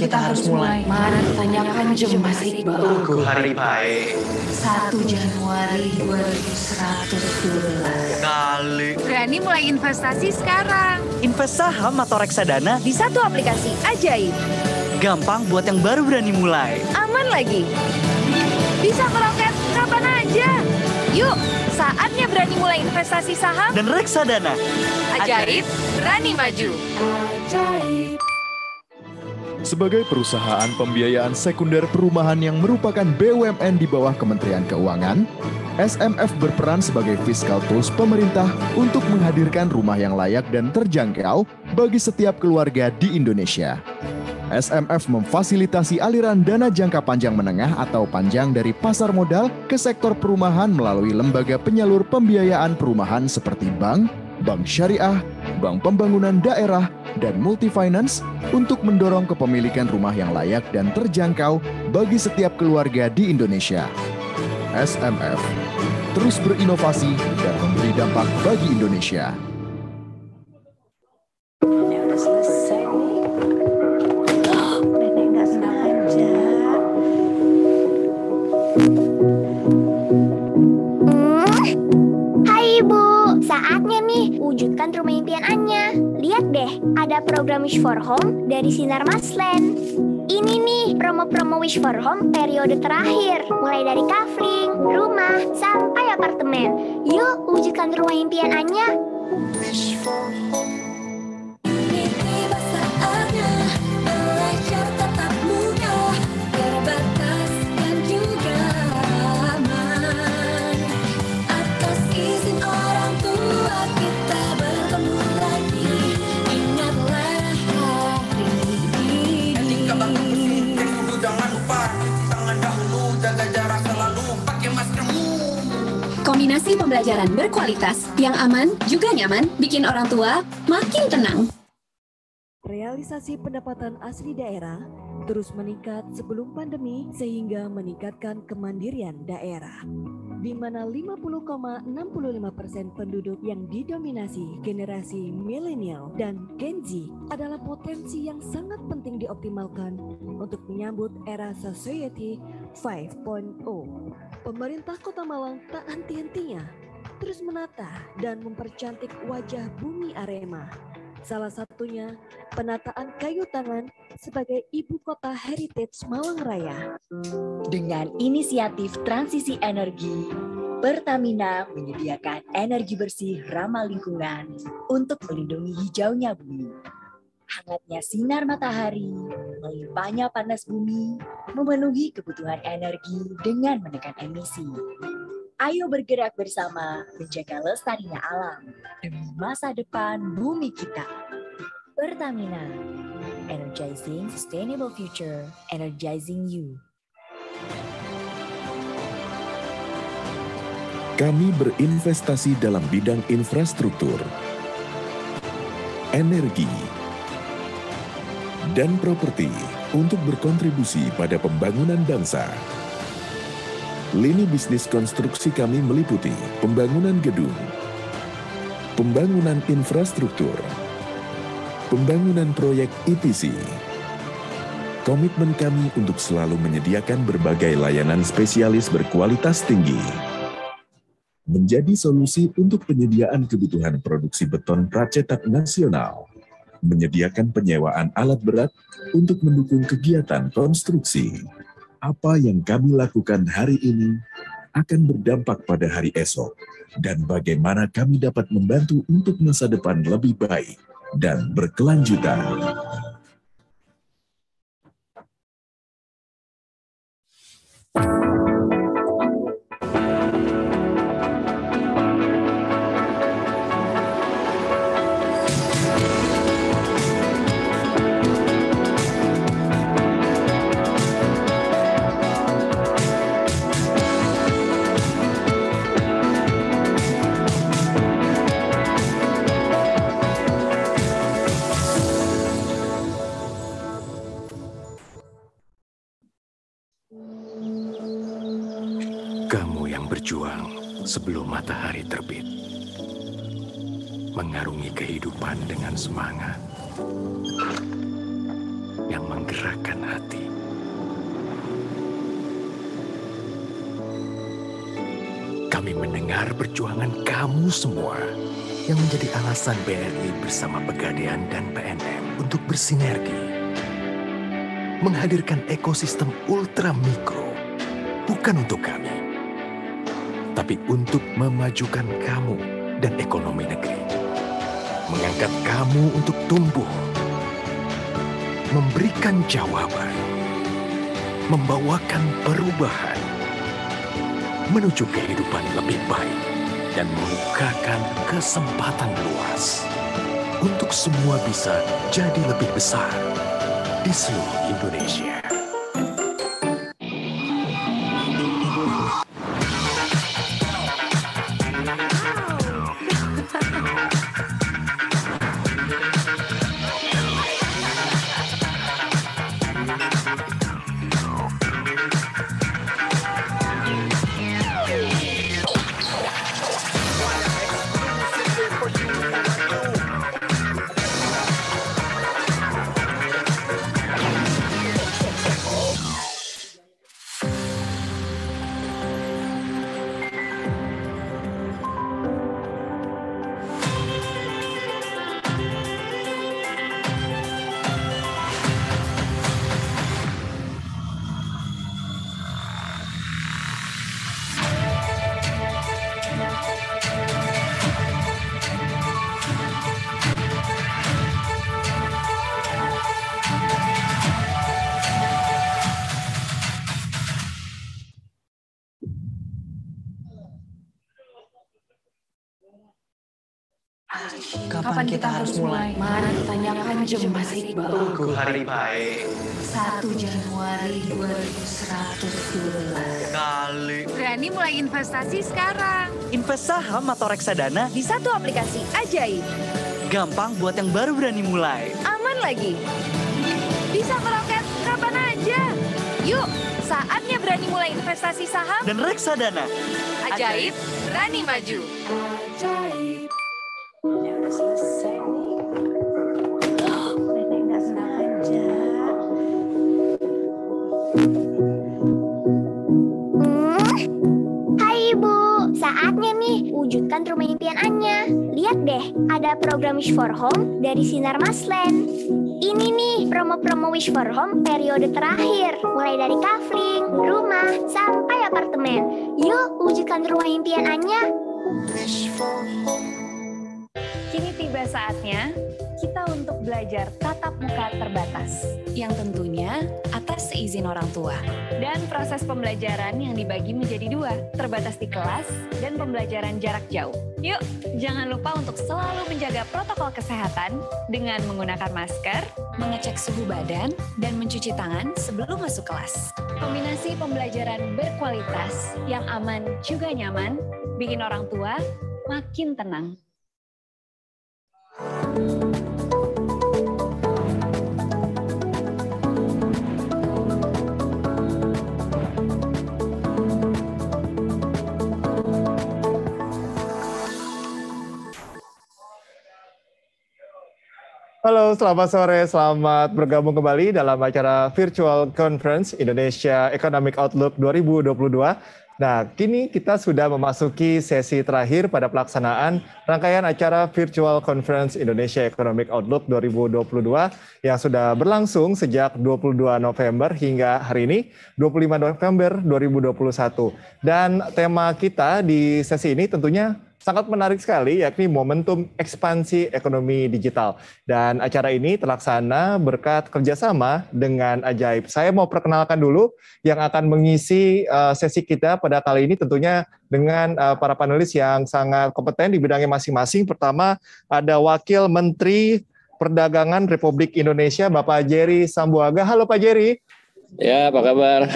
kita harus mulai. Mana tanyakan jemaah Iqbal. Tunggu hari baik. 1 Januari 2112. Kali. Berani mulai investasi sekarang. Invest saham atau reksadana di satu aplikasi ajaib. Gampang buat yang baru berani mulai. Aman lagi. Bisa meroket kapan aja. Yuk, saatnya berani mulai investasi saham dan reksadana. Ajaib, berani maju. Ajaib. Sebagai perusahaan pembiayaan sekunder perumahan yang merupakan BUMN di bawah Kementerian Keuangan, SMF berperan sebagai fiskal tools pemerintah untuk menghadirkan rumah yang layak dan terjangkau bagi setiap keluarga di Indonesia. SMF memfasilitasi aliran dana jangka panjang menengah atau panjang dari pasar modal ke sektor perumahan melalui lembaga penyalur pembiayaan perumahan seperti bank, bank syariah, Bank Pembangunan Daerah, dan Multifinance untuk mendorong kepemilikan rumah yang layak dan terjangkau bagi setiap keluarga di Indonesia. SMF terus berinovasi dan memberi dampak bagi Indonesia. deh ada program Wish for Home dari Sinar Maslen. Ini nih promo-promo Wish for Home periode terakhir, mulai dari kafling, rumah, sampai apartemen. Yuk wujudkan rumah impian Anya. Wish for Home. Kombinasi pembelajaran berkualitas yang aman juga nyaman bikin orang tua makin tenang. Realisasi pendapatan asli daerah terus meningkat sebelum pandemi sehingga meningkatkan kemandirian daerah di mana 50,65 persen penduduk yang didominasi generasi milenial dan Gen Z adalah potensi yang sangat penting dioptimalkan untuk menyambut era Society 5.0 pemerintah Kota Malang tak henti-hentinya terus menata dan mempercantik wajah bumi Arema. Salah satunya penataan kayu tangan sebagai ibu kota heritage Malang Raya. Dengan inisiatif transisi energi, Pertamina menyediakan energi bersih ramah lingkungan untuk melindungi hijaunya bumi hangatnya sinar matahari, melimpahnya panas bumi, memenuhi kebutuhan energi dengan menekan emisi. Ayo bergerak bersama menjaga lestarinya alam demi masa depan bumi kita. Pertamina, energizing sustainable future, energizing you. Kami berinvestasi dalam bidang infrastruktur, energi, dan properti untuk berkontribusi pada pembangunan bangsa. Lini bisnis konstruksi kami meliputi pembangunan gedung, pembangunan infrastruktur, pembangunan proyek EPC. Komitmen kami untuk selalu menyediakan berbagai layanan spesialis berkualitas tinggi menjadi solusi untuk penyediaan kebutuhan produksi beton pracetak nasional menyediakan penyewaan alat berat untuk mendukung kegiatan konstruksi. Apa yang kami lakukan hari ini akan berdampak pada hari esok, dan bagaimana kami dapat membantu untuk masa depan lebih baik dan berkelanjutan. sebelum matahari terbit. Mengarungi kehidupan dengan semangat yang menggerakkan hati. Kami mendengar perjuangan kamu semua yang menjadi alasan BRI bersama Pegadaian dan PNM untuk bersinergi. Menghadirkan ekosistem ultramikro bukan untuk kami, tapi untuk memajukan kamu dan ekonomi negeri. Mengangkat kamu untuk tumbuh, memberikan jawaban, membawakan perubahan, menuju kehidupan lebih baik, dan membukakan kesempatan luas untuk semua bisa jadi lebih besar di seluruh Indonesia. saham atau reksadana di satu aplikasi ajaib. Gampang buat yang baru berani mulai. Aman lagi. Bisa meroket kapan aja. Yuk, saatnya berani mulai investasi saham dan reksadana. Ajaib, berani maju. Ajaib. ada program Wish for Home dari Sinar Maslen. Ini nih promo-promo Wish for Home periode terakhir, mulai dari kafling, rumah, sampai apartemen. Yuk wujudkan rumah impian Anya. Wish for Home. Kini tiba saatnya kita untuk belajar tatap muka terbatas. Yang tentunya atas seizin orang tua. Dan proses pembelajaran yang dibagi menjadi dua, terbatas di kelas dan pembelajaran jarak jauh. Yuk, jangan lupa untuk selalu menjaga protokol kesehatan dengan menggunakan masker, mengecek suhu badan, dan mencuci tangan sebelum masuk kelas. Kombinasi pembelajaran berkualitas yang aman juga nyaman, bikin orang tua makin tenang. Halo, selamat sore. Selamat bergabung kembali dalam acara Virtual Conference Indonesia Economic Outlook 2022 Nah, kini kita sudah memasuki sesi terakhir pada pelaksanaan rangkaian acara Virtual Conference Indonesia Economic Outlook 2022 yang sudah berlangsung sejak 22 November hingga hari ini 25 November 2021. Dan tema kita di sesi ini tentunya sangat menarik sekali yakni momentum ekspansi ekonomi digital. Dan acara ini terlaksana berkat kerjasama dengan Ajaib. Saya mau perkenalkan dulu yang akan mengisi eh, sesi kita pada kali ini tentunya dengan eh, para panelis yang sangat kompeten di bidangnya masing-masing. Pertama ada Wakil Menteri Perdagangan Republik Indonesia Bapak Jerry Sambuaga. Halo Pak Jerry. Ya, apa kabar?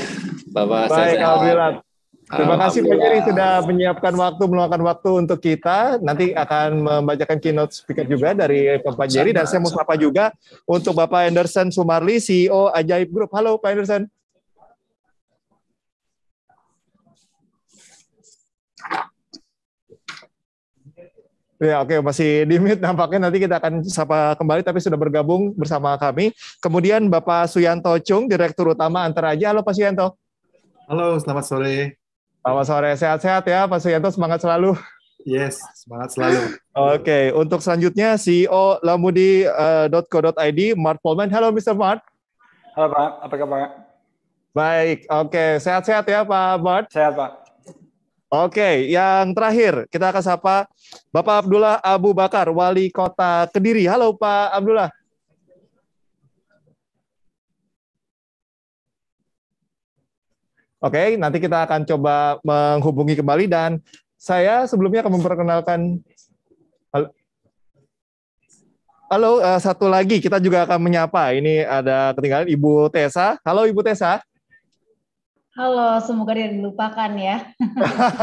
Bapak Baik, Alhamdulillah. Terima kasih Pak Jerry sudah menyiapkan waktu, meluangkan waktu untuk kita. Nanti akan membacakan keynote speaker juga dari Pak Jerry dan saya mau sapa juga untuk Bapak Anderson Sumarli, CEO Ajaib Group. Halo Pak Anderson. Ya, oke, okay, masih di mute nampaknya nanti kita akan sapa kembali tapi sudah bergabung bersama kami. Kemudian Bapak Suyanto Chung, Direktur Utama aja. Halo Pak Suyanto. Halo, selamat sore. Selamat iya. sore, sehat-sehat ya Pak Suyanto, semangat selalu. Yes, semangat selalu. Oke, okay, untuk selanjutnya CEO lamudi.co.id, eh, Mark Polman. Halo Mr. Mark. Halo Pak, apa kabar? Baik, oke. Okay. Sehat-sehat ya Pak Mark? Sehat Pak. Oke, okay, yang terakhir kita akan sapa Bapak Abdullah Abu Bakar, Wali Kota Kediri. Halo Pak Abdullah. Oke, nanti kita akan coba menghubungi kembali dan saya sebelumnya akan memperkenalkan halo, halo uh, eh, satu lagi kita juga akan menyapa. Ini ada ketinggalan Ibu Tesa. Halo Ibu Tesa. Halo, semoga tidak dilupakan ya.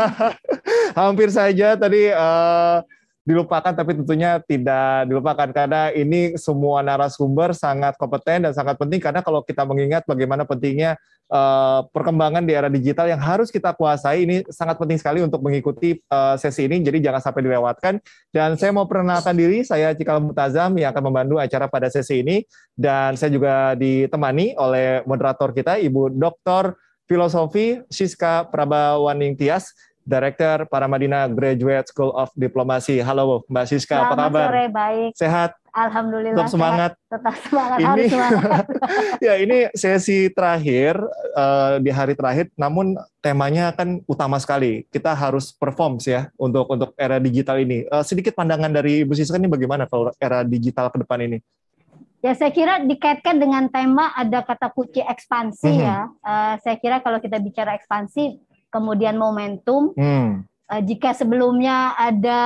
Hampir saja tadi uh, dilupakan tapi tentunya tidak dilupakan karena ini semua narasumber sangat kompeten dan sangat penting karena kalau kita mengingat bagaimana pentingnya uh, perkembangan di era digital yang harus kita kuasai ini sangat penting sekali untuk mengikuti uh, sesi ini jadi jangan sampai dilewatkan dan saya mau perkenalkan diri saya Cikal Mutazam yang akan membantu acara pada sesi ini dan saya juga ditemani oleh moderator kita Ibu Dr. Filosofi Siska Prabawaning Tias Director Paramadina Graduate School of Diplomacy. Halo Mbak Siska, Selamat apa kabar? Sore, baik. Sehat? Alhamdulillah. Tetap semangat. Sehat. Tetap semangat. Ini, harus semangat. ya ini sesi terakhir uh, di hari terakhir, namun temanya kan utama sekali. Kita harus perform ya untuk untuk era digital ini. Uh, sedikit pandangan dari Ibu Siska ini bagaimana kalau era digital ke depan ini? Ya saya kira dikaitkan dengan tema ada kata kunci ekspansi mm -hmm. ya. Uh, saya kira kalau kita bicara ekspansi kemudian momentum. Hmm. Uh, jika sebelumnya ada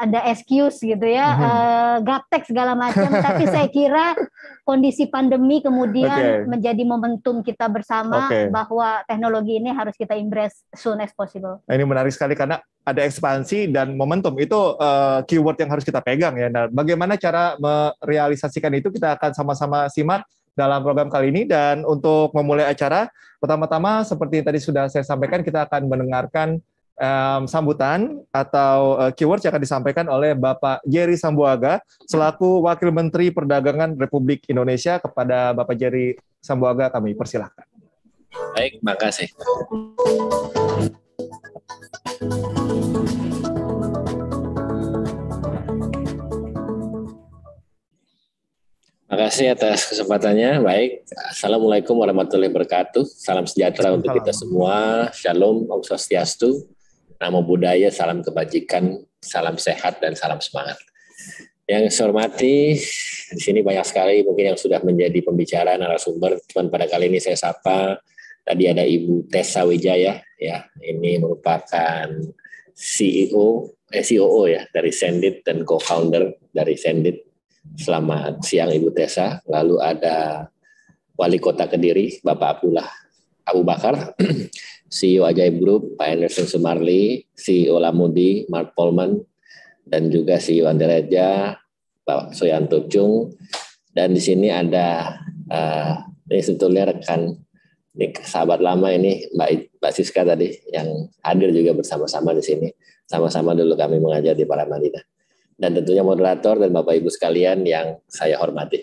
ada excuse gitu ya, -hmm. uh, eh, gaptek segala macam. Tapi saya kira kondisi pandemi kemudian okay. menjadi momentum kita bersama okay. bahwa teknologi ini harus kita embrace soon as possible. Nah, ini menarik sekali karena ada ekspansi dan momentum itu uh, keyword yang harus kita pegang ya. Nah, bagaimana cara merealisasikan itu kita akan sama-sama simak dalam program kali ini. Dan untuk memulai acara, pertama-tama seperti tadi sudah saya sampaikan, kita akan mendengarkan um, sambutan atau uh, keywords yang akan disampaikan oleh Bapak Jerry Sambuaga selaku Wakil Menteri Perdagangan Republik Indonesia kepada Bapak Jerry Sambuaga kami persilahkan. Baik, terima kasih. Terima kasih atas kesempatannya. Baik. Assalamualaikum warahmatullahi wabarakatuh. Salam sejahtera Salam. untuk kita semua. Shalom, Om Swastiastu. Namo Buddhaya, salam kebajikan, salam sehat, dan salam semangat. Yang saya hormati, di sini banyak sekali mungkin yang sudah menjadi pembicara narasumber, cuman pada kali ini saya sapa, tadi ada Ibu Tessa Wijaya, ya ini merupakan CEO, eh, COO ya, dari Sendit dan co-founder dari Sendit Selamat siang Ibu Tessa. Lalu ada Wali Kota Kediri, Bapak Abdullah Abu Bakar, CEO e Ajaib Group, Pak Anderson Sumarli, CEO Lamudi, Mark Polman, dan juga CEO Andereja, Pak Soyan Tucung. Dan di sini ada uh, ini sebetulnya rekan ini sahabat lama ini Mbak, Mbak Siska tadi yang hadir juga bersama-sama di sini. Sama-sama dulu kami mengajar di Paramadina dan tentunya moderator dan Bapak Ibu sekalian yang saya hormati.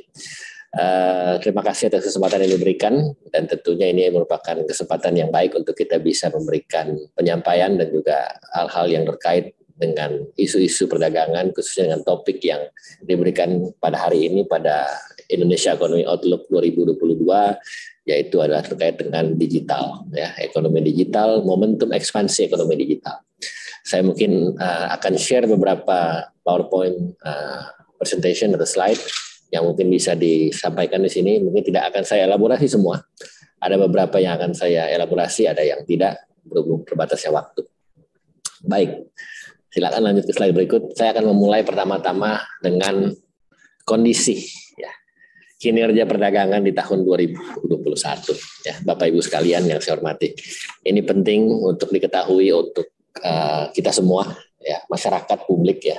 Uh, terima kasih atas kesempatan yang diberikan dan tentunya ini merupakan kesempatan yang baik untuk kita bisa memberikan penyampaian dan juga hal-hal yang terkait dengan isu-isu perdagangan khususnya dengan topik yang diberikan pada hari ini pada Indonesia Economy Outlook 2022 yaitu adalah terkait dengan digital ya ekonomi digital momentum ekspansi ekonomi digital saya mungkin uh, akan share beberapa PowerPoint uh, presentation atau slide yang mungkin bisa disampaikan di sini. Mungkin tidak akan saya elaborasi semua. Ada beberapa yang akan saya elaborasi, ada yang tidak berhubung terbatasnya waktu. Baik, silakan lanjut ke slide berikut. Saya akan memulai pertama-tama dengan kondisi ya kinerja perdagangan di tahun 2021 ya Bapak Ibu sekalian yang saya hormati. Ini penting untuk diketahui untuk Eh, kita semua ya masyarakat publik ya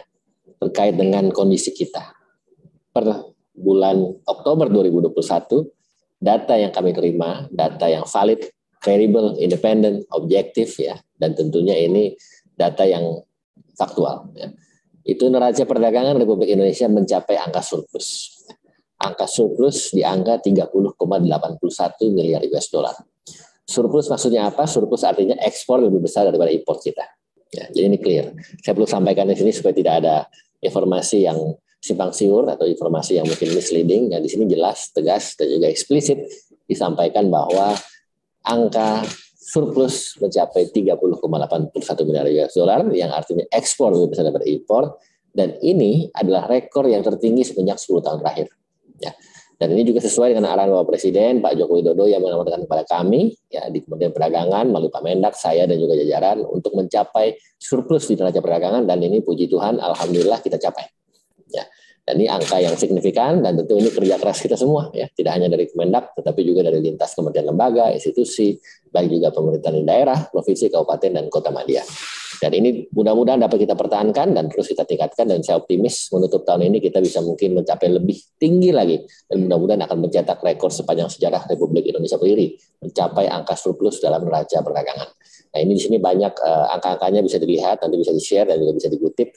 terkait dengan kondisi kita per bulan Oktober 2021 data yang kami terima data yang valid credible independen objektif ya dan tentunya ini data yang faktual ya. itu neraca perdagangan Republik Indonesia mencapai angka surplus angka surplus di angka 30,81 miliar US dollar Surplus maksudnya apa? Surplus artinya ekspor lebih besar daripada import kita. Ya, jadi ini clear. Saya perlu sampaikan di sini supaya tidak ada informasi yang simpang siur atau informasi yang mungkin misleading. Nah, di sini jelas, tegas, dan juga eksplisit disampaikan bahwa angka surplus mencapai 30,81 miliar US dollar yang artinya ekspor lebih besar daripada impor dan ini adalah rekor yang tertinggi sepanjang 10 tahun terakhir. Ya. Dan ini juga sesuai dengan arahan Bapak Presiden Pak Joko Widodo yang mengamankan kepada kami ya di Kementerian Perdagangan melalui Pak Mendak, saya dan juga jajaran untuk mencapai surplus di neraca perdagangan dan ini puji Tuhan alhamdulillah kita capai. Ya. Ini angka yang signifikan dan tentu ini kerja keras kita semua ya, tidak hanya dari Kemendak tetapi juga dari lintas kementerian lembaga, institusi, baik juga pemerintahan daerah, provinsi, kabupaten dan kota madya. Dan ini mudah-mudahan dapat kita pertahankan dan terus kita tingkatkan dan saya optimis menutup tahun ini kita bisa mungkin mencapai lebih tinggi lagi dan mudah-mudahan akan mencetak rekor sepanjang sejarah Republik Indonesia berdiri mencapai angka surplus dalam neraca perdagangan. Nah ini di sini banyak uh, angka-angkanya bisa dilihat nanti bisa di share dan juga bisa dikutip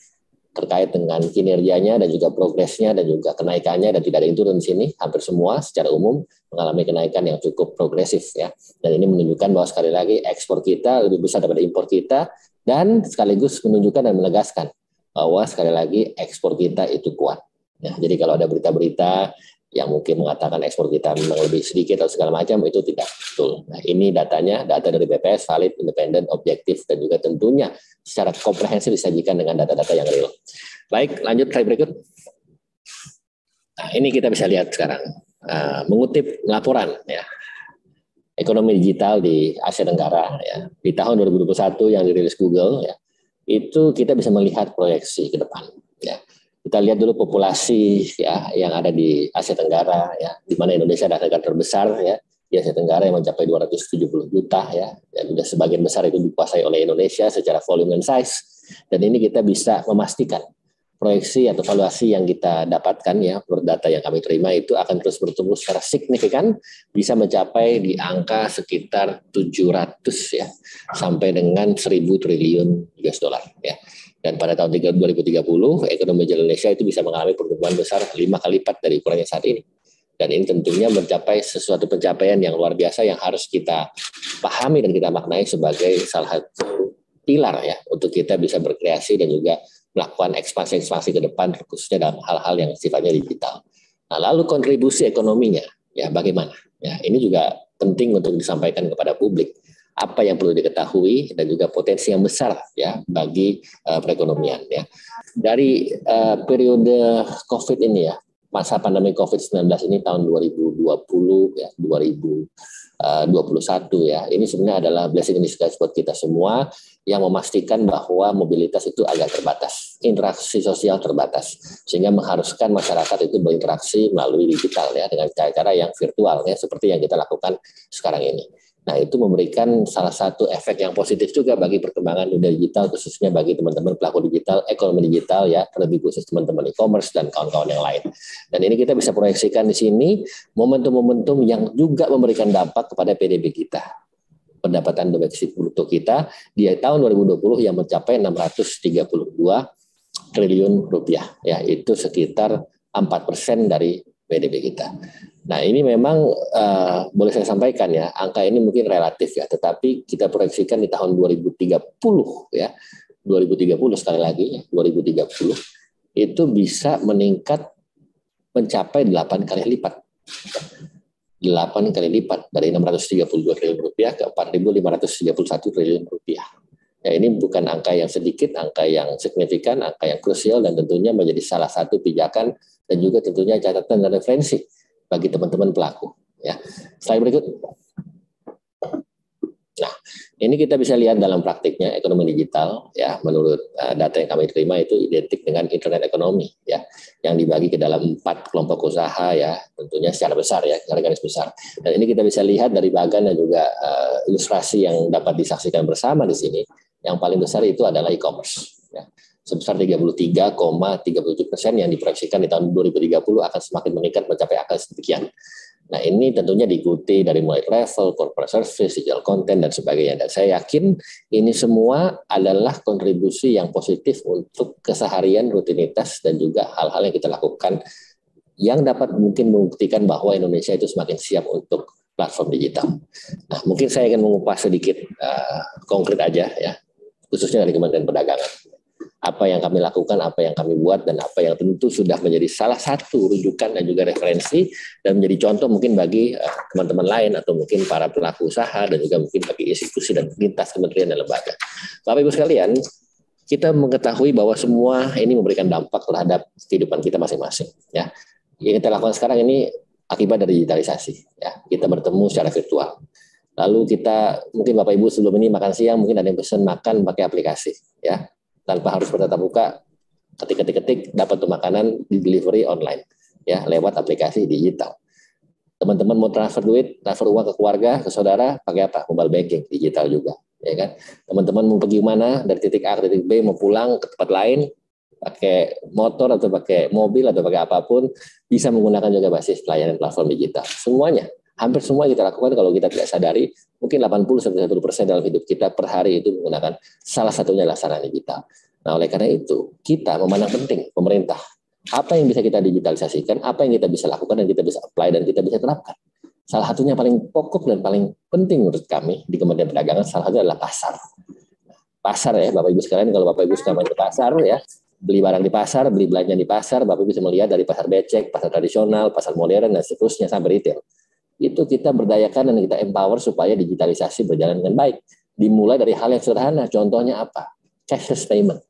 terkait dengan kinerjanya dan juga progresnya dan juga kenaikannya dan tidak ada di sini hampir semua secara umum mengalami kenaikan yang cukup progresif ya dan ini menunjukkan bahwa sekali lagi ekspor kita lebih besar daripada impor kita dan sekaligus menunjukkan dan menegaskan bahwa sekali lagi ekspor kita itu kuat. Nah, jadi kalau ada berita-berita yang mungkin mengatakan ekspor kita memang lebih sedikit atau segala macam itu tidak betul. Nah ini datanya data dari BPS valid, independen, objektif dan juga tentunya secara komprehensif disajikan dengan data-data yang real. Baik, lanjut slide berikut. Nah, ini kita bisa lihat sekarang uh, mengutip laporan ya ekonomi digital di Asia Tenggara ya di tahun 2021 yang dirilis Google ya itu kita bisa melihat proyeksi ke depan kita lihat dulu populasi ya yang ada di Asia Tenggara ya di mana Indonesia adalah negara terbesar ya di Asia Tenggara yang mencapai 270 juta ya dan sudah sebagian besar itu dikuasai oleh Indonesia secara volume dan size dan ini kita bisa memastikan proyeksi atau valuasi yang kita dapatkan ya menurut data yang kami terima itu akan terus bertumbuh secara signifikan bisa mencapai di angka sekitar 700 ya sampai dengan 1000 triliun US dollar ya. Dan pada tahun 2030, ekonomi Indonesia itu bisa mengalami pertumbuhan besar lima kali lipat dari ukurannya saat ini. Dan ini tentunya mencapai sesuatu pencapaian yang luar biasa yang harus kita pahami dan kita maknai sebagai salah satu pilar ya untuk kita bisa berkreasi dan juga melakukan ekspansi-ekspansi ke depan khususnya dalam hal-hal yang sifatnya digital. Nah, lalu kontribusi ekonominya ya bagaimana? Ya, ini juga penting untuk disampaikan kepada publik apa yang perlu diketahui dan juga potensi yang besar ya bagi uh, perekonomian ya. Dari uh, periode Covid ini ya, masa pandemi Covid-19 ini tahun 2020 ya 2021 eh, ya. Ini sebenarnya adalah blessing in disguise buat kita semua yang memastikan bahwa mobilitas itu agak terbatas, interaksi sosial terbatas, sehingga mengharuskan masyarakat itu berinteraksi melalui digital ya dengan cara-cara yang virtual ya seperti yang kita lakukan sekarang ini. Nah, itu memberikan salah satu efek yang positif juga bagi perkembangan dunia digital, khususnya bagi teman-teman pelaku digital, ekonomi digital, ya, terlebih khusus teman-teman e-commerce dan kawan-kawan yang lain. Dan ini kita bisa proyeksikan di sini momentum-momentum yang juga memberikan dampak kepada PDB kita. Pendapatan domestik bruto kita di tahun 2020 yang mencapai 632 triliun rupiah, ya, itu sekitar 4% dari PDB kita. Nah ini memang uh, boleh saya sampaikan ya, angka ini mungkin relatif ya, tetapi kita proyeksikan di tahun 2030 ya, 2030 sekali lagi ya, 2030 itu bisa meningkat mencapai 8 kali lipat. 8 kali lipat dari 632 triliun rupiah ke 4.531 triliun rupiah. Ya, ini bukan angka yang sedikit, angka yang signifikan, angka yang krusial, dan tentunya menjadi salah satu pijakan dan juga tentunya catatan dan referensi bagi teman-teman pelaku. Ya, slide berikut. Nah, ini kita bisa lihat dalam praktiknya ekonomi digital ya menurut eh, data yang kami terima itu identik dengan internet ekonomi ya yang dibagi ke dalam empat kelompok usaha ya tentunya secara besar ya secara garis besar. Dan ini kita bisa lihat dari bagan dan juga uh, ilustrasi yang dapat disaksikan bersama di sini yang paling besar itu adalah e-commerce ya sebesar 33,37 persen yang diproyeksikan di tahun 2030 akan semakin meningkat mencapai angka sedemikian. Nah ini tentunya diikuti dari mulai level, corporate service, digital content, dan sebagainya. Dan saya yakin ini semua adalah kontribusi yang positif untuk keseharian, rutinitas, dan juga hal-hal yang kita lakukan yang dapat mungkin membuktikan bahwa Indonesia itu semakin siap untuk platform digital. Nah mungkin saya akan mengupas sedikit uh, konkret aja ya, khususnya dari Kementerian Perdagangan apa yang kami lakukan, apa yang kami buat, dan apa yang tentu sudah menjadi salah satu rujukan dan juga referensi dan menjadi contoh mungkin bagi eh, teman-teman lain atau mungkin para pelaku usaha dan juga mungkin bagi institusi dan lintas kementerian dan lembaga. Bapak Ibu sekalian, kita mengetahui bahwa semua ini memberikan dampak terhadap kehidupan kita masing-masing. Ya, yang kita lakukan sekarang ini akibat dari digitalisasi. Ya, kita bertemu secara virtual. Lalu kita mungkin Bapak Ibu sebelum ini makan siang mungkin ada yang pesan makan pakai aplikasi. Ya, tanpa harus bertatap muka ketik-ketik-ketik dapat tuh makanan di delivery online ya lewat aplikasi digital. Teman-teman mau transfer duit, transfer uang ke keluarga, ke saudara, pakai apa? Mobile banking digital juga, ya kan? Teman-teman mau pergi mana dari titik A ke titik B, mau pulang ke tempat lain, pakai motor atau pakai mobil atau pakai apapun bisa menggunakan juga basis pelayanan platform digital semuanya hampir semua kita lakukan kalau kita tidak sadari, mungkin 80 persen dalam hidup kita per hari itu menggunakan salah satunya laksana digital. Nah, oleh karena itu, kita memandang penting pemerintah. Apa yang bisa kita digitalisasikan, apa yang kita bisa lakukan, dan kita bisa apply, dan kita bisa terapkan. Salah satunya paling pokok dan paling penting menurut kami di Kementerian Perdagangan, salah satunya adalah pasar. Pasar ya, Bapak-Ibu sekalian, kalau Bapak-Ibu suka main ke pasar ya, beli barang di pasar, beli belanja di pasar, Bapak Ibu bisa melihat dari pasar becek, pasar tradisional, pasar modern, dan seterusnya sampai retail itu kita berdayakan dan kita empower supaya digitalisasi berjalan dengan baik. Dimulai dari hal yang sederhana, contohnya apa? Cashless payment,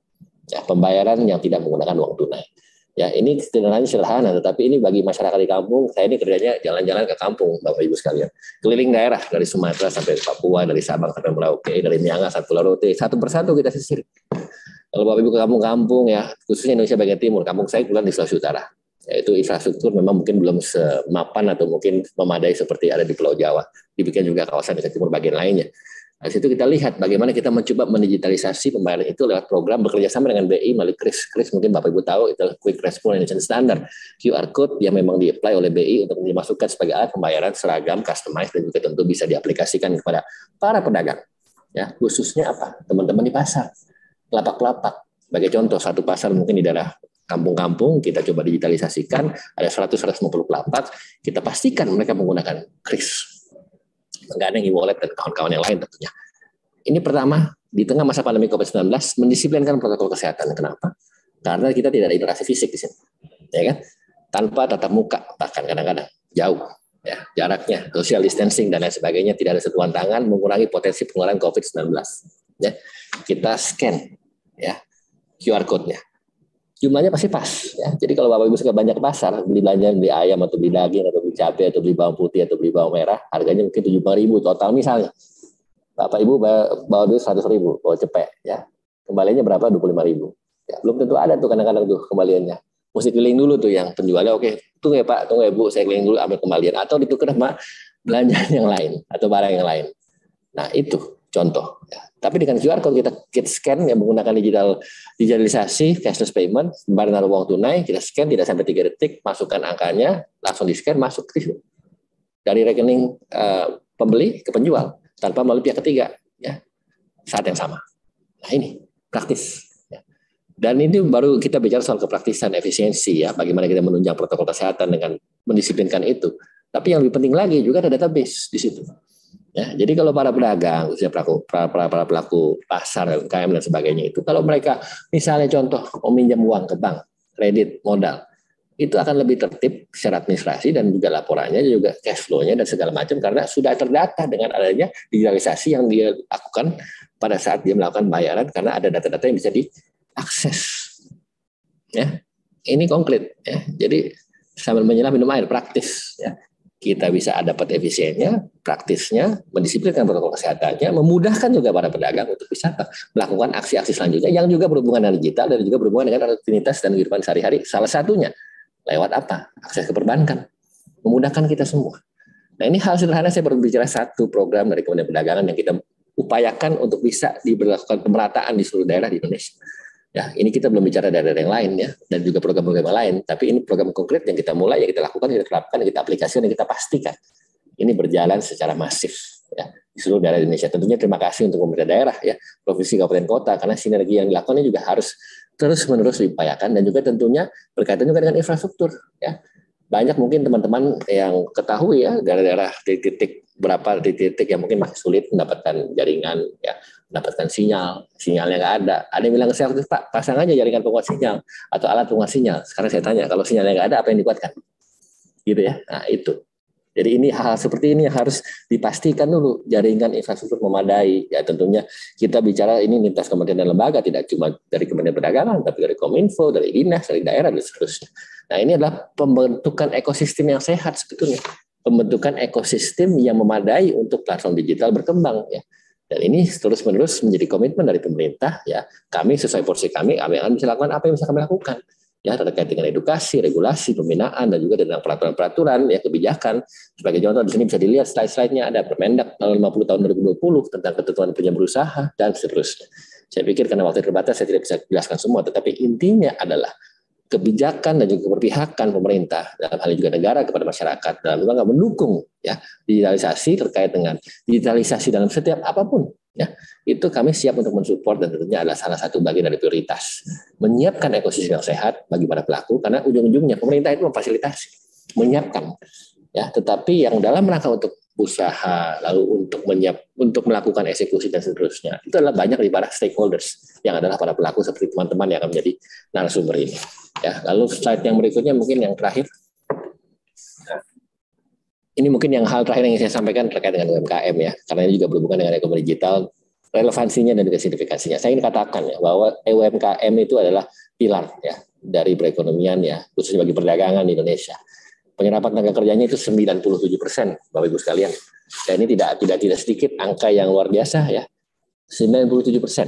ya, pembayaran yang tidak menggunakan uang tunai. Ya, ini sederhana sederhana, tetapi ini bagi masyarakat di kampung, saya ini kerjanya jalan-jalan ke kampung, Bapak Ibu sekalian. Keliling daerah dari Sumatera sampai Papua, dari Sabang sampai Merauke, dari Miangas sampai Pulau Rote, satu persatu kita sisir. Kalau Bapak Ibu ke kampung-kampung ya, khususnya Indonesia bagian timur, kampung saya bulan di Sulawesi Utara yaitu infrastruktur memang mungkin belum semapan atau mungkin memadai seperti ada di Pulau Jawa. Dibikin juga kawasan di Timur bagian lainnya. Nah, situ kita lihat bagaimana kita mencoba mendigitalisasi pembayaran itu lewat program bekerja sama dengan BI melalui Kris. Kris mungkin Bapak Ibu tahu itu Quick Response Indonesian Standard. QR code yang memang di-apply oleh BI untuk dimasukkan sebagai alat pembayaran seragam, customized dan juga tentu bisa diaplikasikan kepada para pedagang. Ya, khususnya apa? Teman-teman di pasar, lapak-lapak. Sebagai contoh, satu pasar mungkin di daerah kampung-kampung kita coba digitalisasikan ada 100 150 pelapat kita pastikan mereka menggunakan Kris menggandeng e-wallet dan kawan-kawan yang lain tentunya ini pertama di tengah masa pandemi COVID-19 mendisiplinkan protokol kesehatan kenapa karena kita tidak ada interaksi fisik di sini ya kan tanpa tatap muka bahkan kadang-kadang jauh ya jaraknya social distancing dan lain sebagainya tidak ada sentuhan tangan mengurangi potensi penularan COVID-19 ya kita scan ya QR code-nya jumlahnya pasti pas ya. Jadi kalau Bapak Ibu suka banyak ke pasar, beli belanja, beli ayam atau beli daging atau beli cabai atau beli bawang putih atau beli bawang merah, harganya mungkin tujuh puluh ribu total misalnya. Bapak Ibu bawa duit seratus ribu, bawa cepet ya. Kembaliannya berapa? Dua puluh lima ribu. Ya, belum tentu ada tuh kadang-kadang tuh kembaliannya. Mesti keliling dulu tuh yang penjualnya, oke, tunggu ya Pak, tunggu ya Bu, saya keliling dulu ambil kembalian. Atau ditukar sama belanjaan yang lain atau barang yang lain. Nah itu contoh. Ya. Tapi dengan QR kalau kita, kita scan yang menggunakan digital digitalisasi cashless payment, barang uang tunai, kita scan tidak sampai tiga detik, masukkan angkanya, langsung di scan masuk ke situ dari rekening uh, pembeli ke penjual tanpa melalui pihak ketiga ya saat yang sama. Nah ini praktis. Ya. Dan ini baru kita bicara soal kepraktisan efisiensi ya, bagaimana kita menunjang protokol kesehatan dengan mendisiplinkan itu. Tapi yang lebih penting lagi juga ada database di situ. Ya, jadi kalau para pedagang, khususnya pelaku, para, para, pelaku pasar, UKM dan sebagainya itu, kalau mereka misalnya contoh meminjam uang ke bank, kredit, modal, itu akan lebih tertib secara administrasi dan juga laporannya juga cash flow-nya dan segala macam karena sudah terdata dengan adanya digitalisasi yang dia lakukan pada saat dia melakukan bayaran karena ada data-data yang bisa diakses. Ya, ini konkret. Ya. Jadi sambil menyelam minum air praktis. Ya kita bisa dapat efisiennya, praktisnya, mendisiplinkan protokol kesehatannya, memudahkan juga para pedagang untuk bisa melakukan aksi-aksi selanjutnya yang juga berhubungan dengan digital dan juga berhubungan dengan rutinitas dan kehidupan sehari-hari. Salah satunya lewat apa? Akses ke perbankan. Memudahkan kita semua. Nah ini hal sederhana saya berbicara satu program dari Kementerian Perdagangan yang kita upayakan untuk bisa diberlakukan pemerataan di seluruh daerah di Indonesia. Ya, ini kita belum bicara daerah yang lain ya, dan juga program-program lain. Tapi ini program konkret yang kita mulai, yang kita lakukan, kita terapkan, yang kita aplikasikan, yang kita pastikan ini berjalan secara masif ya di seluruh daerah Indonesia. Tentunya terima kasih untuk pemerintah daerah ya, provinsi, kabupaten, kota, karena sinergi yang dilakukan ini juga harus terus-menerus diupayakan dan juga tentunya berkaitan juga dengan infrastruktur ya. Banyak mungkin teman-teman yang ketahui ya daerah-daerah titik-titik berapa titik-titik yang mungkin masih sulit mendapatkan jaringan ya Dapatkan sinyal, sinyalnya nggak ada. Ada yang bilang ke saya, Pak, pasang aja jaringan penguat sinyal atau alat penguat sinyal. Sekarang saya tanya, kalau sinyalnya nggak ada, apa yang dikuatkan? Gitu ya, nah itu. Jadi ini hal, hal seperti ini yang harus dipastikan dulu jaringan infrastruktur memadai. Ya tentunya kita bicara ini lintas kementerian dan lembaga, tidak cuma dari Kementerian Perdagangan, tapi dari Kominfo, dari dinas, dari daerah, dan seterusnya. Nah ini adalah pembentukan ekosistem yang sehat sebetulnya. Pembentukan ekosistem yang memadai untuk platform digital berkembang. Ya dan ini terus menerus menjadi komitmen dari pemerintah ya. Kami sesuai porsi kami, kami akan bisa lakukan apa yang bisa kami lakukan ya terkait dengan edukasi, regulasi, pembinaan dan juga dengan peraturan-peraturan ya kebijakan. Sebagai contoh di sini bisa dilihat slide-slide-nya ada Permendak tahun 50 tahun 2020 tentang ketentuan punya berusaha dan seterusnya. Saya pikir karena waktu terbatas saya tidak bisa jelaskan semua, tetapi intinya adalah kebijakan dan juga keberpihakan pemerintah dalam hal ini juga negara kepada masyarakat dalam rangka mendukung ya digitalisasi terkait dengan digitalisasi dalam setiap apapun ya itu kami siap untuk mensupport dan tentunya adalah salah satu bagian dari prioritas menyiapkan ekosistem yang sehat bagi para pelaku karena ujung-ujungnya pemerintah itu memfasilitasi menyiapkan ya tetapi yang dalam rangka untuk usaha lalu untuk menyiap untuk melakukan eksekusi dan seterusnya itu adalah banyak di para stakeholders yang adalah para pelaku seperti teman-teman yang akan menjadi narasumber ini. Ya, lalu slide yang berikutnya mungkin yang terakhir. Ini mungkin yang hal terakhir yang saya sampaikan terkait dengan UMKM ya, karena ini juga berhubungan dengan ekonomi digital, relevansinya dan juga signifikansinya. Saya ingin katakan ya bahwa e UMKM itu adalah pilar ya dari perekonomian ya, khususnya bagi perdagangan di Indonesia. Penyerapan tenaga kerjanya itu 97 persen, Bapak Ibu sekalian. Dan ini tidak tidak tidak sedikit angka yang luar biasa ya, 97 persen.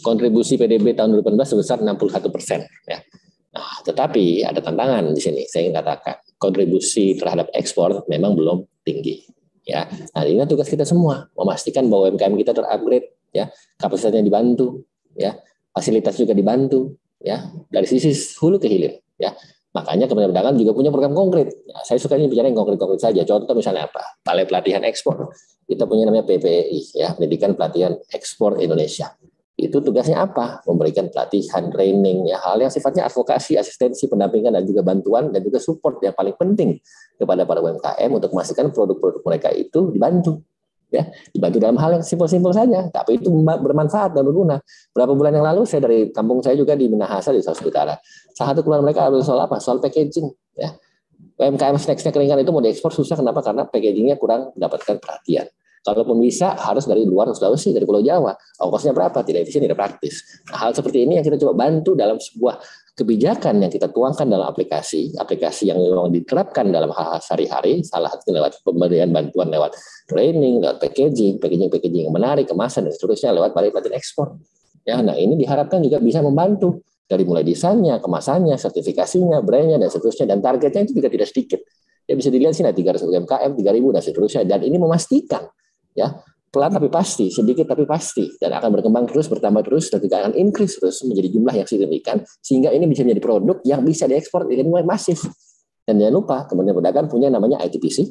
Kontribusi PDB tahun 2018 sebesar 61 persen. Ya Nah, tetapi ada tantangan di sini. Saya ingin katakan, kontribusi terhadap ekspor memang belum tinggi. Ya, nah ini tugas kita semua memastikan bahwa UMKM kita terupgrade, ya, kapasitasnya dibantu, ya, fasilitas juga dibantu, ya, dari sisi hulu ke hilir, ya. Makanya Kementerian Perdagangan juga punya program konkret. Ya, saya suka ini bicara yang konkret-konkret saja. Contoh misalnya apa? Balai Pelatihan Ekspor. Kita punya namanya PPI, ya, Pendidikan Pelatihan Ekspor Indonesia itu tugasnya apa? Memberikan pelatihan, training, ya, hal yang sifatnya advokasi, asistensi, pendampingan, dan juga bantuan, dan juga support yang paling penting kepada para UMKM untuk memastikan produk-produk mereka itu dibantu. Ya, dibantu dalam hal yang simpel-simpel saja, tapi itu bermanfaat dan berguna. Berapa bulan yang lalu saya dari kampung saya juga di Minahasa di Sulawesi Utara. Salah satu keluhan mereka adalah soal apa? Soal packaging. Ya. UMKM snack-snack keringan itu mau diekspor susah kenapa? Karena packagingnya kurang mendapatkan perhatian Kalaupun bisa, harus dari luar Sulawesi, dari Pulau Jawa. Ongkosnya berapa? Tidak efisien, tidak praktis. Nah, hal seperti ini yang kita coba bantu dalam sebuah kebijakan yang kita tuangkan dalam aplikasi, aplikasi yang memang diterapkan dalam hal, -hal sehari-hari, salah satu lewat pemberian bantuan lewat training, lewat packaging, packaging-packaging yang menarik, kemasan, dan seterusnya lewat balik batin ekspor. Ya, nah ini diharapkan juga bisa membantu dari mulai desainnya, kemasannya, sertifikasinya, brandnya, dan seterusnya, dan targetnya itu juga tidak sedikit. Ya bisa dilihat sih, nah 300 UMKM, 3000, dan seterusnya. Dan ini memastikan ya pelan tapi pasti, sedikit tapi pasti, dan akan berkembang terus, bertambah terus, dan juga akan increase terus menjadi jumlah yang signifikan, sehingga ini bisa menjadi produk yang bisa diekspor dengan mulai masif. Dan jangan lupa, Kementerian Perdagangan punya namanya ITPC,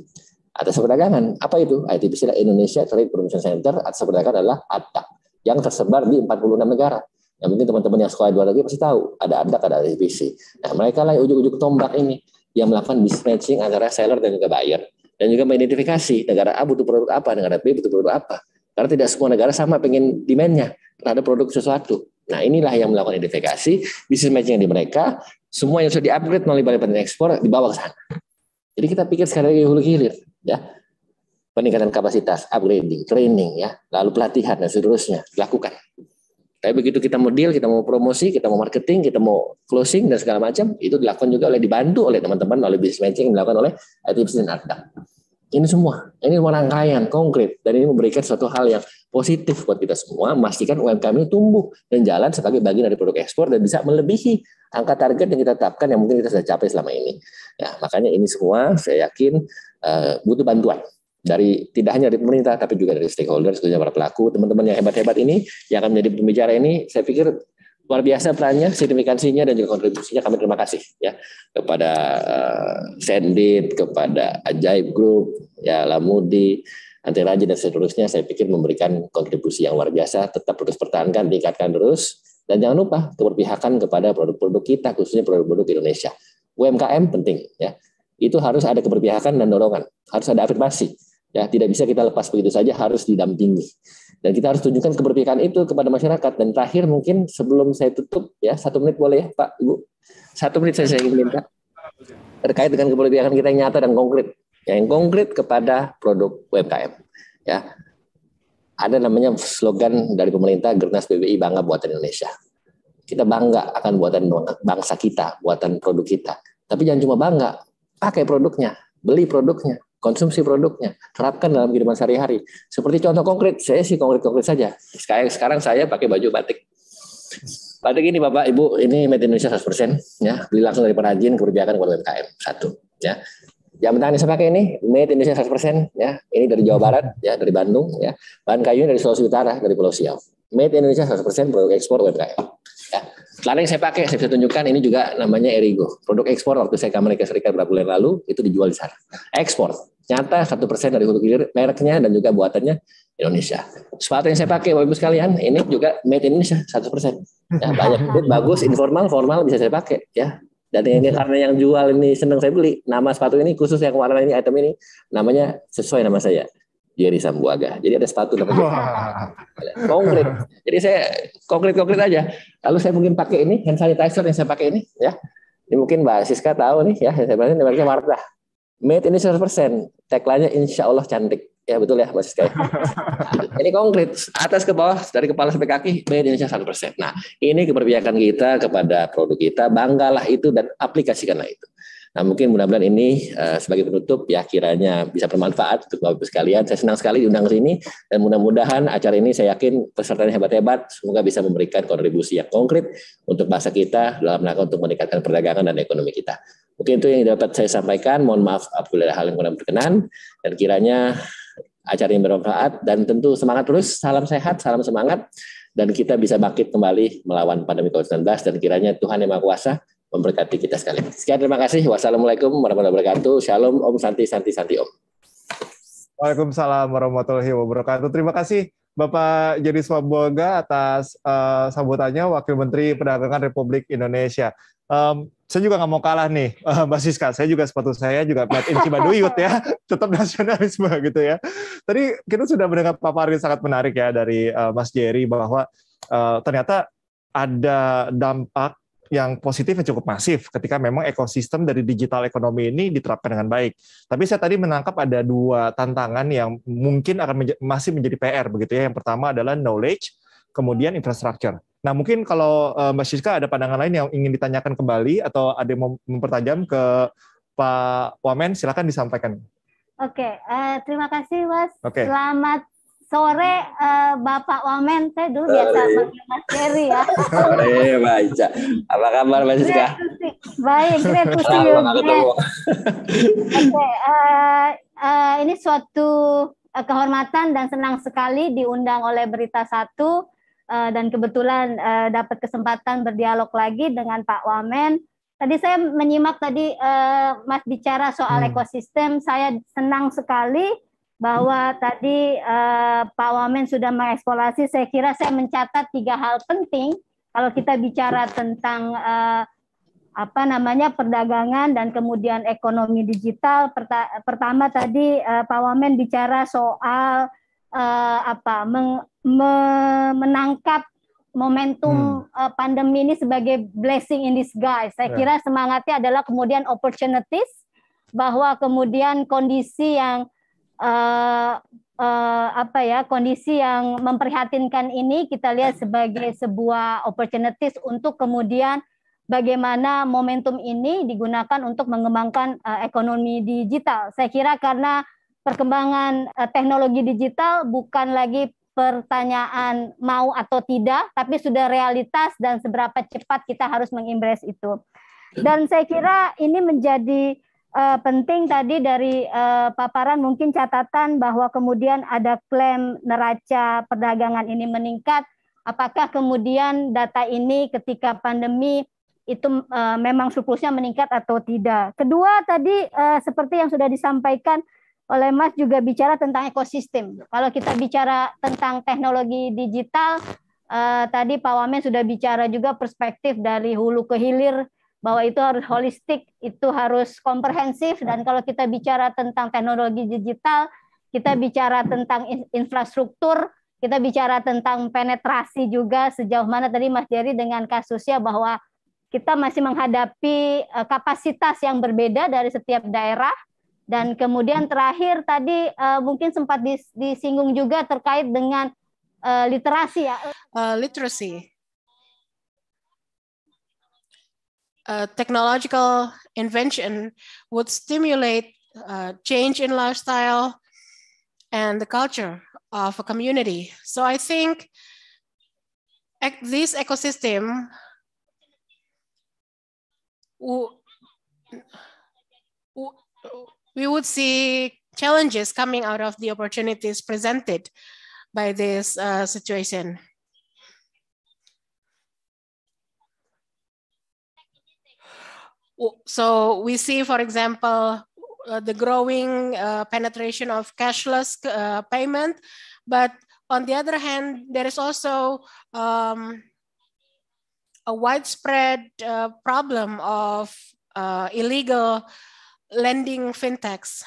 atas perdagangan. Apa itu? ITPC adalah Indonesia Trade Promotion Center, atas perdagangan adalah ADAC, yang tersebar di 46 negara. Yang mungkin teman-teman yang sekolah di luar negeri pasti tahu, ada ADAC, ada ITPC. Nah, mereka lah ujuk-ujuk tombak ini, yang melakukan mismatching antara seller dan juga buyer dan juga mengidentifikasi negara A butuh produk apa, negara B butuh produk apa. Karena tidak semua negara sama pengen demand-nya terhadap produk sesuatu. Nah inilah yang melakukan identifikasi, bisnis matching di mereka, semua yang sudah di-upgrade melalui Balai Penelitian Ekspor dibawa ke sana. Jadi kita pikir sekali lagi hulu hilir. ya Peningkatan kapasitas, upgrading, training, ya lalu pelatihan dan seterusnya. Lakukan. Tapi begitu kita mau deal, kita mau promosi, kita mau marketing, kita mau closing dan segala macam, itu dilakukan juga oleh dibantu oleh teman-teman oleh business matching dilakukan oleh IT Business dan Ini semua, ini rangkaian konkret dan ini memberikan suatu hal yang positif buat kita semua, memastikan UMKM ini tumbuh dan jalan sebagai bagian dari produk ekspor dan bisa melebihi angka target yang kita tetapkan yang mungkin kita sudah capai selama ini. Ya, makanya ini semua saya yakin uh, butuh bantuan dari tidak hanya dari pemerintah tapi juga dari stakeholder, khususnya para pelaku, teman-teman yang hebat-hebat ini yang akan menjadi pembicara ini, saya pikir luar biasa perannya, signifikansinya dan juga kontribusinya kami terima kasih ya kepada uh, eh, Sendit, kepada Ajaib Group, ya Lamudi, Antelaji dan seterusnya saya pikir memberikan kontribusi yang luar biasa, tetap terus pertahankan, tingkatkan terus dan jangan lupa keberpihakan kepada produk-produk kita khususnya produk-produk Indonesia. UMKM penting ya. Itu harus ada keberpihakan dan dorongan, harus ada afirmasi Ya, tidak bisa kita lepas begitu saja, harus didampingi. Dan kita harus tunjukkan keberpihakan itu kepada masyarakat. Dan terakhir mungkin sebelum saya tutup, ya satu menit boleh ya Pak, Ibu? Satu menit saya, ingin minta. Terkait dengan keberpihakan kita yang nyata dan konkret. Ya, yang konkret kepada produk UMKM. Ya, ada namanya slogan dari pemerintah Gernas BBI Bangga Buatan Indonesia. Kita bangga akan buatan bangsa kita, buatan produk kita. Tapi jangan cuma bangga, pakai produknya, beli produknya, konsumsi produknya, terapkan dalam kehidupan sehari-hari. Seperti contoh konkret, saya sih konkret-konkret saja. Sekarang, sekarang saya pakai baju batik. Batik ini Bapak Ibu, ini made in Indonesia 100% ya, beli langsung dari perajin keberpihakan kepada UMKM. Satu, ya. Jam tangan yang saya pakai ini made in Indonesia 100% ya. Ini dari Jawa Barat ya, dari Bandung ya. Bahan kayunya dari Sulawesi Utara, dari Pulau Siau. Made in Indonesia 100% produk ekspor UMKM. Ya. yang saya pakai, saya bisa tunjukkan ini juga namanya Erigo. Produk ekspor waktu saya ke Amerika Serikat beberapa bulan lalu, itu dijual di sana. Ekspor. Nyata satu persen dari hulu hilir mereknya dan juga buatannya Indonesia. Sepatu yang saya pakai, Bapak-Ibu sekalian, ini juga made in Indonesia, 100 persen. Ya, banyak, bagus, informal, formal bisa saya pakai. ya. Dan ini karena yang jual ini senang saya beli, nama sepatu ini khusus yang warna ini, item ini, namanya sesuai nama saya. Jerry Sambuaga. Jadi ada sepatu namanya. Wow. Konkret. Jadi saya konkret-konkret aja. Lalu saya mungkin pakai ini hand sanitizer yang saya pakai ini ya. Ini mungkin Mbak Siska tahu nih ya, saya bilang ini Wardah. Made ini 100%. Tagline-nya insya Allah cantik. Ya betul ya Mbak Siska. Ya. ini konkret. Atas ke bawah, dari kepala sampai kaki, made Indonesia 100%. Nah ini keberpihakan kita kepada produk kita. Banggalah itu dan aplikasikanlah itu. Nah, mungkin mudah-mudahan ini uh, sebagai penutup ya kiranya bisa bermanfaat untuk Bapak Ibu sekalian. Saya senang sekali diundang ke sini dan mudah-mudahan acara ini saya yakin pesertanya hebat-hebat semoga bisa memberikan kontribusi yang konkret untuk bahasa kita dalam rangka untuk meningkatkan perdagangan dan ekonomi kita. Mungkin itu yang dapat saya sampaikan. Mohon maaf apabila ada hal yang kurang berkenan dan kiranya acara ini bermanfaat dan tentu semangat terus. Salam sehat, salam semangat dan kita bisa bangkit kembali melawan pandemi COVID-19 dan kiranya Tuhan Yang Maha Kuasa memberkati kita sekalian. Sekian terima kasih. Wassalamualaikum warahmatullahi wabarakatuh. Shalom Om Santi Santi Santi Om. Waalaikumsalam warahmatullahi wabarakatuh. Terima kasih Bapak Jadi Swaboga atas uh, sambutannya Wakil Menteri Perdagangan Republik Indonesia. Um, saya juga nggak mau kalah nih, uh, Mbak Siska. Saya juga sepatu saya juga made in Cibaduyut ya, tetap nasionalisme gitu ya. Tadi kita sudah mendengar paparan sangat menarik ya dari uh, Mas Jerry bahwa uh, ternyata ada dampak yang positifnya cukup masif ketika memang ekosistem dari digital ekonomi ini diterapkan dengan baik. Tapi saya tadi menangkap ada dua tantangan yang mungkin akan menj masih menjadi PR begitu ya. Yang pertama adalah knowledge, kemudian infrastructure. Nah, mungkin kalau uh, Mbak Siska ada pandangan lain yang ingin ditanyakan kembali atau ada yang mempertajam ke Pak Wamen, silakan disampaikan. Oke, okay, uh, eh, terima kasih Mas. Okay. Selamat sore uh, Bapak Wamen saya dulu biasa panggil Mas Ferry ya. Sore baca. Apa kabar Mas Siska? Baik, see you. Oke, uh, uh, ini suatu uh, kehormatan dan senang sekali diundang oleh Berita Satu uh, dan kebetulan uh, dapat kesempatan berdialog lagi dengan Pak Wamen. Tadi saya menyimak tadi uh, Mas bicara soal hmm. ekosistem, saya senang sekali bahwa tadi uh, Pak Wamen sudah mengeksplorasi, saya kira saya mencatat tiga hal penting kalau kita bicara tentang uh, apa namanya perdagangan dan kemudian ekonomi digital. pertama tadi uh, Pak Wamen bicara soal uh, apa meng me menangkap momentum hmm. uh, pandemi ini sebagai blessing in disguise. Saya ya. kira semangatnya adalah kemudian opportunities bahwa kemudian kondisi yang uh, uh, apa ya kondisi yang memprihatinkan ini kita lihat sebagai sebuah opportunities untuk kemudian bagaimana momentum ini digunakan untuk mengembangkan uh, ekonomi digital. Saya kira karena perkembangan uh, teknologi digital bukan lagi pertanyaan mau atau tidak, tapi sudah realitas dan seberapa cepat kita harus mengimbres itu. Dan saya kira ini menjadi uh, penting tadi dari uh, paparan mungkin catatan bahwa kemudian ada klaim neraca perdagangan ini meningkat. Apakah kemudian data ini ketika pandemi itu uh, memang surplusnya meningkat atau tidak? Kedua tadi uh, seperti yang sudah disampaikan oleh Mas juga bicara tentang ekosistem. Kalau kita bicara tentang teknologi digital, uh, tadi Pak Wamen sudah bicara juga perspektif dari hulu ke hilir bahwa itu harus holistik, itu harus komprehensif dan kalau kita bicara tentang teknologi digital, kita bicara tentang infrastruktur, kita bicara tentang penetrasi juga sejauh mana tadi Mas Jerry dengan kasusnya bahwa kita masih menghadapi eh, kapasitas yang berbeda dari setiap daerah dan kemudian terakhir tadi eh, mungkin sempat disinggung juga terkait dengan eh, literasi ya. Uh, literasi. technological invention would stimulate uh, change in lifestyle and the culture of a community. So I think ec this ecosystem we would see challenges coming out of the opportunities presented by this uh, situation. so we see, for example, uh, the growing uh, penetration of cashless uh, payment. But on the other hand, there is also um, a widespread uh, problem of uh, illegal lending fintechs.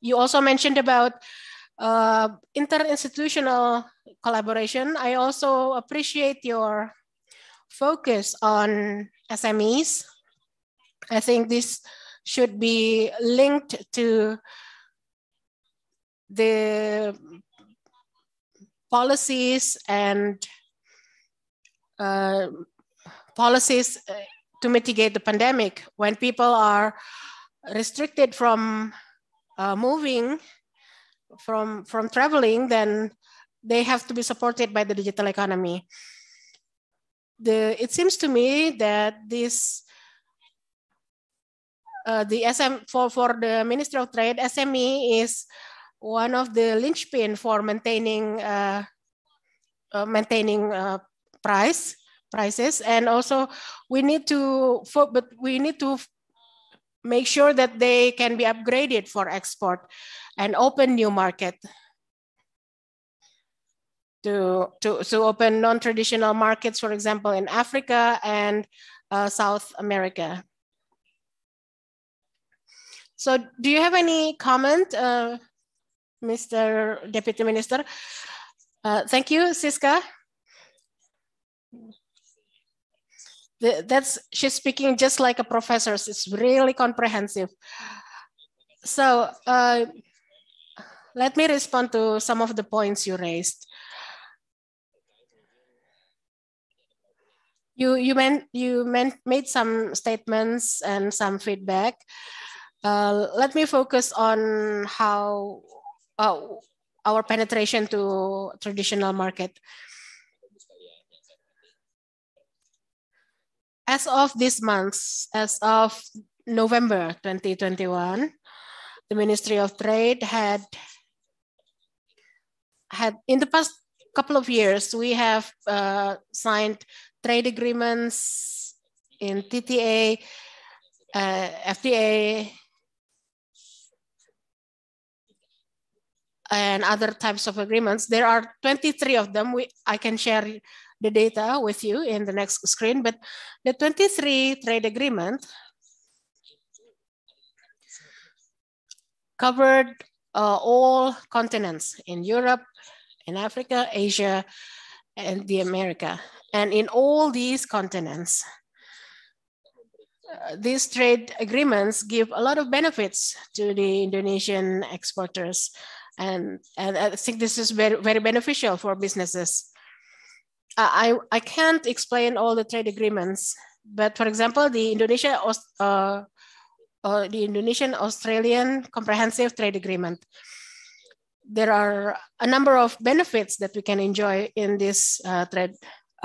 You also mentioned about uh, interinstitutional collaboration. I also appreciate your focus on SMEs I think this should be linked to the policies and uh, policies uh, to mitigate the pandemic. When people are restricted from uh, moving, from, from traveling, then they have to be supported by the digital economy. The, it seems to me that this uh, the SM for, for the Ministry of Trade, SME is one of the linchpin for maintaining uh, uh, maintaining uh, price prices, and also we need to for, but we need to make sure that they can be upgraded for export and open new market to to to open non-traditional markets, for example, in Africa and uh, South America. So do you have any comment, uh, Mr. Deputy Minister? Uh, thank you, Siska. The, that's she's speaking just like a professor. It's really comprehensive. So uh, let me respond to some of the points you raised. You you meant you meant made some statements and some feedback. Uh, let me focus on how uh, our penetration to traditional market. As of this month, as of November 2021, the Ministry of Trade had had in the past couple of years we have uh, signed trade agreements in TTA, uh, FDA, and other types of agreements. There are 23 of them. We, I can share the data with you in the next screen, but the 23 trade agreement covered uh, all continents in Europe, in Africa, Asia, and the America. And in all these continents, uh, these trade agreements give a lot of benefits to the Indonesian exporters. And, um, and I think this is very, very beneficial for businesses. I, I can't explain all the trade agreements, but for example, the Indonesia uh, uh, the Indonesian Australian Comprehensive Trade Agreement. There are a number of benefits that we can enjoy in these uh, trade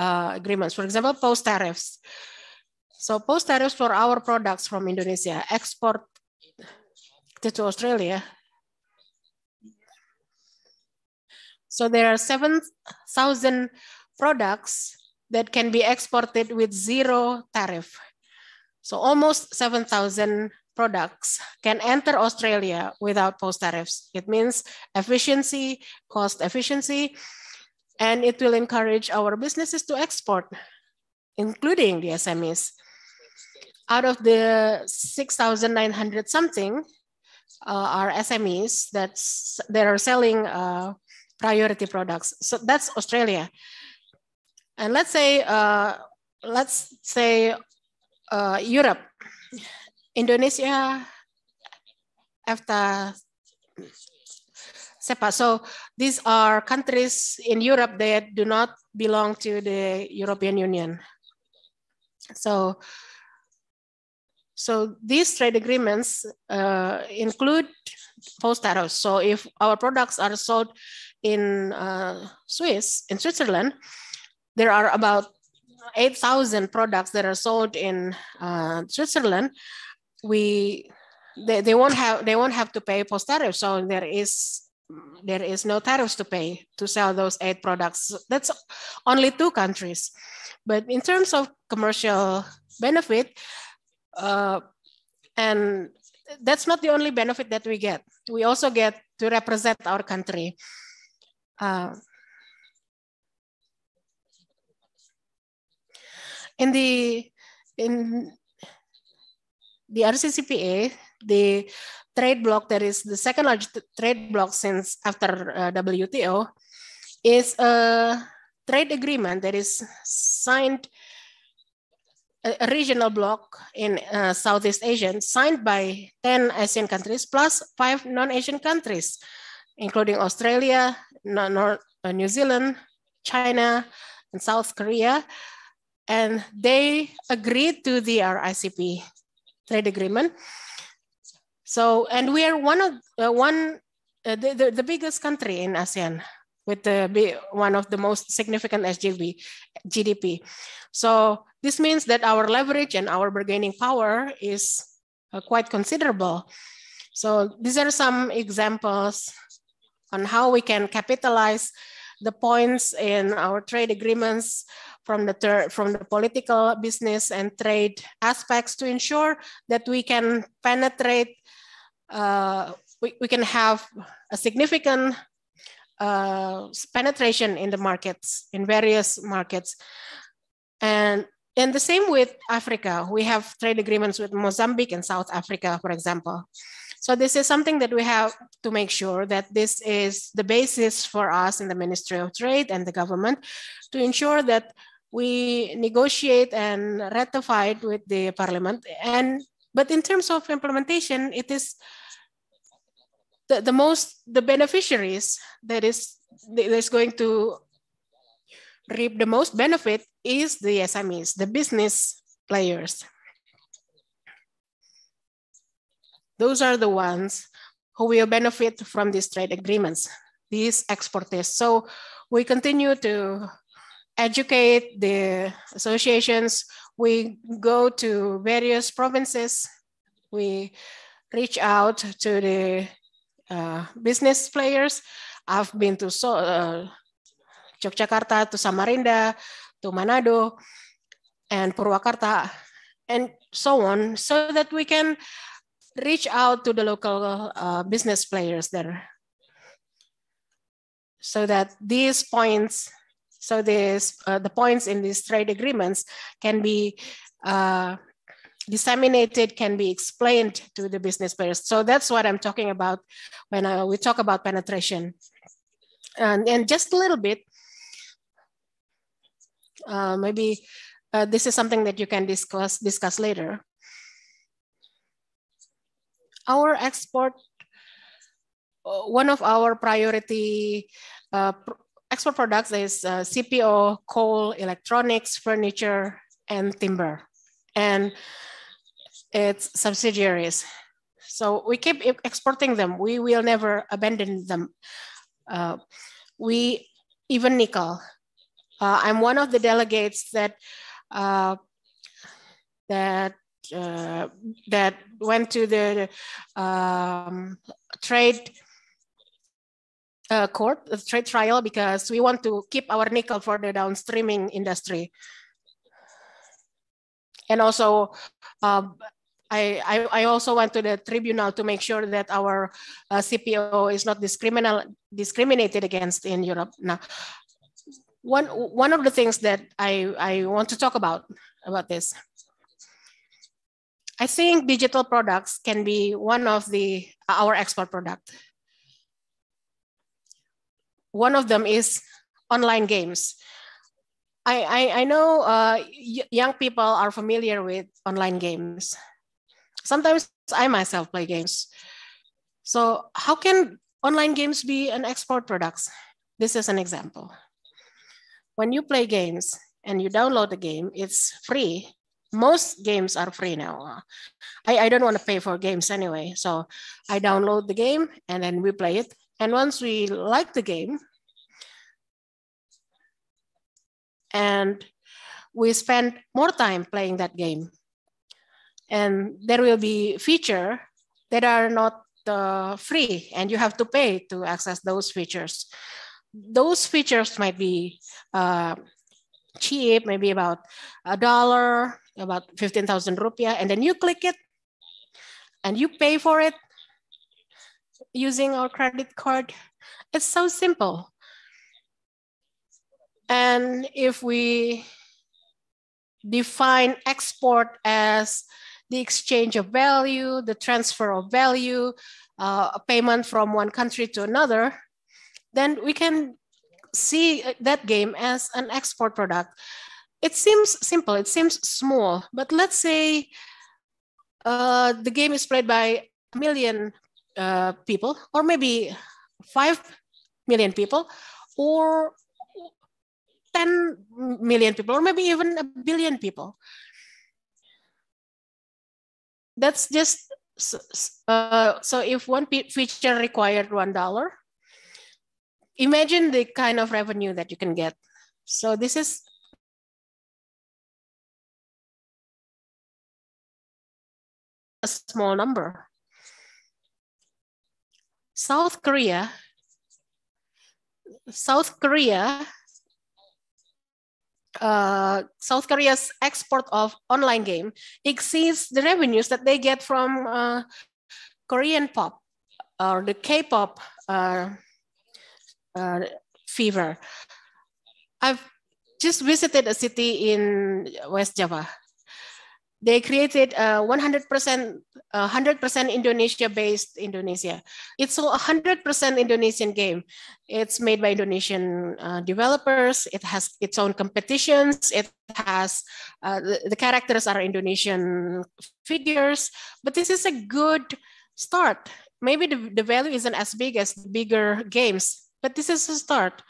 uh, agreements. For example, post tariffs. So post tariffs for our products from Indonesia export to Australia So there are 7,000 products that can be exported with zero tariff. So almost 7,000 products can enter Australia without post tariffs. It means efficiency, cost efficiency, and it will encourage our businesses to export, including the SMEs. Out of the 6,900 something uh, are SMEs that they're selling uh, priority products. So that's Australia. And let's say, uh, let's say uh, Europe, Indonesia, EFTA, SEPA. So these are countries in Europe that do not belong to the European Union. So, so these trade agreements uh, include post tariffs. So if our products are sold in uh, Swiss, in Switzerland, there are about 8,000 products that are sold in uh, Switzerland. We they, they won't have they won't have to pay post tariff, so there is there is no tariffs to pay to sell those eight products. That's only two countries, but in terms of commercial benefit, uh, and that's not the only benefit that we get. We also get to represent our country. Uh, in the in the RCCPA, the trade block that is the second largest trade block since after uh, WTO, is a trade agreement that is signed a regional bloc in uh, Southeast Asia signed by 10 ASEAN countries plus five non-Asian countries, including Australia, North, uh, New Zealand, China, and South Korea. And they agreed to the RICP trade agreement. So, and we are one of uh, one uh, the, the, the, biggest country in ASEAN with the, one of the most significant SGB, GDP. So this means that our leverage and our bargaining power is uh, quite considerable. So these are some examples on how we can capitalize the points in our trade agreements from the from the political business and trade aspects to ensure that we can penetrate uh, we, we can have a significant uh, penetration in the markets in various markets and and the same with Africa. We have trade agreements with Mozambique and South Africa, for example. So this is something that we have to make sure that this is the basis for us in the Ministry of Trade and the government to ensure that we negotiate and ratify it with the parliament. And But in terms of implementation, it is the, the most, the beneficiaries that is, that is going to reap the most benefit is the SMEs, the business players. Those are the ones who will benefit from these trade agreements, these exporters. So we continue to educate the associations. We go to various provinces. We reach out to the uh, business players. I've been to so, uh, to Samarinda, to Manado, and Purwakarta, and so on, so that we can reach out to the local uh, business players there so that these points so this uh, the points in these trade agreements can be uh, disseminated can be explained to the business players so that's what i'm talking about when uh, we talk about penetration and, and just a little bit uh, maybe uh, this is something that you can discuss discuss later our export, uh, one of our priority uh, export products is uh, CPO, coal, electronics, furniture, and timber, and its subsidiaries. So we keep exporting them. We will never abandon them. Uh, we even nickel. Uh, I'm one of the delegates that uh, that uh, that went to the um, trade uh, court, trade trial, because we want to keep our nickel for the downstreaming industry. And also, uh, I, I, I, also went to the tribunal to make sure that our uh, CPO is not discriminated against in Europe. Now, one, one of the things that I, I want to talk about, about this I think digital products can be one of the uh, our export product. One of them is online games. I, I, I know uh, young people are familiar with online games. Sometimes I myself play games. So how can online games be an export products? This is an example. When you play games and you download the game, it's free most games are free now. Uh, I, I don't want to pay for games anyway. So I download the game and then we play it. And once we like the game, and we spend more time playing that game. And there will be feature that are not uh, free and you have to pay to access those features. Those features might be uh, cheap, maybe about a dollar about 15,000 rupiah, and then you click it and you pay for it using our credit card. It's so simple. And if we define export as the exchange of value, the transfer of value, uh, a payment from one country to another, then we can see that game as an export product. It seems simple, it seems small, but let's say uh, the game is played by a million uh, people, or maybe five million people, or 10 million people, or maybe even a billion people. That's just uh, so if one feature required one dollar, imagine the kind of revenue that you can get. So this is a small number. South Korea, South Korea, uh, South Korea's export of online game exceeds the revenues that they get from uh, Korean pop or the K-pop uh, uh fever. I've just visited a city in West Java they created a 100% 100% Indonesia based Indonesia. It's a 100% Indonesian game. It's made by Indonesian uh, developers. It has its own competitions. It has uh, the, the, characters are Indonesian figures. But this is a good start. Maybe the, the value isn't as big as bigger games, but this is a start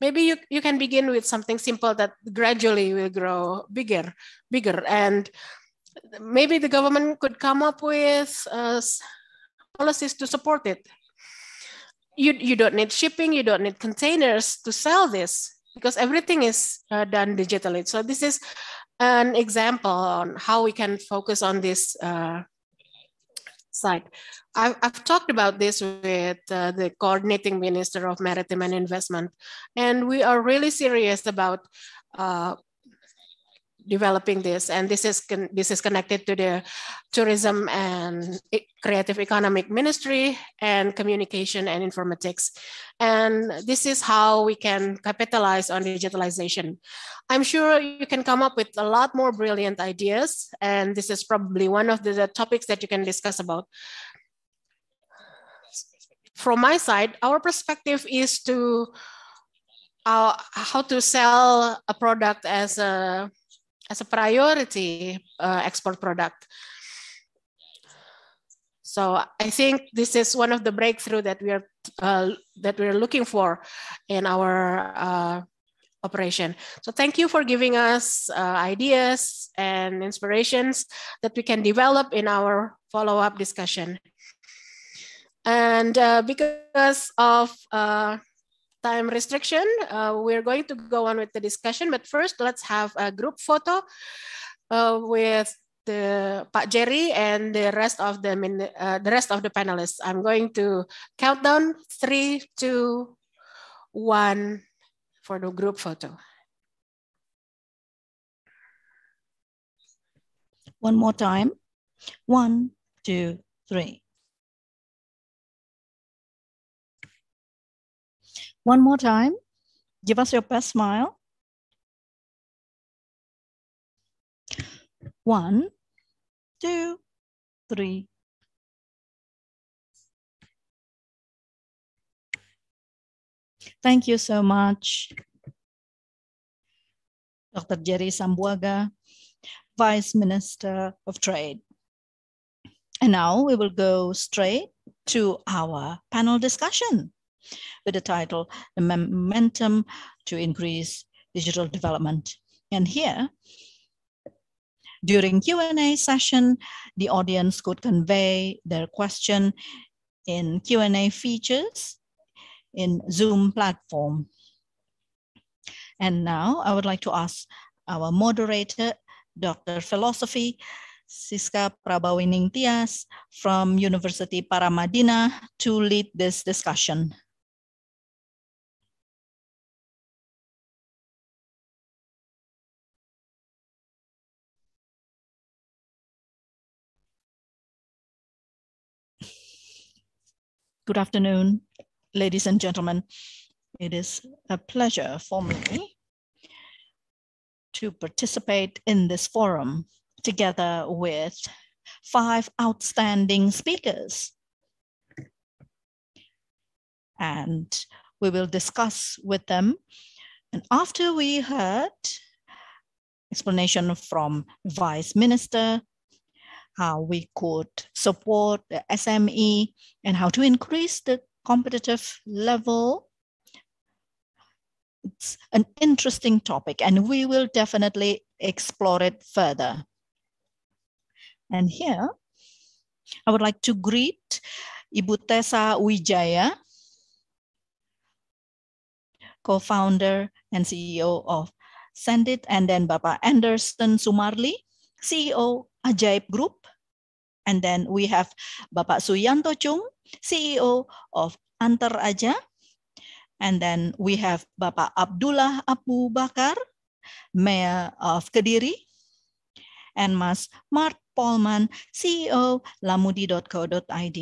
maybe you, you can begin with something simple that gradually will grow bigger, bigger. And maybe the government could come up with uh, policies to support it. You, you don't need shipping, you don't need containers to sell this because everything is uh, done digitally. So this is an example on how we can focus on this uh, side. I've, I've talked about this with uh, the coordinating minister of maritime and investment, and we are really serious about uh, developing this. And this is, this is connected to the Tourism and Creative Economic Ministry and Communication and Informatics. And this is how we can capitalize on digitalization. I'm sure you can come up with a lot more brilliant ideas. And this is probably one of the, the topics that you can discuss about from my side, our perspective is to uh, how to sell a product as a as a priority uh, export product. So I think this is one of the breakthrough that we are uh, that we are looking for in our uh, operation. So thank you for giving us uh, ideas and inspirations that we can develop in our follow-up discussion. And uh, because of uh, time restriction, uh, we're going to go on with the discussion. But first, let's have a group photo uh, with the Pak Jerry and the rest of the uh, the rest of the panelists. I'm going to count down three, two, one for the group photo. One more time. One, two, three. One more time. Give us your best smile. One, two, three. Thank you so much, Dr. Jerry Sambuaga, Vice Minister of Trade. And now we will go straight to our panel discussion with the title The Momentum to Increase Digital Development. And here, during Q&A session, the audience could convey their question in Q&A features in Zoom platform. And now I would like to ask our moderator, Dr. Philosophy Siska Prabawining Tias from University Paramadina to lead this discussion. Good afternoon, ladies and gentlemen. It is a pleasure for me to participate in this forum together with five outstanding speakers. And we will discuss with them. And after we heard explanation from Vice Minister how we could support the SME and how to increase the competitive level. It's an interesting topic, and we will definitely explore it further. And here, I would like to greet Ibu Tessa Wijaya, co-founder and CEO of Sendit, and then Bapak Anderson Sumarli, CEO Ajaib Group, and then we have Bapak Suyanto Chung, CEO of Antar Aja. And then we have Bapak Abdullah Abu Bakar, Mayor of Kediri. And Mas Mark Paulman, CEO, lamudi.co.id.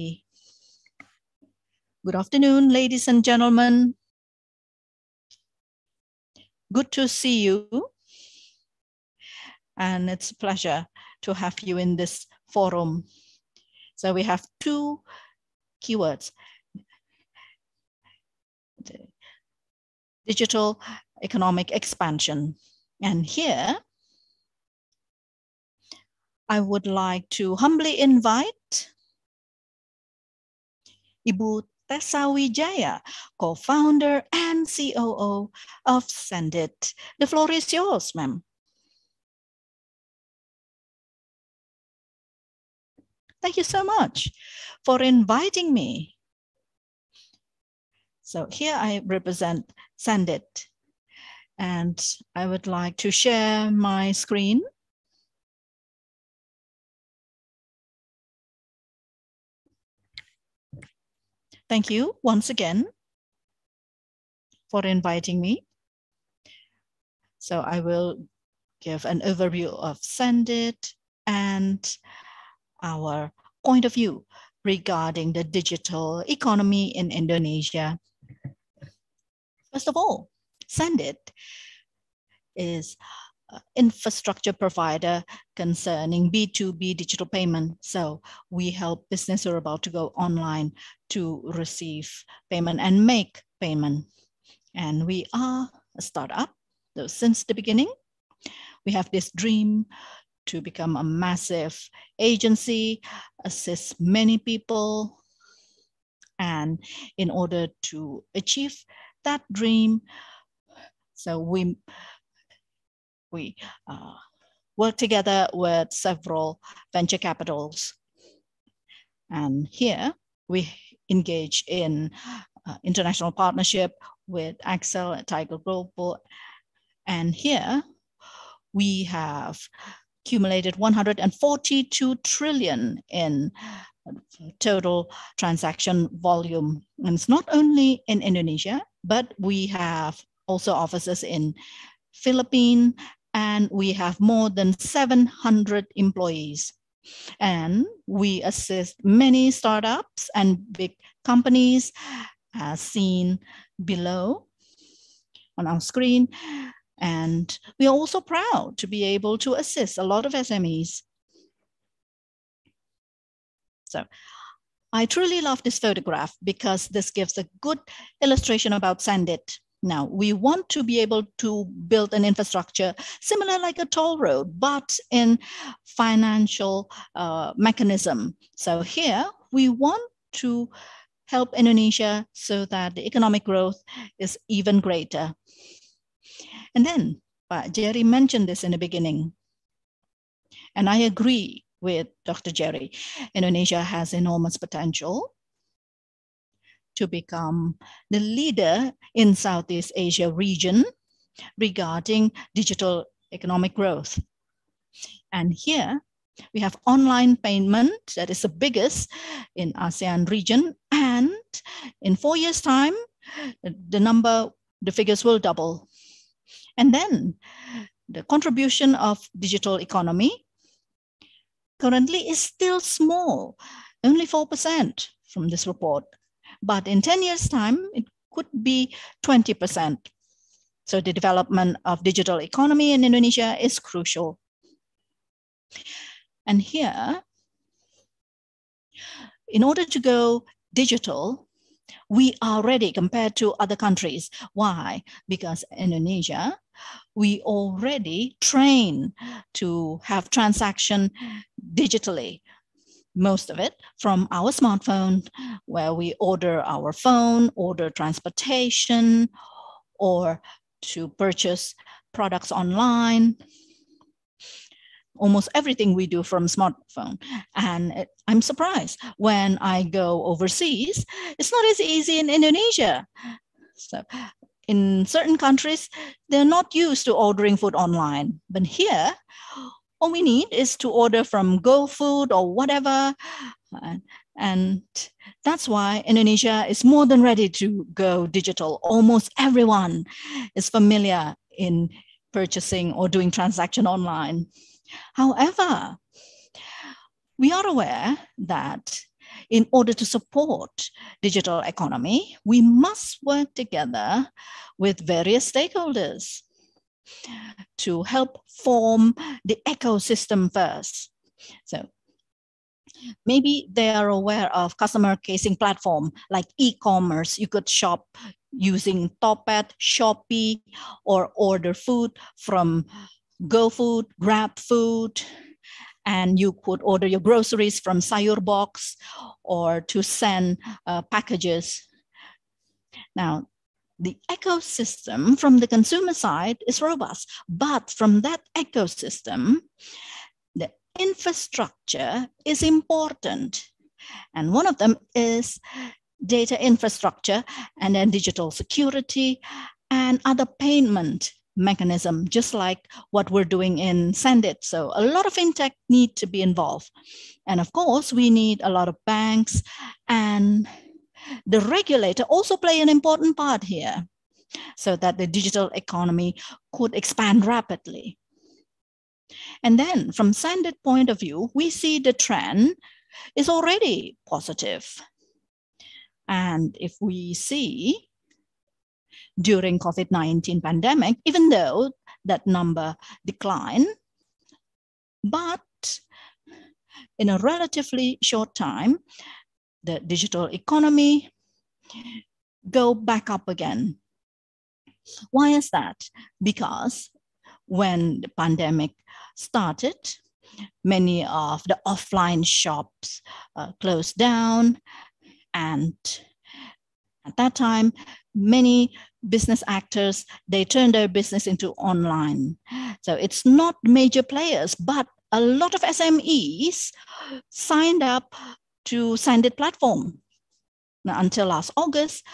Good afternoon, ladies and gentlemen. Good to see you. And it's a pleasure to have you in this forum. So we have two keywords, digital economic expansion. And here, I would like to humbly invite Ibu Tessa Wijaya, co-founder and COO of Sendit. The floor is yours, ma'am. Thank you so much for inviting me. So here I represent Sandit, and I would like to share my screen. Thank you once again for inviting me. So I will give an overview of Sandit and our point of view regarding the digital economy in Indonesia. First of all, Sandit is infrastructure provider concerning B2B digital payment. So we help business who are about to go online to receive payment and make payment. And we are a startup. So since the beginning, we have this dream to become a massive agency, assist many people. And in order to achieve that dream, so we, we uh, work together with several venture capitals. And here we engage in uh, international partnership with Axel and Tiger Global. And here we have accumulated 142 trillion in total transaction volume. And it's not only in Indonesia, but we have also offices in Philippines and we have more than 700 employees. And we assist many startups and big companies as seen below on our screen and we are also proud to be able to assist a lot of SMEs. So I truly love this photograph because this gives a good illustration about Sandit. Now, we want to be able to build an infrastructure similar like a toll road, but in financial uh, mechanism. So here we want to help Indonesia so that the economic growth is even greater. And then uh, Jerry mentioned this in the beginning. And I agree with Dr. Jerry. Indonesia has enormous potential to become the leader in Southeast Asia region regarding digital economic growth. And here we have online payment that is the biggest in ASEAN region. And in four years time, the number, the figures will double. And then the contribution of digital economy currently is still small, only 4% from this report. But in 10 years' time, it could be 20%. So the development of digital economy in Indonesia is crucial. And here, in order to go digital, we are ready compared to other countries. Why? Because Indonesia, we already train to have transaction digitally most of it from our smartphone where we order our phone order transportation or to purchase products online almost everything we do from smartphone. And I'm surprised when I go overseas, it's not as easy in Indonesia. So in certain countries, they're not used to ordering food online. But here, all we need is to order from GoFood or whatever. And that's why Indonesia is more than ready to go digital. Almost everyone is familiar in purchasing or doing transaction online. However, we are aware that in order to support digital economy, we must work together with various stakeholders to help form the ecosystem first. So maybe they are aware of customer casing platform like e-commerce. You could shop using Topet, Shopee, or order food from Go Food, Grab Food, and you could order your groceries from Sayur Box or to send uh, packages. Now, the ecosystem from the consumer side is robust, but from that ecosystem, the infrastructure is important. And one of them is data infrastructure and then digital security and other payment mechanism, just like what we're doing in Sendit. So a lot of fintech need to be involved. And of course, we need a lot of banks and the regulator also play an important part here so that the digital economy could expand rapidly. And then from Sandit point of view, we see the trend is already positive. And if we see during COVID-19 pandemic, even though that number declined. But in a relatively short time, the digital economy go back up again. Why is that? Because when the pandemic started, many of the offline shops uh, closed down and at that time many business actors they turn their business into online so it's not major players but a lot of smes signed up to sandit platform now, until last august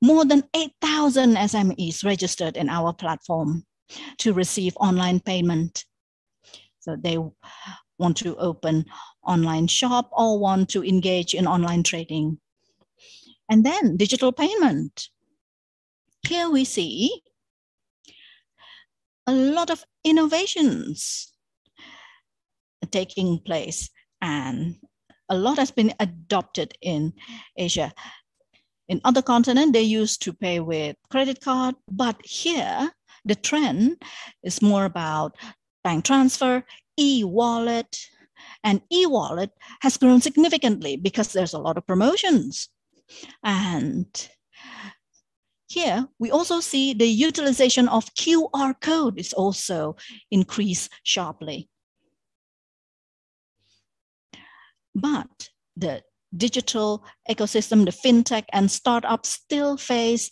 more than 8000 smes registered in our platform to receive online payment so they want to open online shop or want to engage in online trading and then digital payment here we see a lot of innovations taking place and a lot has been adopted in Asia. In other continent, they used to pay with credit card, but here the trend is more about bank transfer, e-wallet, and e-wallet has grown significantly because there's a lot of promotions. And here, we also see the utilization of QR code is also increased sharply. But the digital ecosystem, the fintech and startups still face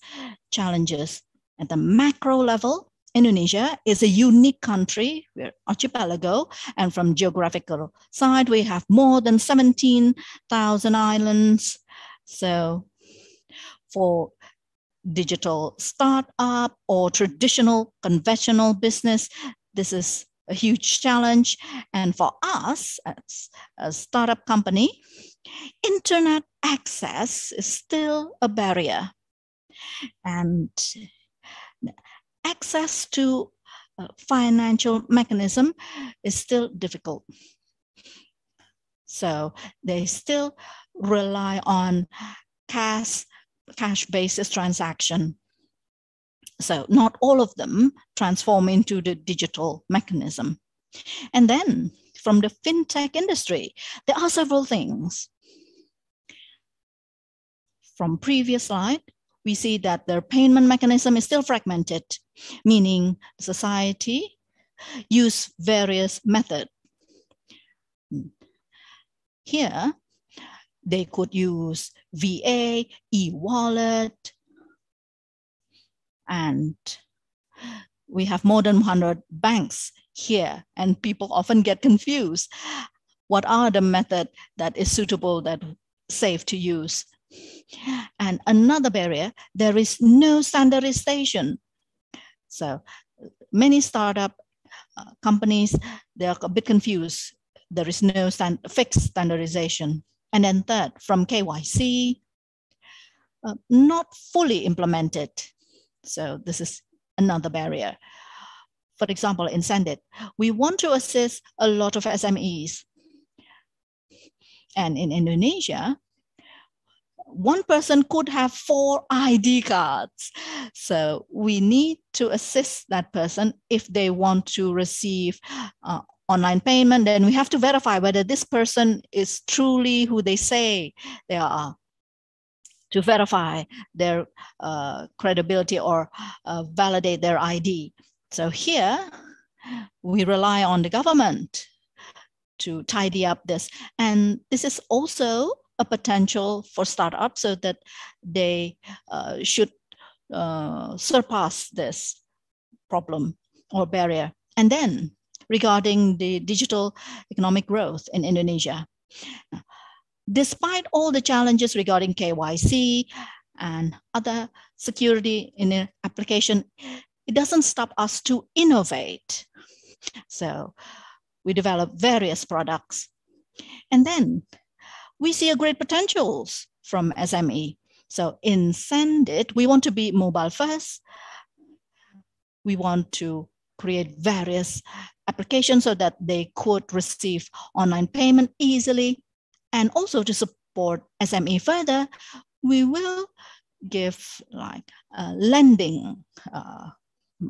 challenges. At the macro level, Indonesia is a unique country. We're archipelago, and from geographical side, we have more than 17,000 islands. So for digital startup or traditional conventional business. This is a huge challenge. And for us, as a startup company, internet access is still a barrier. And access to uh, financial mechanism is still difficult. So they still rely on cash cash basis transaction. So not all of them transform into the digital mechanism. And then from the fintech industry, there are several things. From previous slide, we see that their payment mechanism is still fragmented, meaning society use various methods. Here, they could use VA, e-wallet, and we have more than 100 banks here and people often get confused. What are the method that is suitable that safe to use? And another barrier, there is no standardization. So many startup uh, companies, they're a bit confused. There is no stand, fixed standardization. And then third, from KYC, uh, not fully implemented. So this is another barrier. For example, in Sandit, we want to assist a lot of SMEs. And in Indonesia, one person could have four ID cards. So we need to assist that person if they want to receive uh, online payment, then we have to verify whether this person is truly who they say they are to verify their uh, credibility or uh, validate their ID. So here we rely on the government to tidy up this. And this is also a potential for startups so that they uh, should uh, surpass this problem or barrier. And then regarding the digital economic growth in Indonesia. Despite all the challenges regarding KYC and other security in the application, it doesn't stop us to innovate. So we develop various products. And then we see a great potentials from SME. So in Sendit, we want to be mobile first. We want to create various application so that they could receive online payment easily. And also to support SME further, we will give like a lending uh,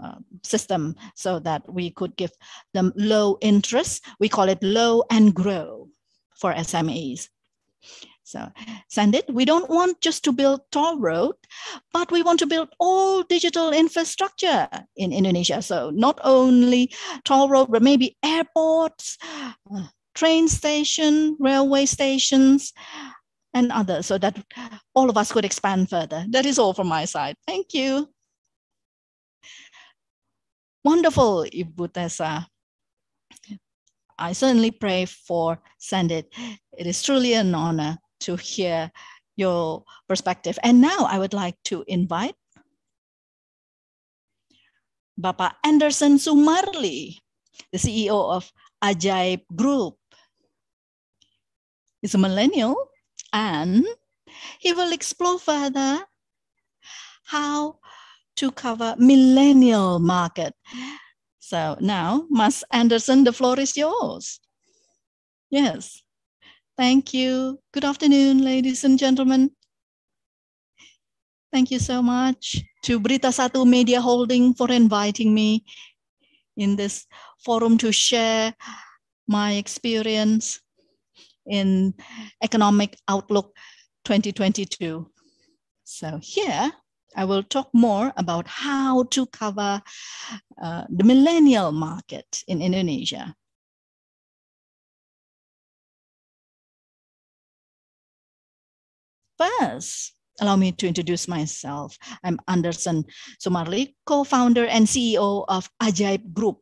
uh, system so that we could give them low interest. We call it low and grow for SMEs. So Sandit, we don't want just to build toll road, but we want to build all digital infrastructure in Indonesia. So not only toll road, but maybe airports, uh, train station, railway stations, and others so that all of us could expand further. That is all from my side. Thank you. Wonderful, Ibu Tessa. I certainly pray for Sandit. It is truly an honor to hear your perspective. And now I would like to invite Bapa Anderson Sumarli, the CEO of Ajaib Group. He's a millennial and he will explore further how to cover millennial market. So now, Mas Anderson, the floor is yours. Yes. Thank you. Good afternoon, ladies and gentlemen. Thank you so much to Brita Satu Media Holding for inviting me in this forum to share my experience in Economic Outlook 2022. So here I will talk more about how to cover uh, the millennial market in Indonesia. First, allow me to introduce myself. I'm Anderson Sumarli, co-founder and CEO of Ajaib Group.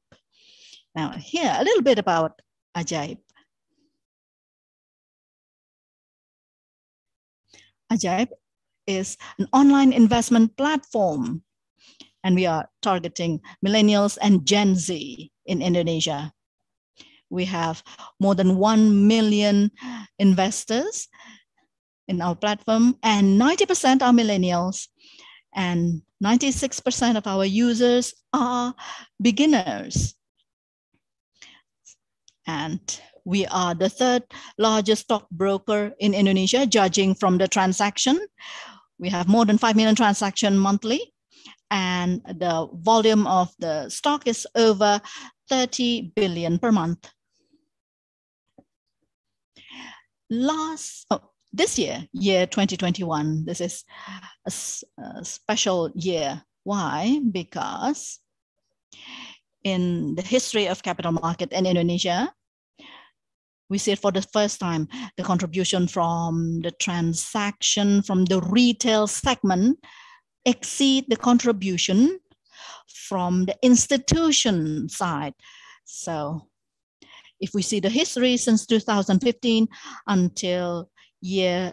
Now, here a little bit about Ajaib. Ajaib is an online investment platform, and we are targeting millennials and Gen Z in Indonesia. We have more than 1 million investors in our platform, and 90% are millennials, and 96% of our users are beginners. And we are the third largest stockbroker in Indonesia, judging from the transaction. We have more than 5 million transactions monthly, and the volume of the stock is over 30 billion per month. Last, oh, this year, year 2021, this is a, special year. Why? Because in the history of capital market in Indonesia, we see it for the first time the contribution from the transaction from the retail segment exceed the contribution from the institution side. So if we see the history since 2015 until year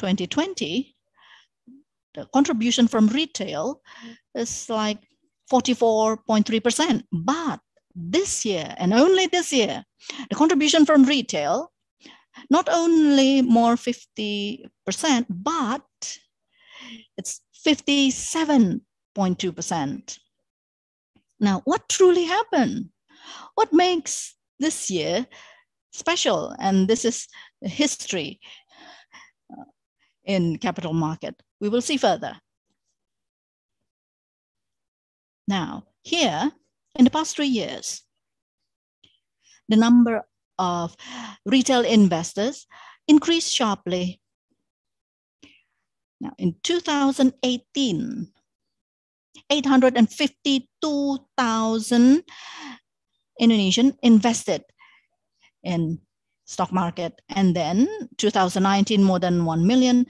2020, the contribution from retail is like 44.3%. But this year, and only this year, the contribution from retail not only more 50%, but it's 57.2%. Now, what truly happened? What makes this year special? And this is history in capital market. We will see further. Now, here, in the past three years, the number of retail investors increased sharply. Now, in 2018, 852,000 Indonesian invested in stock market. And then 2019, more than 1 million.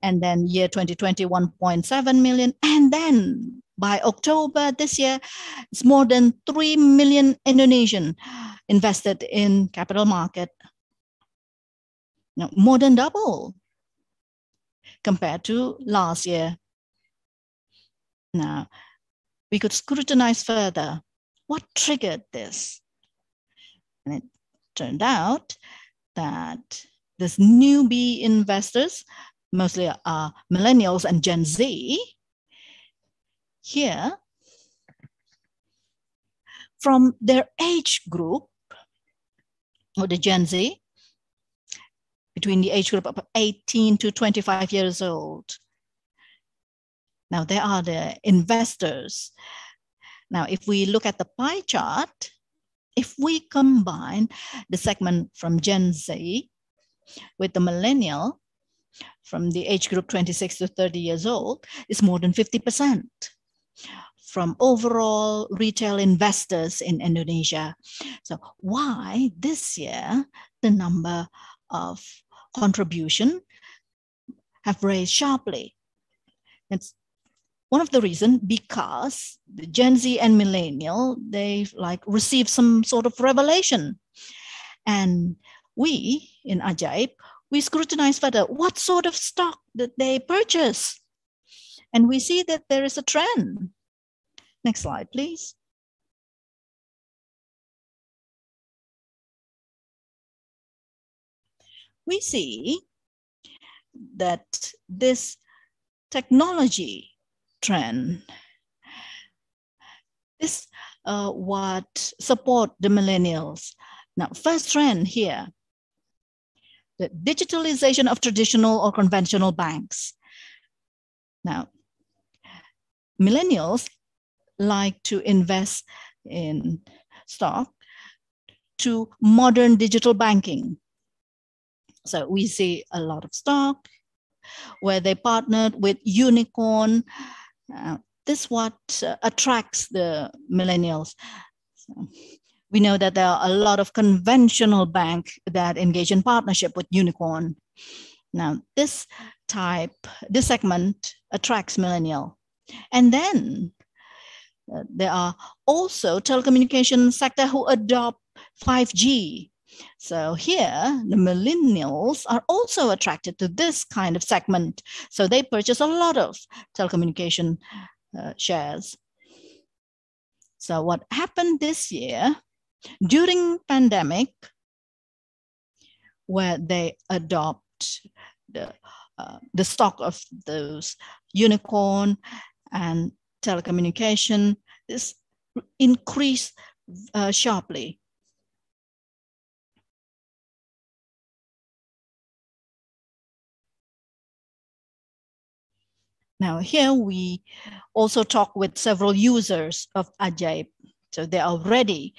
And then year 2020, 1.7 million. And then by October this year, it's more than 3 million Indonesian invested in capital market. Now, more than double compared to last year. Now, we could scrutinize further what triggered this. And it turned out that these newbie investors, mostly are millennials and Gen Z, here from their age group or the Gen Z, between the age group of 18 to 25 years old. Now, there are the investors. Now, if we look at the pie chart, if we combine the segment from Gen Z with the millennial from the age group 26 to 30 years old, it's more than 50% from overall retail investors in Indonesia. So why this year the number of contribution have raised sharply? It's one of the reason because the gen z and millennial they like receive some sort of revelation and we in ajaib we scrutinize further what sort of stock that they purchase and we see that there is a trend next slide please we see that this technology trend. This uh, what support the millennials. Now, first trend here, the digitalization of traditional or conventional banks. Now, millennials like to invest in stock to modern digital banking. So we see a lot of stock where they partnered with unicorn uh, this what uh, attracts the millennials. So we know that there are a lot of conventional bank that engage in partnership with unicorn. Now, this type, this segment attracts millennial. And then uh, there are also telecommunication sector who adopt 5G so here, the millennials are also attracted to this kind of segment. So they purchase a lot of telecommunication uh, shares. So what happened this year during pandemic, where they adopt the, uh, the stock of those unicorn and telecommunication, this increased uh, sharply. Now here we also talk with several users of Ajaib. So they are ready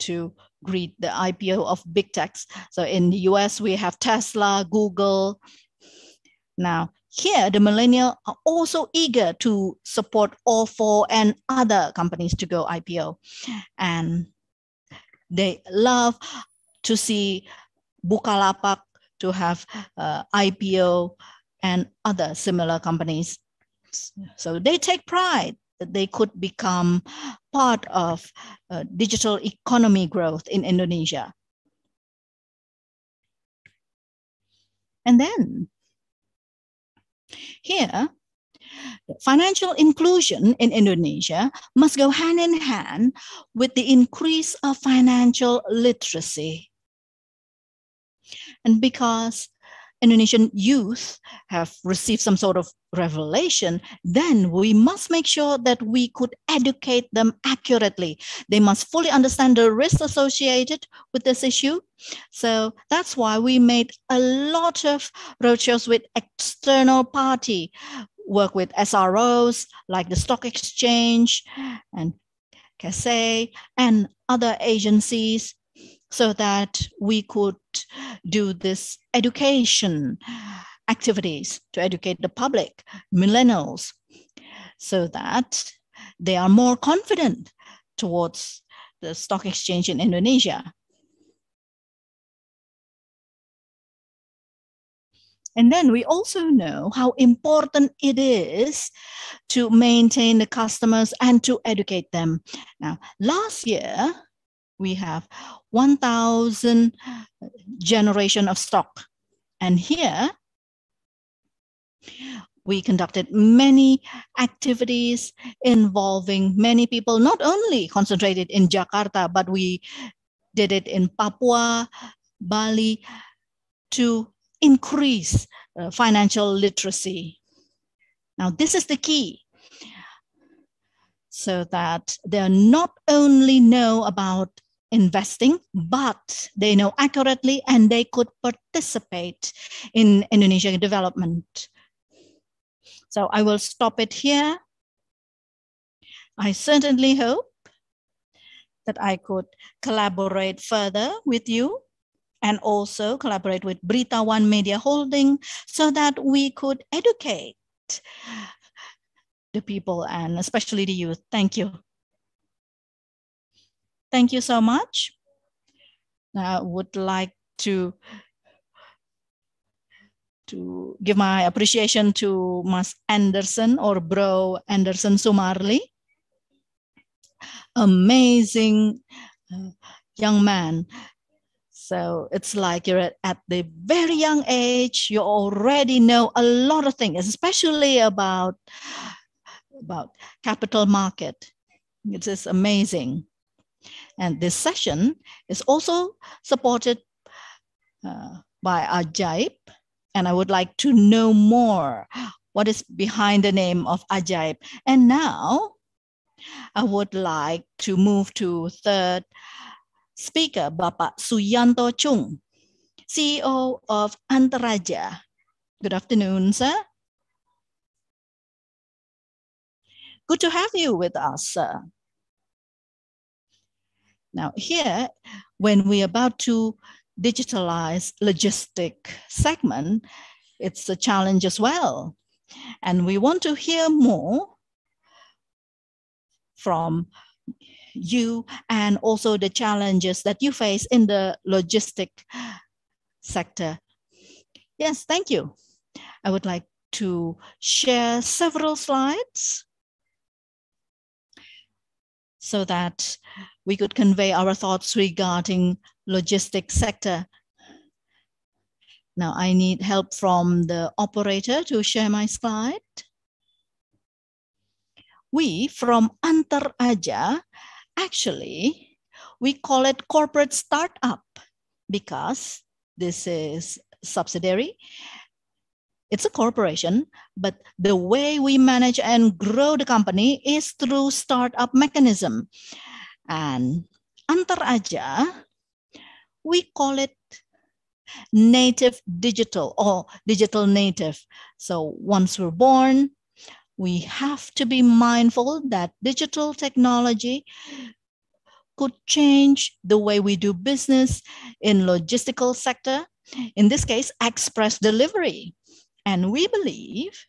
to greet the IPO of big techs. So in the US, we have Tesla, Google. Now here, the millennial are also eager to support all four and other companies to go IPO. And they love to see Bukalapak to have uh, IPO and other similar companies. So they take pride that they could become part of uh, digital economy growth in Indonesia. And then here, financial inclusion in Indonesia must go hand in hand with the increase of financial literacy. And because Indonesian youth have received some sort of revelation, then we must make sure that we could educate them accurately. They must fully understand the risks associated with this issue. So that's why we made a lot of roadshows with external party, work with SROs like the Stock Exchange and CASE and other agencies so that we could do this education activities to educate the public, millennials, so that they are more confident towards the stock exchange in Indonesia. And then we also know how important it is to maintain the customers and to educate them. Now, last year, we have 1,000 generation of stock. And here, we conducted many activities involving many people, not only concentrated in Jakarta, but we did it in Papua, Bali, to increase uh, financial literacy. Now, this is the key so that they not only know about investing, but they know accurately and they could participate in Indonesia development. So I will stop it here. I certainly hope that I could collaborate further with you and also collaborate with Brita One Media Holding so that we could educate the people and especially the youth. Thank you. Thank you so much. I would like to to give my appreciation to Mas Anderson or Bro Anderson Sumarli. Amazing uh, young man. So it's like you're at the very young age, you already know a lot of things, especially about, about capital market. It is amazing. And this session is also supported uh, by Ajaib. And I would like to know more what is behind the name of Ajaib. And now I would like to move to third speaker, Bapak Suyanto Chung, CEO of Antaraja. Good afternoon, sir. Good to have you with us, sir. Now, here, when we're about to digitalize logistic segment, it's a challenge as well. And we want to hear more from you and also the challenges that you face in the logistic sector. Yes, thank you. I would like to share several slides so that we could convey our thoughts regarding logistics sector. Now I need help from the operator to share my slide. We from Antar Aja, actually, we call it corporate startup because this is subsidiary. It's a corporation, but the way we manage and grow the company is through startup mechanism. And antar aja, we call it native digital or digital native. So once we're born, we have to be mindful that digital technology could change the way we do business in logistical sector in this case express delivery and we believe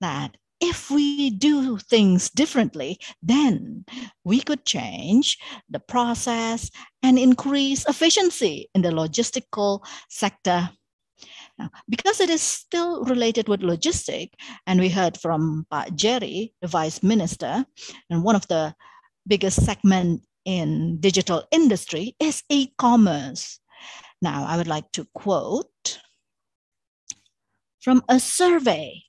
that if we do things differently, then we could change the process and increase efficiency in the logistical sector. Now, because it is still related with logistic, and we heard from Pak Jerry, the vice minister, and one of the biggest segment in digital industry is e-commerce. Now, I would like to quote from a survey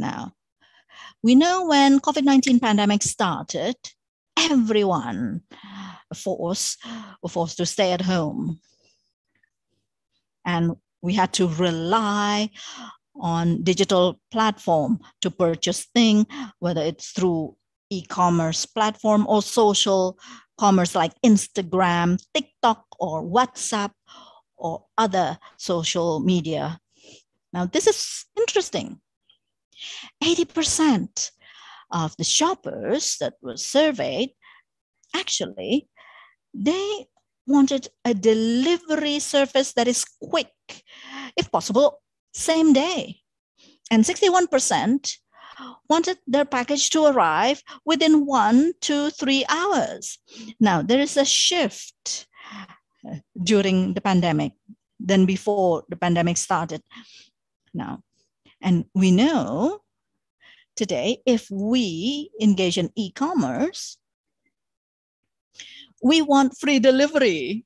now. We know when COVID-19 pandemic started, everyone forced, forced to stay at home. And we had to rely on digital platform to purchase thing, whether it's through e-commerce platform or social commerce like Instagram, TikTok, or WhatsApp, or other social media. Now, this is interesting 80% of the shoppers that were surveyed actually they wanted a delivery service that is quick if possible same day and 61% wanted their package to arrive within one to three hours now there is a shift uh, during the pandemic than before the pandemic started now and we know today if we engage in e commerce, we want free delivery.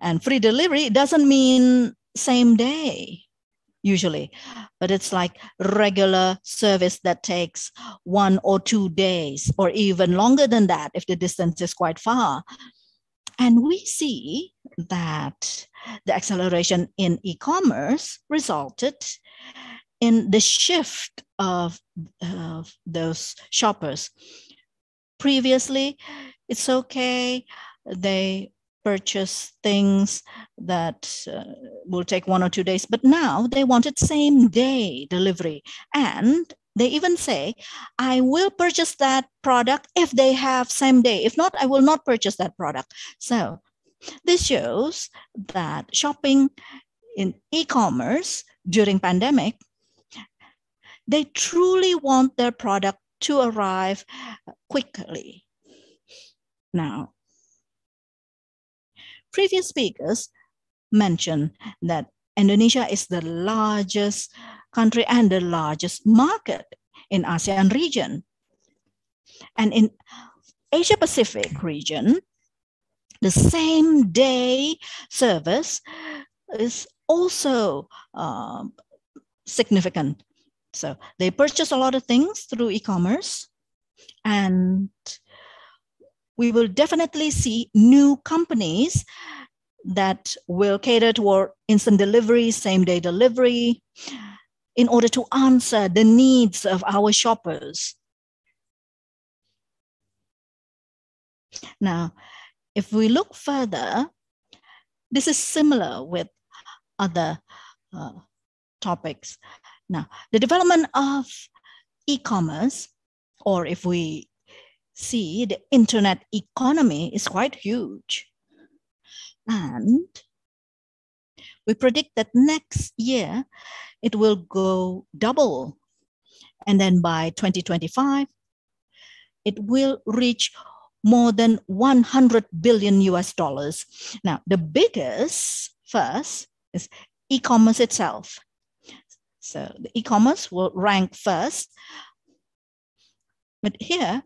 And free delivery doesn't mean same day usually, but it's like regular service that takes one or two days or even longer than that if the distance is quite far. And we see that the acceleration in e commerce resulted in the shift of, of those shoppers. Previously, it's okay, they purchase things that uh, will take one or two days, but now they want it same day delivery. And they even say, I will purchase that product if they have same day. If not, I will not purchase that product. So this shows that shopping in e-commerce during pandemic, they truly want their product to arrive quickly. Now, previous speakers mentioned that Indonesia is the largest country and the largest market in ASEAN region. And in Asia Pacific region, the same day service is also um, significant. So they purchase a lot of things through e-commerce and we will definitely see new companies that will cater toward instant delivery, same day delivery, in order to answer the needs of our shoppers. Now, if we look further, this is similar with other uh, topics. Now, the development of e-commerce, or if we see the internet economy is quite huge. And we predict that next year it will go double. And then by 2025, it will reach more than 100 billion US dollars. Now, the biggest first is e-commerce itself. So the e-commerce will rank first. But here,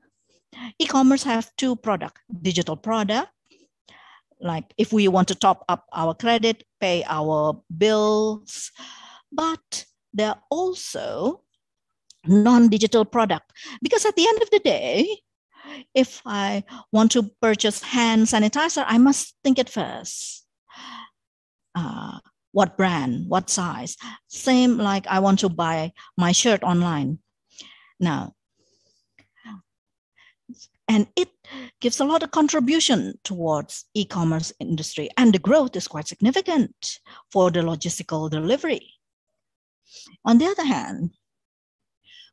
e-commerce have two product, digital product, like if we want to top up our credit, pay our bills, but there are also non-digital product. Because at the end of the day, if I want to purchase hand sanitizer, I must think it first. Uh, what brand, what size. Same like I want to buy my shirt online. Now, and it gives a lot of contribution towards e-commerce industry and the growth is quite significant for the logistical delivery on the other hand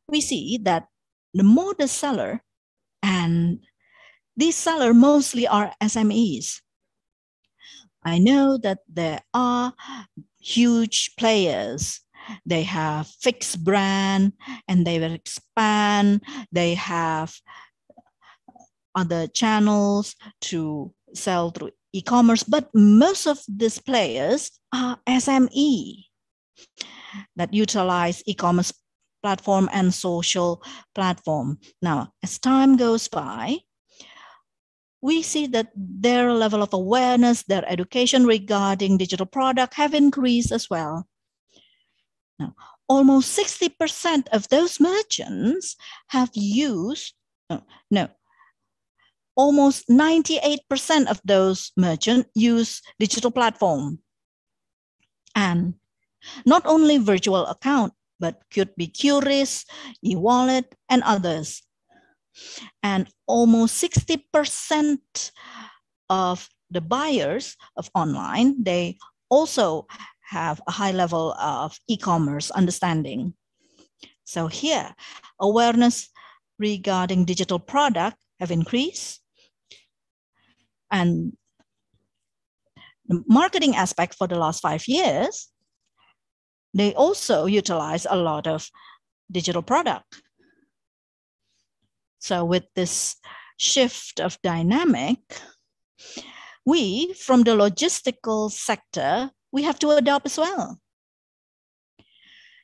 we see that the more the seller and these sellers mostly are smes I know that there are huge players. They have fixed brand and they will expand. They have other channels to sell through e-commerce, but most of these players are SME that utilize e-commerce platform and social platform. Now, as time goes by, we see that their level of awareness, their education regarding digital product have increased as well. Now, almost 60% of those merchants have used, no, no almost 98% of those merchants use digital platform. And not only virtual account, but could be QRIS, e-wallet, and others and almost 60% of the buyers of online they also have a high level of e-commerce understanding so here awareness regarding digital product have increased and the marketing aspect for the last five years they also utilize a lot of digital product so, with this shift of dynamic, we from the logistical sector, we have to adopt as well.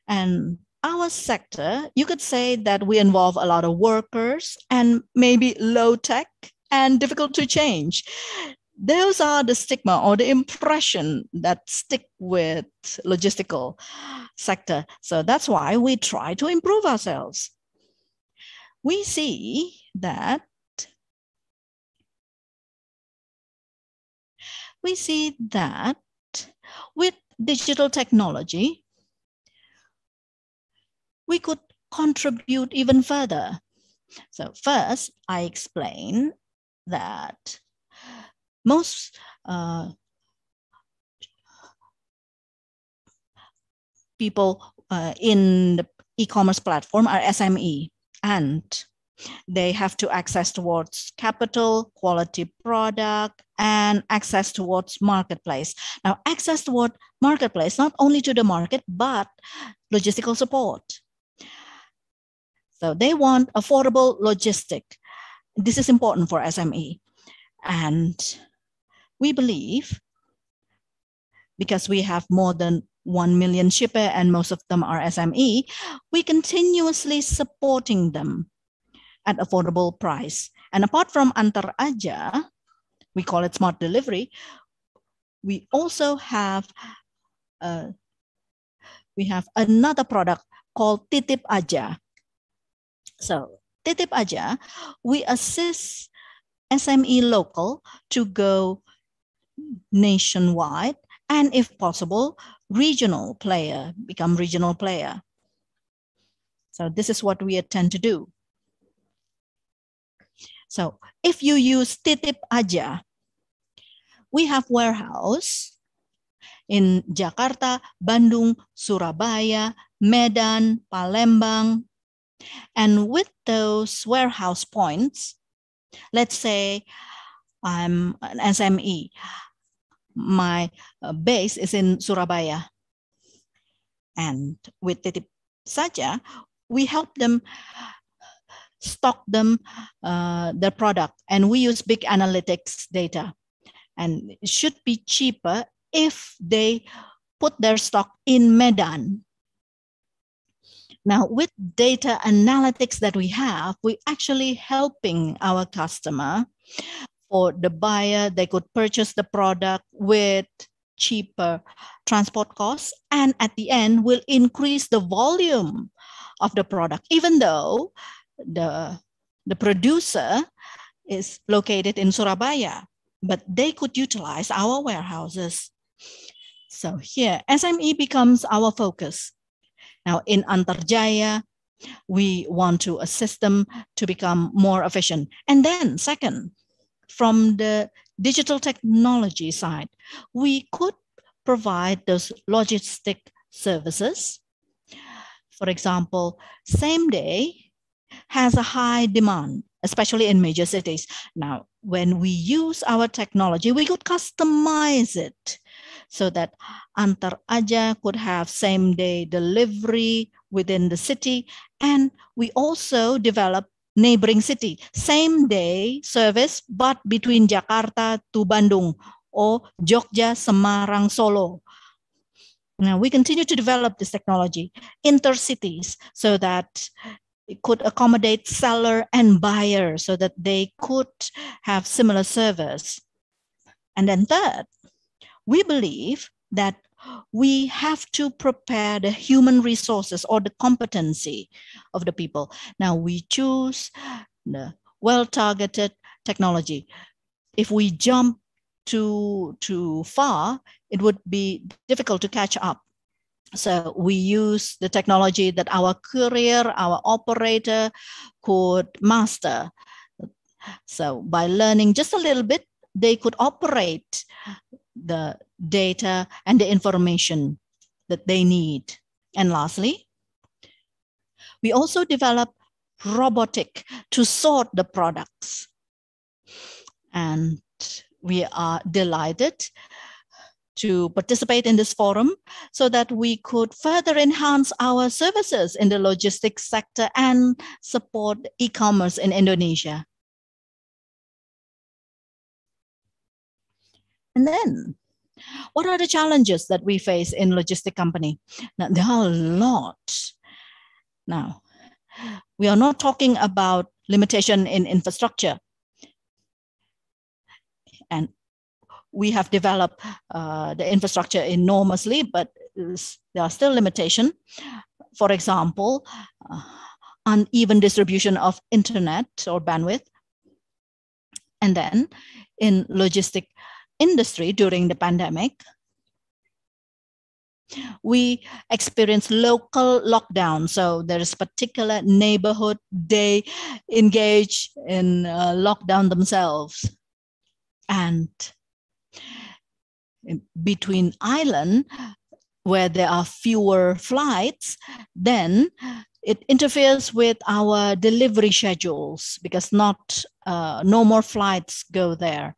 And our sector, you could say that we involve a lot of workers and maybe low tech and difficult to change. Those are the stigma or the impression that stick with logistical sector. So that's why we try to improve ourselves we see that we see that with digital technology, we could contribute even further. So first, I explain that most uh, people uh, in the e-commerce platform are SME and they have to access towards capital, quality product, and access towards marketplace. Now, access toward marketplace, not only to the market, but logistical support. So they want affordable logistic. This is important for SME. And we believe because we have more than 1 million shipper and most of them are SME, we continuously supporting them at affordable price. And apart from Antar Aja, we call it smart delivery, we also have uh, we have another product called Titip Aja. So Titip Aja, we assist SME local to go nationwide and if possible, regional player, become regional player. So this is what we intend to do. So if you use titip aja, we have warehouse in Jakarta, Bandung, Surabaya, Medan, Palembang. And with those warehouse points, let's say I'm an SME, my uh, base is in Surabaya. And with Titip Saja, we help them stock them uh, their product and we use big analytics data and it should be cheaper if they put their stock in medan now with data analytics that we have we're actually helping our customer for the buyer. They could purchase the product with cheaper transport costs and at the end will increase the volume of the product even though the the producer is located in Surabaya but they could utilize our warehouses so here SME becomes our focus now in Antarjaya we want to assist them to become more efficient and then second from the digital technology side, we could provide those logistic services. For example, same day has a high demand, especially in major cities. Now, when we use our technology, we could customize it so that Antar Aja could have same day delivery within the city. And we also develop neighboring city. Same day service, but between Jakarta to Bandung or Jogja, Semarang, Solo. Now we continue to develop this technology, intercities, so that it could accommodate seller and buyer so that they could have similar service. And then third, we believe that we have to prepare the human resources or the competency of the people. Now we choose the well-targeted technology. If we jump too too far, it would be difficult to catch up. So we use the technology that our courier, our operator could master. So by learning just a little bit, they could operate the data and the information that they need. And lastly, we also develop robotic to sort the products. And we are delighted to participate in this forum so that we could further enhance our services in the logistics sector and support e-commerce in Indonesia. And then, what are the challenges that we face in logistic company? Now, there are a lot. Now, we are not talking about limitation in infrastructure. And we have developed uh, the infrastructure enormously, but there are still limitation. For example, uh, uneven distribution of internet or bandwidth. And then in logistic industry during the pandemic. We experience local lockdown. So there is particular neighborhood they engage in uh, lockdown themselves. And between island where there are fewer flights, then it interferes with our delivery schedules because not uh, no more flights go there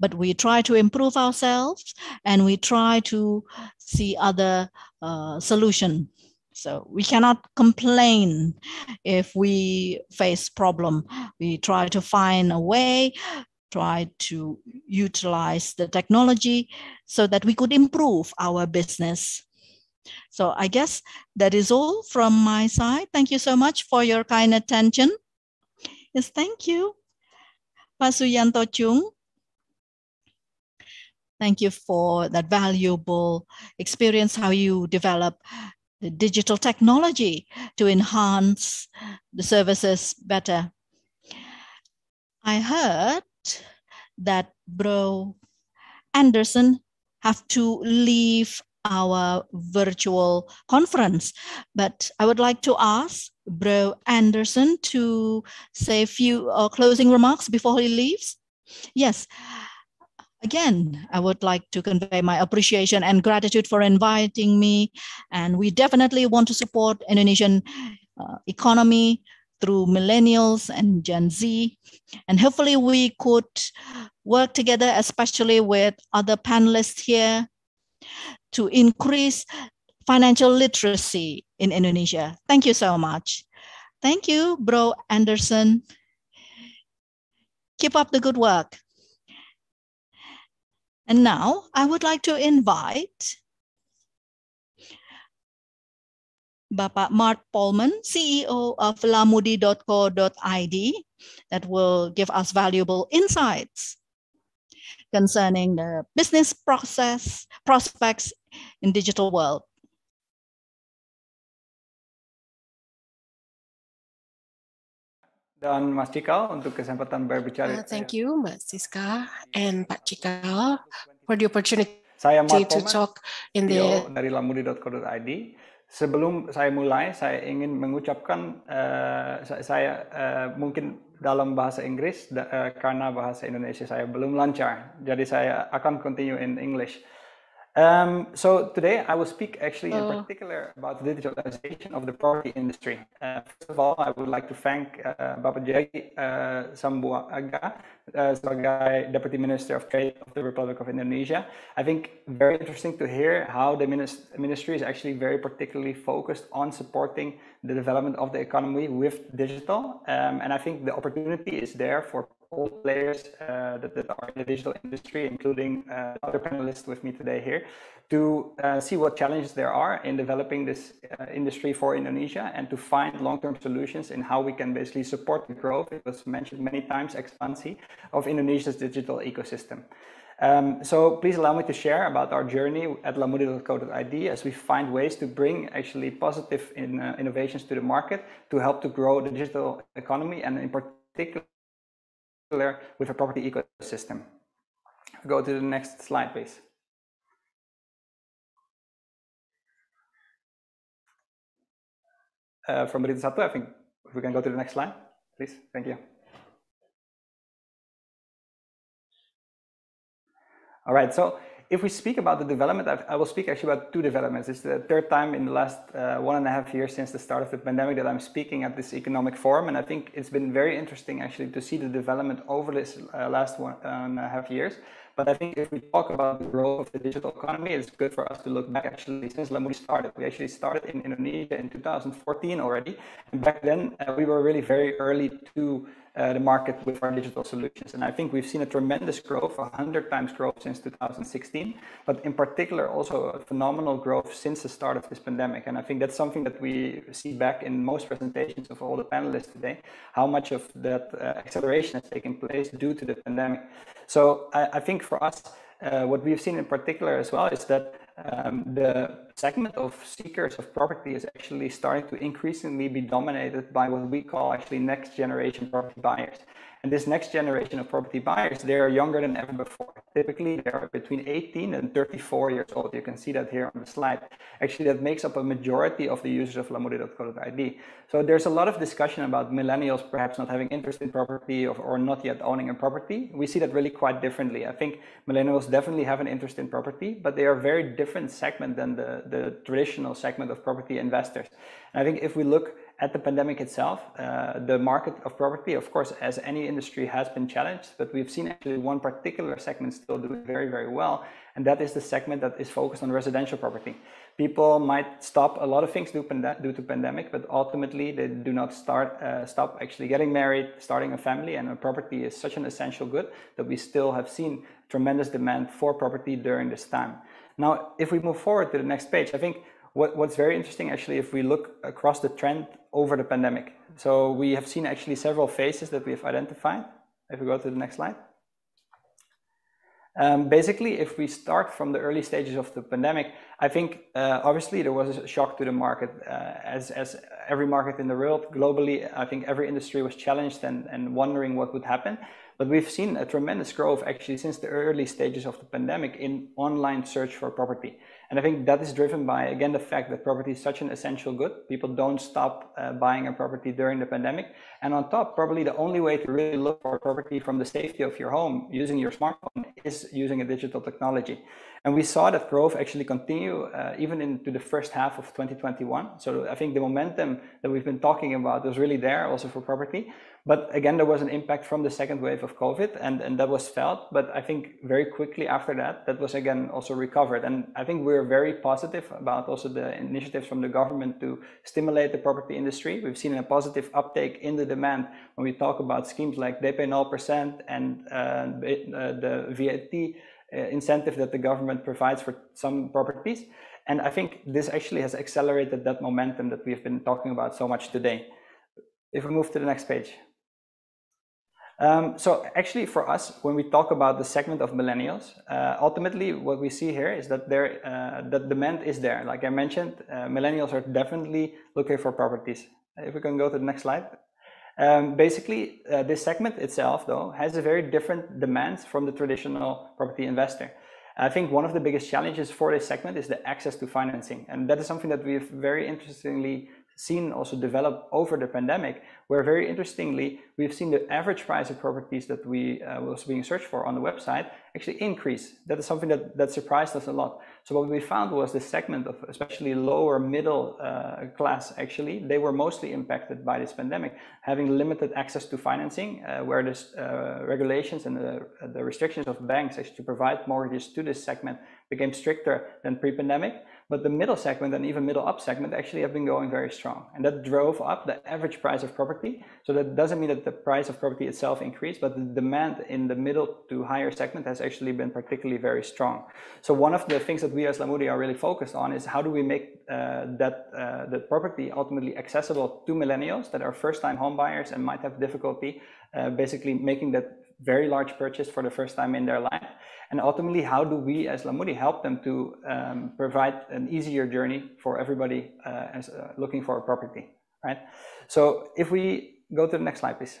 but we try to improve ourselves and we try to see other uh, solution so we cannot complain if we face problem we try to find a way try to utilize the technology so that we could improve our business so i guess that is all from my side thank you so much for your kind attention yes thank you pasuyanto Chung Thank you for that valuable experience, how you develop digital technology to enhance the services better. I heard that Bro Anderson have to leave our virtual conference, but I would like to ask Bro Anderson to say a few uh, closing remarks before he leaves. Yes, Again, I would like to convey my appreciation and gratitude for inviting me. And we definitely want to support Indonesian uh, economy through millennials and Gen Z. And hopefully we could work together, especially with other panelists here, to increase financial literacy in Indonesia. Thank you so much. Thank you, Bro Anderson. Keep up the good work. And now I would like to invite Bapak Mark Polman, CEO of lamudi.co.id, that will give us valuable insights concerning the business process prospects in digital world. dan Mas Cikal untuk kesempatan berbicara. Uh, thank you, Mbak Siska and Pak Cikal for the opportunity saya Mark to Thomas, talk in the... E dari lamudi.co.id. Sebelum saya mulai, saya ingin mengucapkan uh, saya uh, mungkin dalam bahasa Inggris uh, karena bahasa Indonesia saya belum lancar. Jadi saya akan continue in English. Um, so today I will speak actually in oh. particular about the digitalization of the property industry. Uh, first of all, I would like to thank uh, Babaji uh, Sambuaga, uh, Sebagai Deputy Minister of Trade of the Republic of Indonesia. I think very interesting to hear how the ministry is actually very particularly focused on supporting the development of the economy with digital. Um, and I think the opportunity is there for all players uh, that, that, are in the digital industry, including uh, other panelists with me today here, to uh, see what challenges there are in developing this uh, industry for Indonesia and to find long-term solutions in how we can basically support the growth, it was mentioned many times, expansion of Indonesia's digital ecosystem. Um, so please allow me to share about our journey at lamudi.co.id as we find ways to bring actually positive in, uh, innovations to the market to help to grow the digital economy and in particular with a property ecosystem. Go to the next slide, please. Uh, from Rita Sato, I think we can go to the next slide, please. Thank you. All right, so if we speak about the development, I've, I, will speak actually about two developments. It's the third time in the last uh, one and a half years since the start of the pandemic that I'm speaking at this economic forum, and I think it's been very interesting actually to see the development over this uh, last one uh, and a half years. But I think if we talk about the role of the digital economy, it's good for us to look back actually since Lamuri started. We actually started in Indonesia in 2014 already. And back then, uh, we were really very early to uh, the market with our digital solutions. And I think we've seen a tremendous growth, 100 times growth since 2016, but in particular also a phenomenal growth since the start of this pandemic. And I think that's something that we see back in most presentations of all the panelists today, how much of that uh, acceleration has taken place due to the pandemic. So I, I think for us, uh, what we've seen in particular as well is that um, the segment of seekers of property is actually starting to increasingly be dominated by what we call actually next generation property buyers. And this next generation of property buyers, they are younger than ever before. Typically, they are between 18 and 34 years old. You can see that here on the slide. Actually, that makes up a majority of the users of Lamudi.co.id. So there's a lot of discussion about millennials perhaps not having interest in property or, or not yet owning a property. We see that really quite differently. I think millennials definitely have an interest in property, but they are a very different segment than the, the traditional segment of property investors. And I think if we look at the pandemic itself, uh, the market of property, of course, as any industry has been challenged, but we've seen actually one particular segment still doing very, very well. And that is the segment that is focused on residential property. People might stop a lot of things due, pand- due to pandemic, but ultimately they do not start, uh, stop actually getting married, starting a family. And a property is such an essential good that we still have seen tremendous demand for property during this time. Now, if we move forward to the next page, I think what, what's very interesting actually, if we look across the trend over the pandemic, so we have seen actually several phases that we have identified. If we go to the next slide. Um, basically, if we start from the early stages of the pandemic, I think uh, obviously there was a shock to the market. Uh, as, as every market in the world, globally, I think every industry was challenged and, and wondering what would happen. But we've seen a tremendous growth actually since the early stages of the pandemic in online search for property. And I think that is driven by, again, the fact that property is such an essential good. People don't stop uh, buying a property during the pandemic. And on top, probably the only way to really look for property from the safety of your home using your smartphone is using a digital technology. And we saw that growth actually continue uh, even into the first half of 2021. So I think the momentum that we've been talking about was really there also for property. But again, there was an impact from the second wave of COVID, and, and that was felt. But I think very quickly after that, that was again also recovered. And I think we're very positive about also the initiatives from the government to stimulate the property industry. We've seen a positive uptake in the demand when we talk about schemes like pay 0% and uh, uh the VAT uh, incentive that the government provides for some properties. And I think this actually has accelerated that momentum that we've been talking about so much today. If we move to the next page. Um, so actually for us, when we talk about the segment of millennials, uh, ultimately what we see here is that there, uh, that demand is there. Like I mentioned, uh, millennials are definitely looking for properties. Uh, if we can go to the next slide. Um, basically, uh, this segment itself, though, has a very different demands from the traditional property investor. I think one of the biggest challenges for this segment is the access to financing. And that is something that we've very interestingly seen also develop over the pandemic, where very interestingly, we've seen the average price of properties that we uh, was being searched for on the website actually increase. That is something that, that surprised us a lot. So what we found was the segment of especially lower middle uh, class, actually, they were mostly impacted by this pandemic, having limited access to financing, uh, where the uh, regulations and the, uh, the restrictions of banks actually to provide mortgages to this segment became stricter than pre-pandemic. But the middle segment and even middle up segment actually have been going very strong. And that drove up the average price of property. So that doesn't mean that the price of property itself increased, but the demand in the middle to higher segment has actually been particularly very strong. So one of the things that we as Lamudi are really focused on is how do we make uh, that uh, the property ultimately accessible to millennials that are first time home buyers and might have difficulty uh, basically making that very large purchase for the first time in their life? And ultimately, how do we as Lamudi help them to um, provide an easier journey for everybody uh, as, uh, looking for a property, right? So if we go to the next slide, please.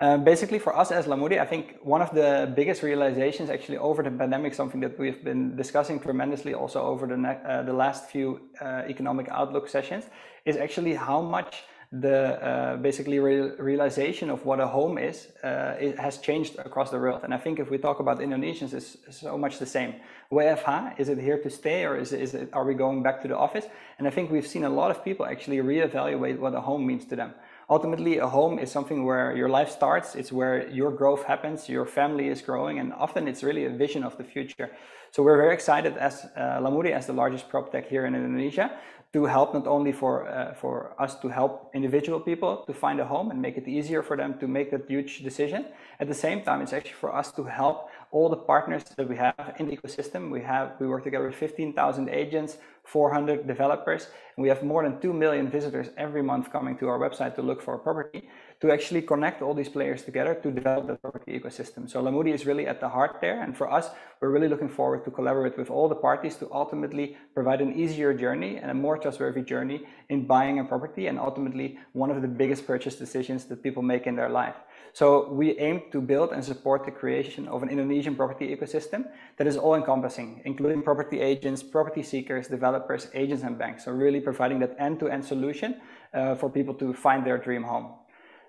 Uh, basically, for us as Lamudi, I think one of the biggest realizations actually over the pandemic, something that we've been discussing tremendously also over the, uh, the last few uh, economic outlook sessions, is actually how much the uh, basically re realization of what a home is uh, it has changed across the world and i think if we talk about indonesians it's so much the same wfh is it here to stay or is, is it, are we going back to the office and i think we've seen a lot of people actually reevaluate what a home means to them ultimately a home is something where your life starts it's where your growth happens your family is growing and often it's really a vision of the future so we're very excited as uh, Lamuri as the largest prop tech here in Indonesia to help not only for uh, for us to help individual people to find a home and make it easier for them to make that huge decision, at the same time, it's actually for us to help all the partners that we have in the ecosystem. We have we work together with 15,000 agents, 400 developers, and we have more than 2 million visitors every month coming to our website to look for a property to actually connect all these players together to develop the property ecosystem. So Lamudi is really at the heart there. And for us, we're really looking forward to collaborate with all the parties to ultimately provide an easier journey and a more trustworthy journey in buying a property and ultimately one of the biggest purchase decisions that people make in their life. So we aim to build and support the creation of an Indonesian property ecosystem that is all encompassing, including property agents, property seekers, developers, agents, and banks. So really providing that end to end solution uh, for people to find their dream home.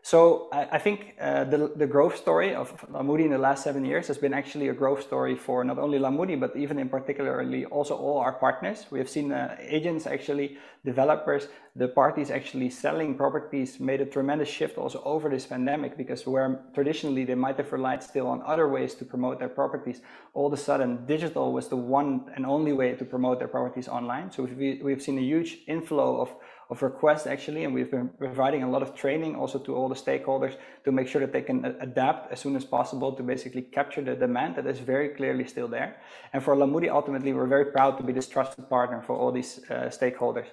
So I, I think uh, the, the growth story of Lamudi in the last seven years has been actually a growth story for not only Lamudi, but even in particularly also all our partners. We have seen uh, agents actually, developers, the parties actually selling properties made a tremendous shift also over this pandemic because where traditionally they might have relied still on other ways to promote their properties, all of a sudden digital was the one and only way to promote their properties online. So we've, we've seen a huge inflow of of requests actually, and we've been providing a lot of training also to all the stakeholders to make sure that they can adapt as soon as possible to basically capture the demand that is very clearly still there. And for Lamudi, ultimately, we're very proud to be this trusted partner for all these uh, stakeholders.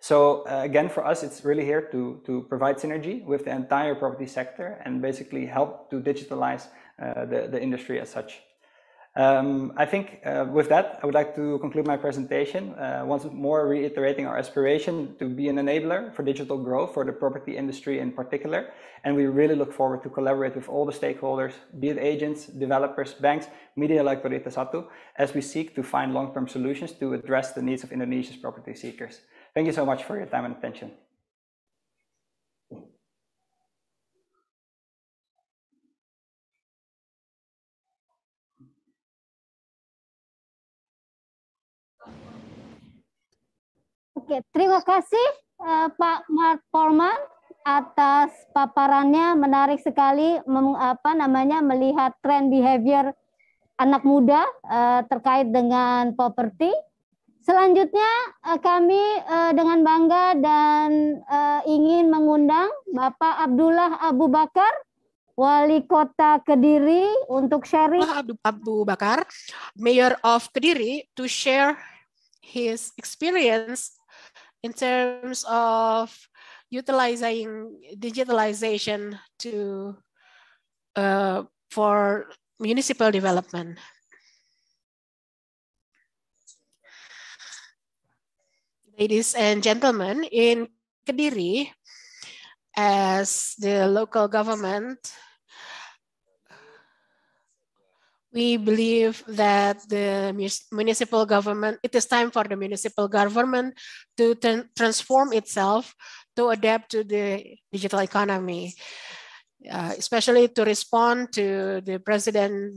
So uh, again, for us, it's really here to, to provide synergy with the entire property sector and basically help to digitalize uh, the, the industry as such. Um, I think uh, with that, I would like to conclude my presentation. Uh, once more, reiterating our aspiration to be an enabler for digital growth for the property industry in particular. And we really look forward to collaborate with all the stakeholders, be it agents, developers, banks, media like Dorita Satu, as we seek to find long-term solutions to address the needs of Indonesia's property seekers. Thank you so much for your time and attention. Oke, terima kasih uh, Pak Mark Polman atas paparannya menarik sekali mem, apa namanya melihat tren behavior anak muda uh, terkait dengan properti. Selanjutnya uh, kami uh, dengan bangga dan uh, ingin mengundang Bapak Abdullah Abu Bakar Wali Kota Kediri untuk sharing. Abdullah Abu Bakar, Mayor of Kediri, to share his experience in terms of utilizing digitalization to uh, for municipal development. Ladies and gentlemen, in Kediri, as the local government we believe that the municipal government, it is time for the municipal government to transform itself to adapt to the digital economy, uh, especially to respond to the president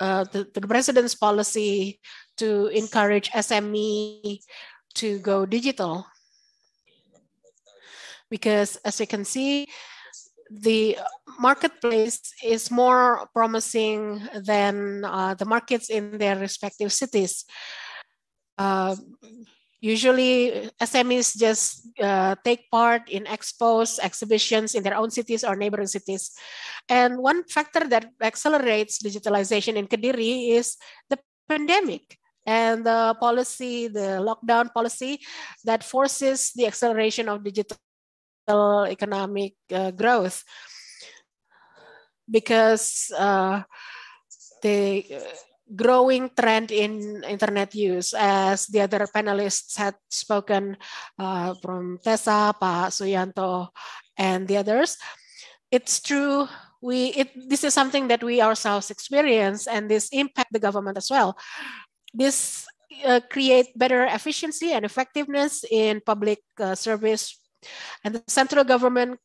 uh, the, the, president's policy to encourage SME to go digital. Because as you can see, the marketplace is more promising than uh, the markets in their respective cities. Uh, usually, SMEs just uh, take part in expos, exhibitions in their own cities or neighboring cities. And one factor that accelerates digitalization in Kediri is the pandemic and the policy, the lockdown policy that forces the acceleration of digital economic uh, growth because uh, the uh, growing trend in internet use, as the other panelists had spoken uh, from Tessa, Pa Suyanto, and the others, it's true. We it, this is something that we ourselves experience, and this impact the government as well. This uh, create better efficiency and effectiveness in public uh, service and the central government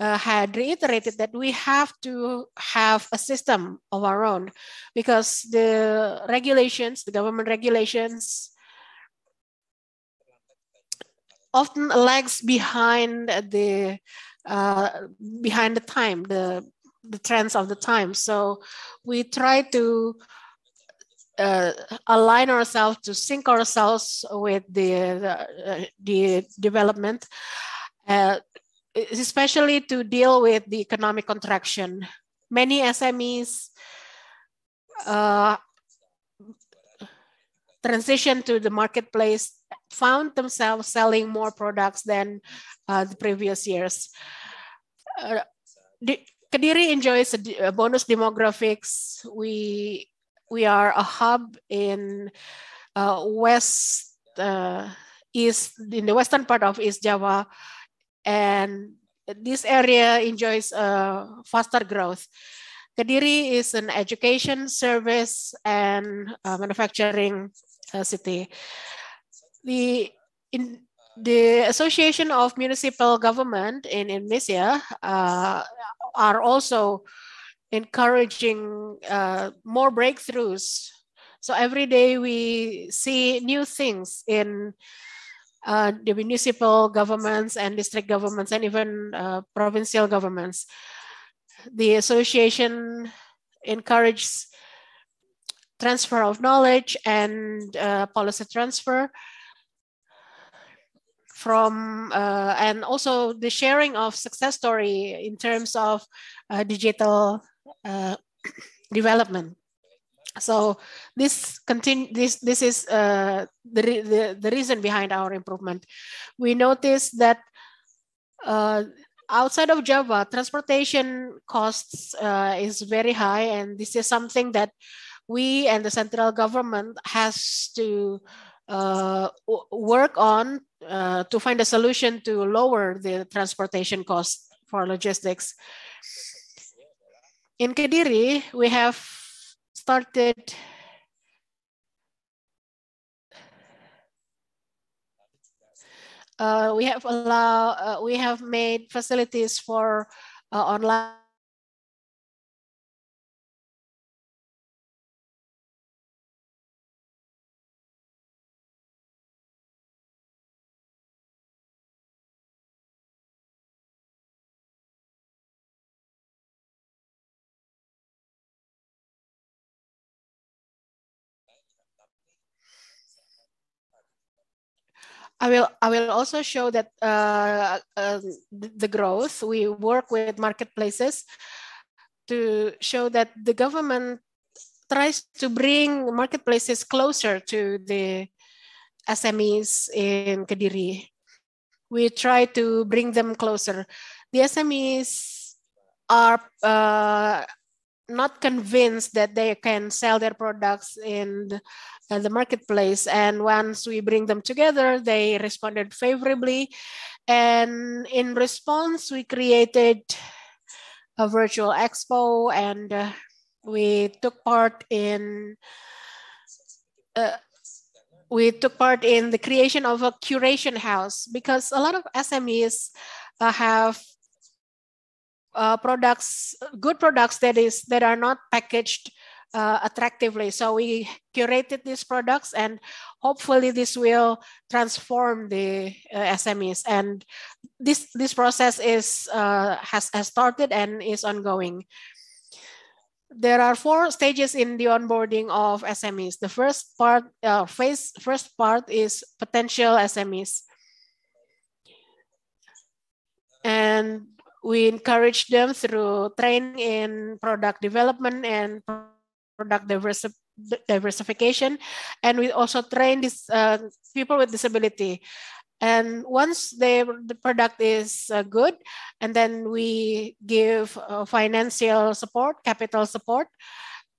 uh, had reiterated that we have to have a system of our own because the regulations, the government regulations, often lags behind the uh, behind the time, the the trends of the time. So we try to uh, align ourselves to sync ourselves with the the, uh, the development, uh, especially to deal with the economic contraction. Many SMEs uh, transition to the marketplace found themselves selling more products than uh, the previous years. Uh, Kediri enjoys a bonus demographics. We we are a hub in uh, west uh, east in the western part of East Java, and this area enjoys uh, faster growth. Kadiri is an education, service, and manufacturing uh, city. The in the Association of Municipal Government in Indonesia uh, are also encouraging uh, more breakthroughs. So every day we see new things in uh, the municipal governments and district governments and even uh, provincial governments. The association encourages transfer of knowledge and uh, policy transfer from uh, and also the sharing of success story in terms of uh, digital uh, development. So this continue this this is uh, the, the the reason behind our improvement. We noticed that uh, outside of Java, transportation costs uh, is very high, and this is something that we and the central government has to uh, work on uh, to find a solution to lower the transportation cost for logistics. In Kediri, we have started uh, we have allow uh, we have made facilities for uh, online I will I will also show that uh, uh, the growth. We work with marketplaces to show that the government tries to bring marketplaces closer to the SMEs in Kediri. We try to bring them closer. The SMEs are uh, not convinced that they can sell their products in uh, the marketplace. And once we bring them together, they responded favorably. And in response, we created a virtual expo and uh, we took part in uh, we took part in the creation of a curation house because a lot of SMEs uh, have uh, products, good products that is that are not packaged uh, attractively. So we curated these products and hopefully this will transform the uh, SMEs. And this, this process is, uh, has, has started and is ongoing. There are four stages in the onboarding of SMEs. The first part, uh, phase, first part is potential SMEs. And we encourage them through training in product development and product diversification. And we also train these uh, people with disability. And once they, the product is uh, good, and then we give uh, financial support, capital support,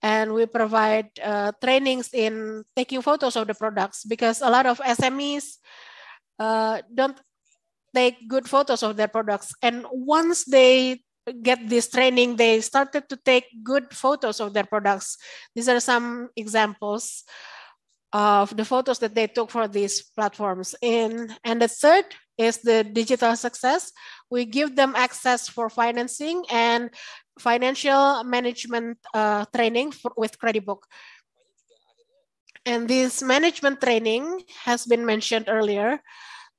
and we provide uh, trainings in taking photos of the products because a lot of SMEs uh, don't take good photos of their products. And once they get this training, they started to take good photos of their products. These are some examples of the photos that they took for these platforms. And, and the third is the digital success. We give them access for financing and financial management uh, training for, with Credibook. And this management training has been mentioned earlier.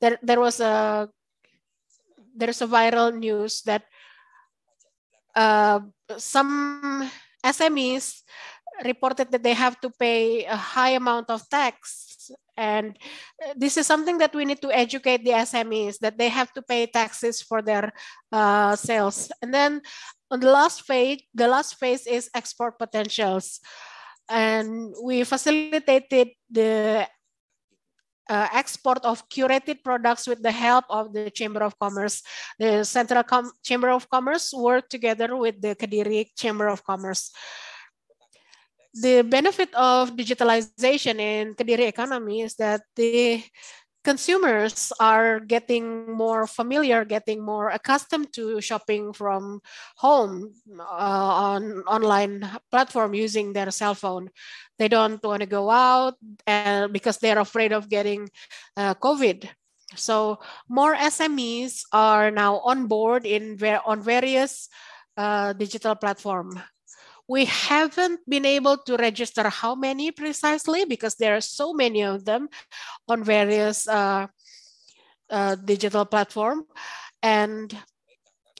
There, there was a there's a viral news that uh, some SMEs reported that they have to pay a high amount of tax. And uh, this is something that we need to educate the SMEs that they have to pay taxes for their uh, sales. And then on the last phase, the last phase is export potentials. And we facilitated the uh, export of curated products with the help of the Chamber of Commerce. The Central Com Chamber of Commerce worked together with the Kadiri Chamber of Commerce. The benefit of digitalization in Kadiri economy is that the consumers are getting more familiar, getting more accustomed to shopping from home uh, on online platform using their cell phone. They don't want to go out and uh, because they're afraid of getting uh, COVID. So more SMEs are now on board in on various uh, digital platform we haven't been able to register how many precisely because there are so many of them on various uh, uh, digital platform. And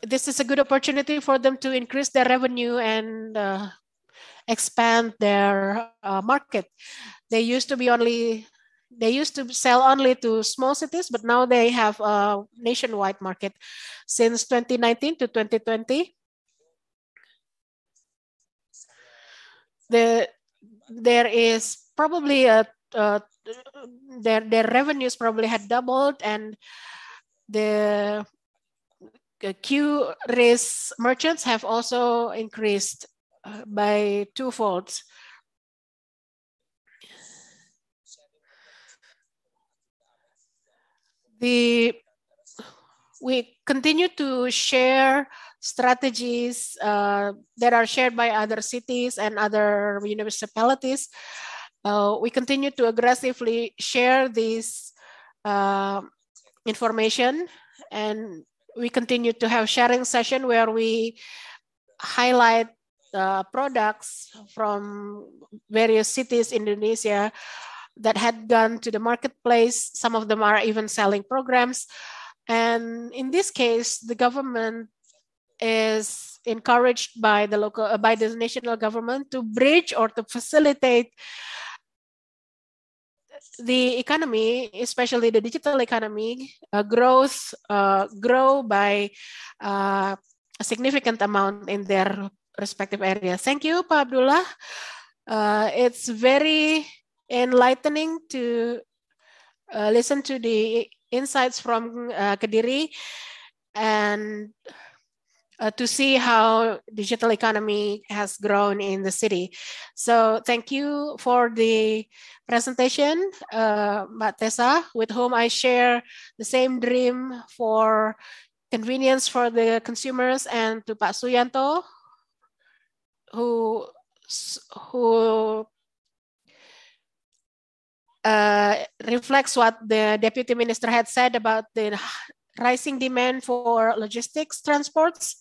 this is a good opportunity for them to increase their revenue and uh, expand their uh, market. They used to be only they used to sell only to small cities, but now they have a nationwide market. Since 2019 to 2020, the there is probably a uh, their their revenues probably had doubled and the Q race merchants have also increased uh, by two folds. The we continue to share strategies uh, that are shared by other cities and other municipalities. Uh, we continue to aggressively share this uh, information and we continue to have sharing session where we highlight uh, products from various cities in Indonesia that had gone to the marketplace. Some of them are even selling programs. And in this case, the government is encouraged by the local uh, by the national government to bridge or to facilitate the economy, especially the digital economy, uh, uh, grow by uh, a significant amount in their respective areas. Thank you, Pak Abdullah. Uh, it's very enlightening to uh, listen to the insights from uh, Kediri and uh, to see how digital economy has grown in the city. So thank you for the presentation, uh, Matessa, with whom I share the same dream for convenience for the consumers and to Pak Suyanto, who, who uh, reflects what the deputy minister had said about the rising demand for logistics transports.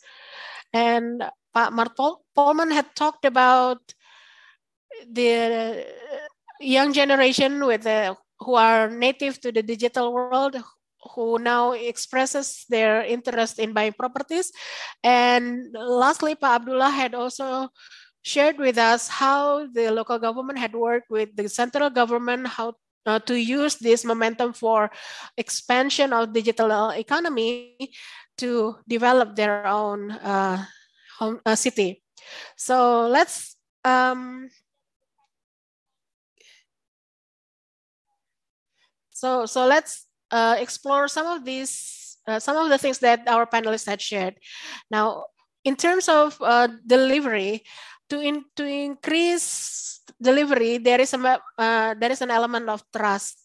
And Pak Mart Polman had talked about the young generation with the, who are native to the digital world who now expresses their interest in buying properties. And lastly, Pak Abdullah had also shared with us how the local government had worked with the central government, how uh, to use this momentum for expansion of digital uh, economy to develop their own uh, home, uh, city. So let's um, so so let's uh, explore some of these uh, some of the things that our panelists had shared. Now, in terms of uh, delivery, to in, to increase delivery, there is a uh, there is an element of trust.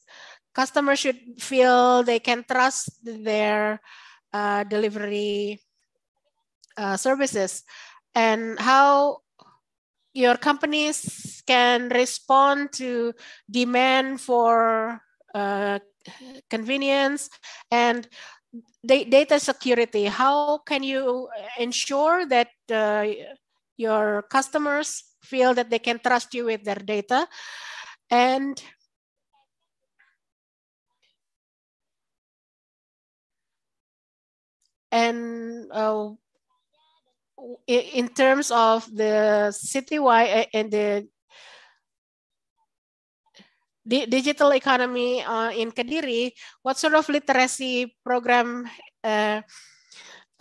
Customers should feel they can trust their uh, delivery uh, services, and how your companies can respond to demand for uh, convenience and data security. How can you ensure that uh, your customers feel that they can trust you with their data. And and uh, in terms of the citywide uh, and the digital economy uh, in Kadiri, what sort of literacy program uh,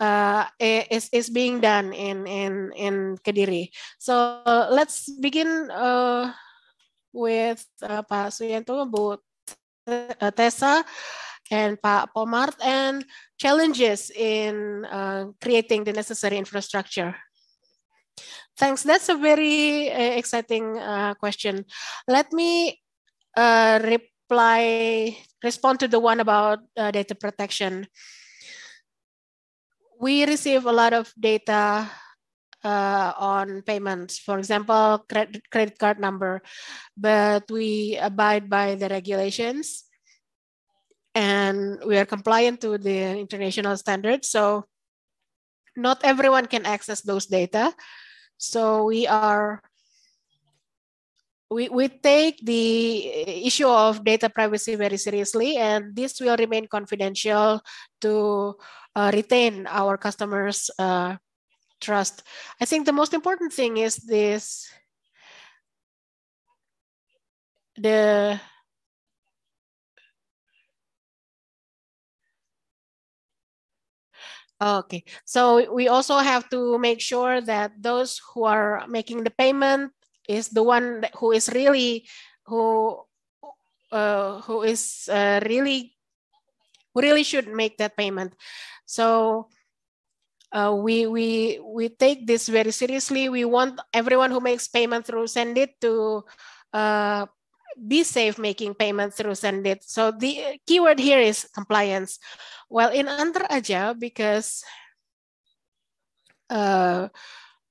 uh, eh, is is being done in in in Kediri. So uh, let's begin uh, with uh, Pak Suyanto, Bu uh, Tessa, and Pak Pomart, and challenges in uh, creating the necessary infrastructure. Thanks. That's a very uh, exciting question. Let me reply, respond to the one about data protection we receive a lot of data uh, on payments, for example, credit, credit card number, but we abide by the regulations and we are compliant to the international standards. So not everyone can access those data. So we are we, we take the issue of data privacy very seriously, and this will remain confidential to uh, retain our customers' uh, trust. I think the most important thing is this, the Okay, so we also have to make sure that those who are making the payment is the one who is really who uh, who is uh, really who really should make that payment. So uh, we we we take this very seriously. We want everyone who makes payment through Sendit to uh, be safe making payment through Sendit. So the keyword here is compliance. Well, in Antar Aja, because uh,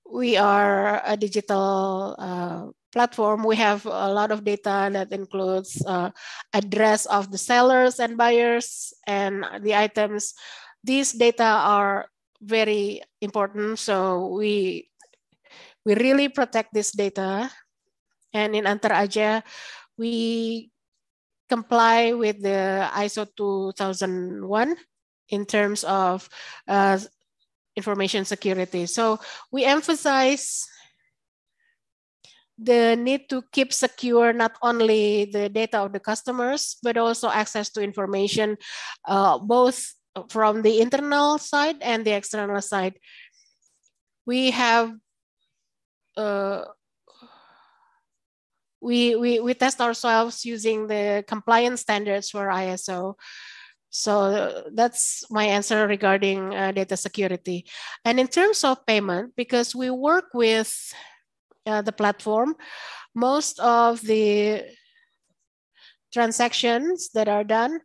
we are a digital uh, platform, we have a lot of data that includes uh, address of the sellers and buyers and the items. These data are very important, so we we really protect this data. And in Antaraja, we comply with the ISO 2001 in terms of uh, information security. So we emphasize the need to keep secure not only the data of the customers, but also access to information, uh, both from the internal side and the external side. We have uh, we, we, we test ourselves using the compliance standards for ISO. So that's my answer regarding uh, data security. And in terms of payment, because we work with uh, the platform, most of the transactions that are done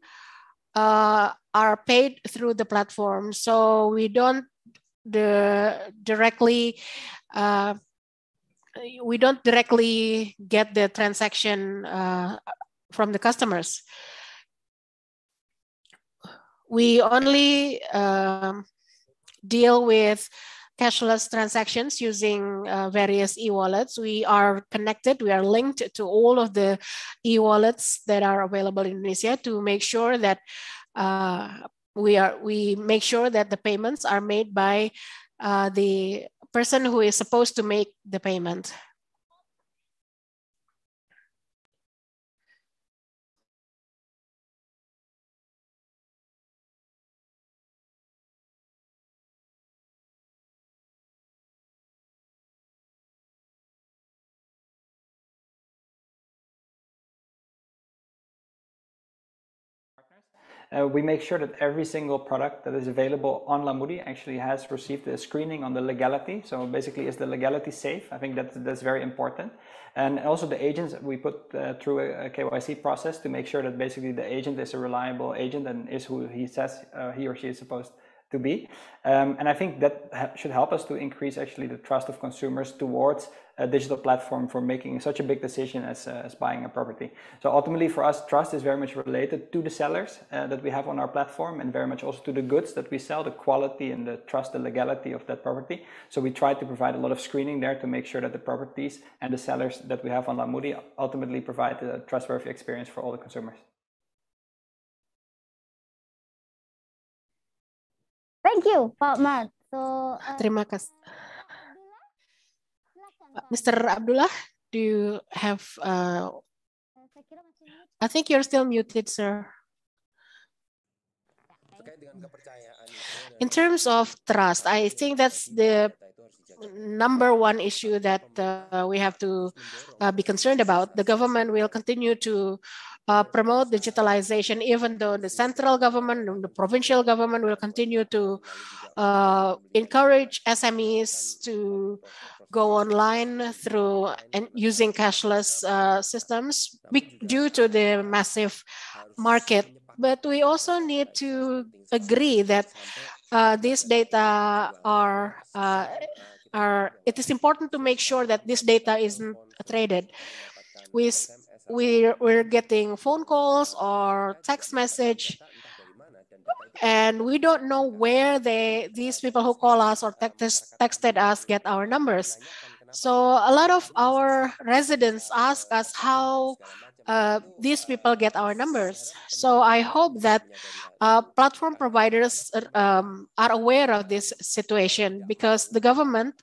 uh, are paid through the platform. So we don't the directly uh, we don't directly get the transaction uh, from the customers. We only um, deal with cashless transactions using uh, various e-wallets. We are connected, we are linked to all of the e-wallets that are available in Indonesia to make sure that uh, we are we make sure that the payments are made by uh, the person who is supposed to make the payment. Uh, we make sure that every single product that is available on Lamudi actually has received a screening on the legality. So basically, is the legality safe? I think that's, that's very important. And also the agents we put uh, through a, a, KYC process to make sure that basically the agent is a reliable agent and is who he says uh, he or she is supposed to be. Um, and I think that should help us to increase actually the trust of consumers towards a digital platform for making such a big decision as, uh, as buying a property. So ultimately for us, trust is very much related to the sellers uh, that we have on our platform and very much also to the goods that we sell, the quality and the trust, the legality of that property. So we try to provide a lot of screening there to make sure that the properties and the sellers that we have on Lamudi ultimately provide a trustworthy experience for all the consumers. Thank you, Pak Mat. So, uh... Terima kasih. Mr. Abdullah, do you have, uh, I think you're still muted, sir. In terms of trust, I think that's the number one issue that uh, we have to uh, be concerned about. The government will continue to uh, promote digitalization, even though the central government and the provincial government will continue to uh, encourage SMEs to go online through and using cashless uh, systems due to the massive market. But we also need to agree that uh, these data are, uh, are, it is important to make sure that this data isn't traded. We, we're, we're getting phone calls or text message and we don't know where they these people who call us or text, texted us get our numbers. So a lot of our residents ask us how uh, these people get our numbers. So I hope that uh, platform providers um, are aware of this situation because the government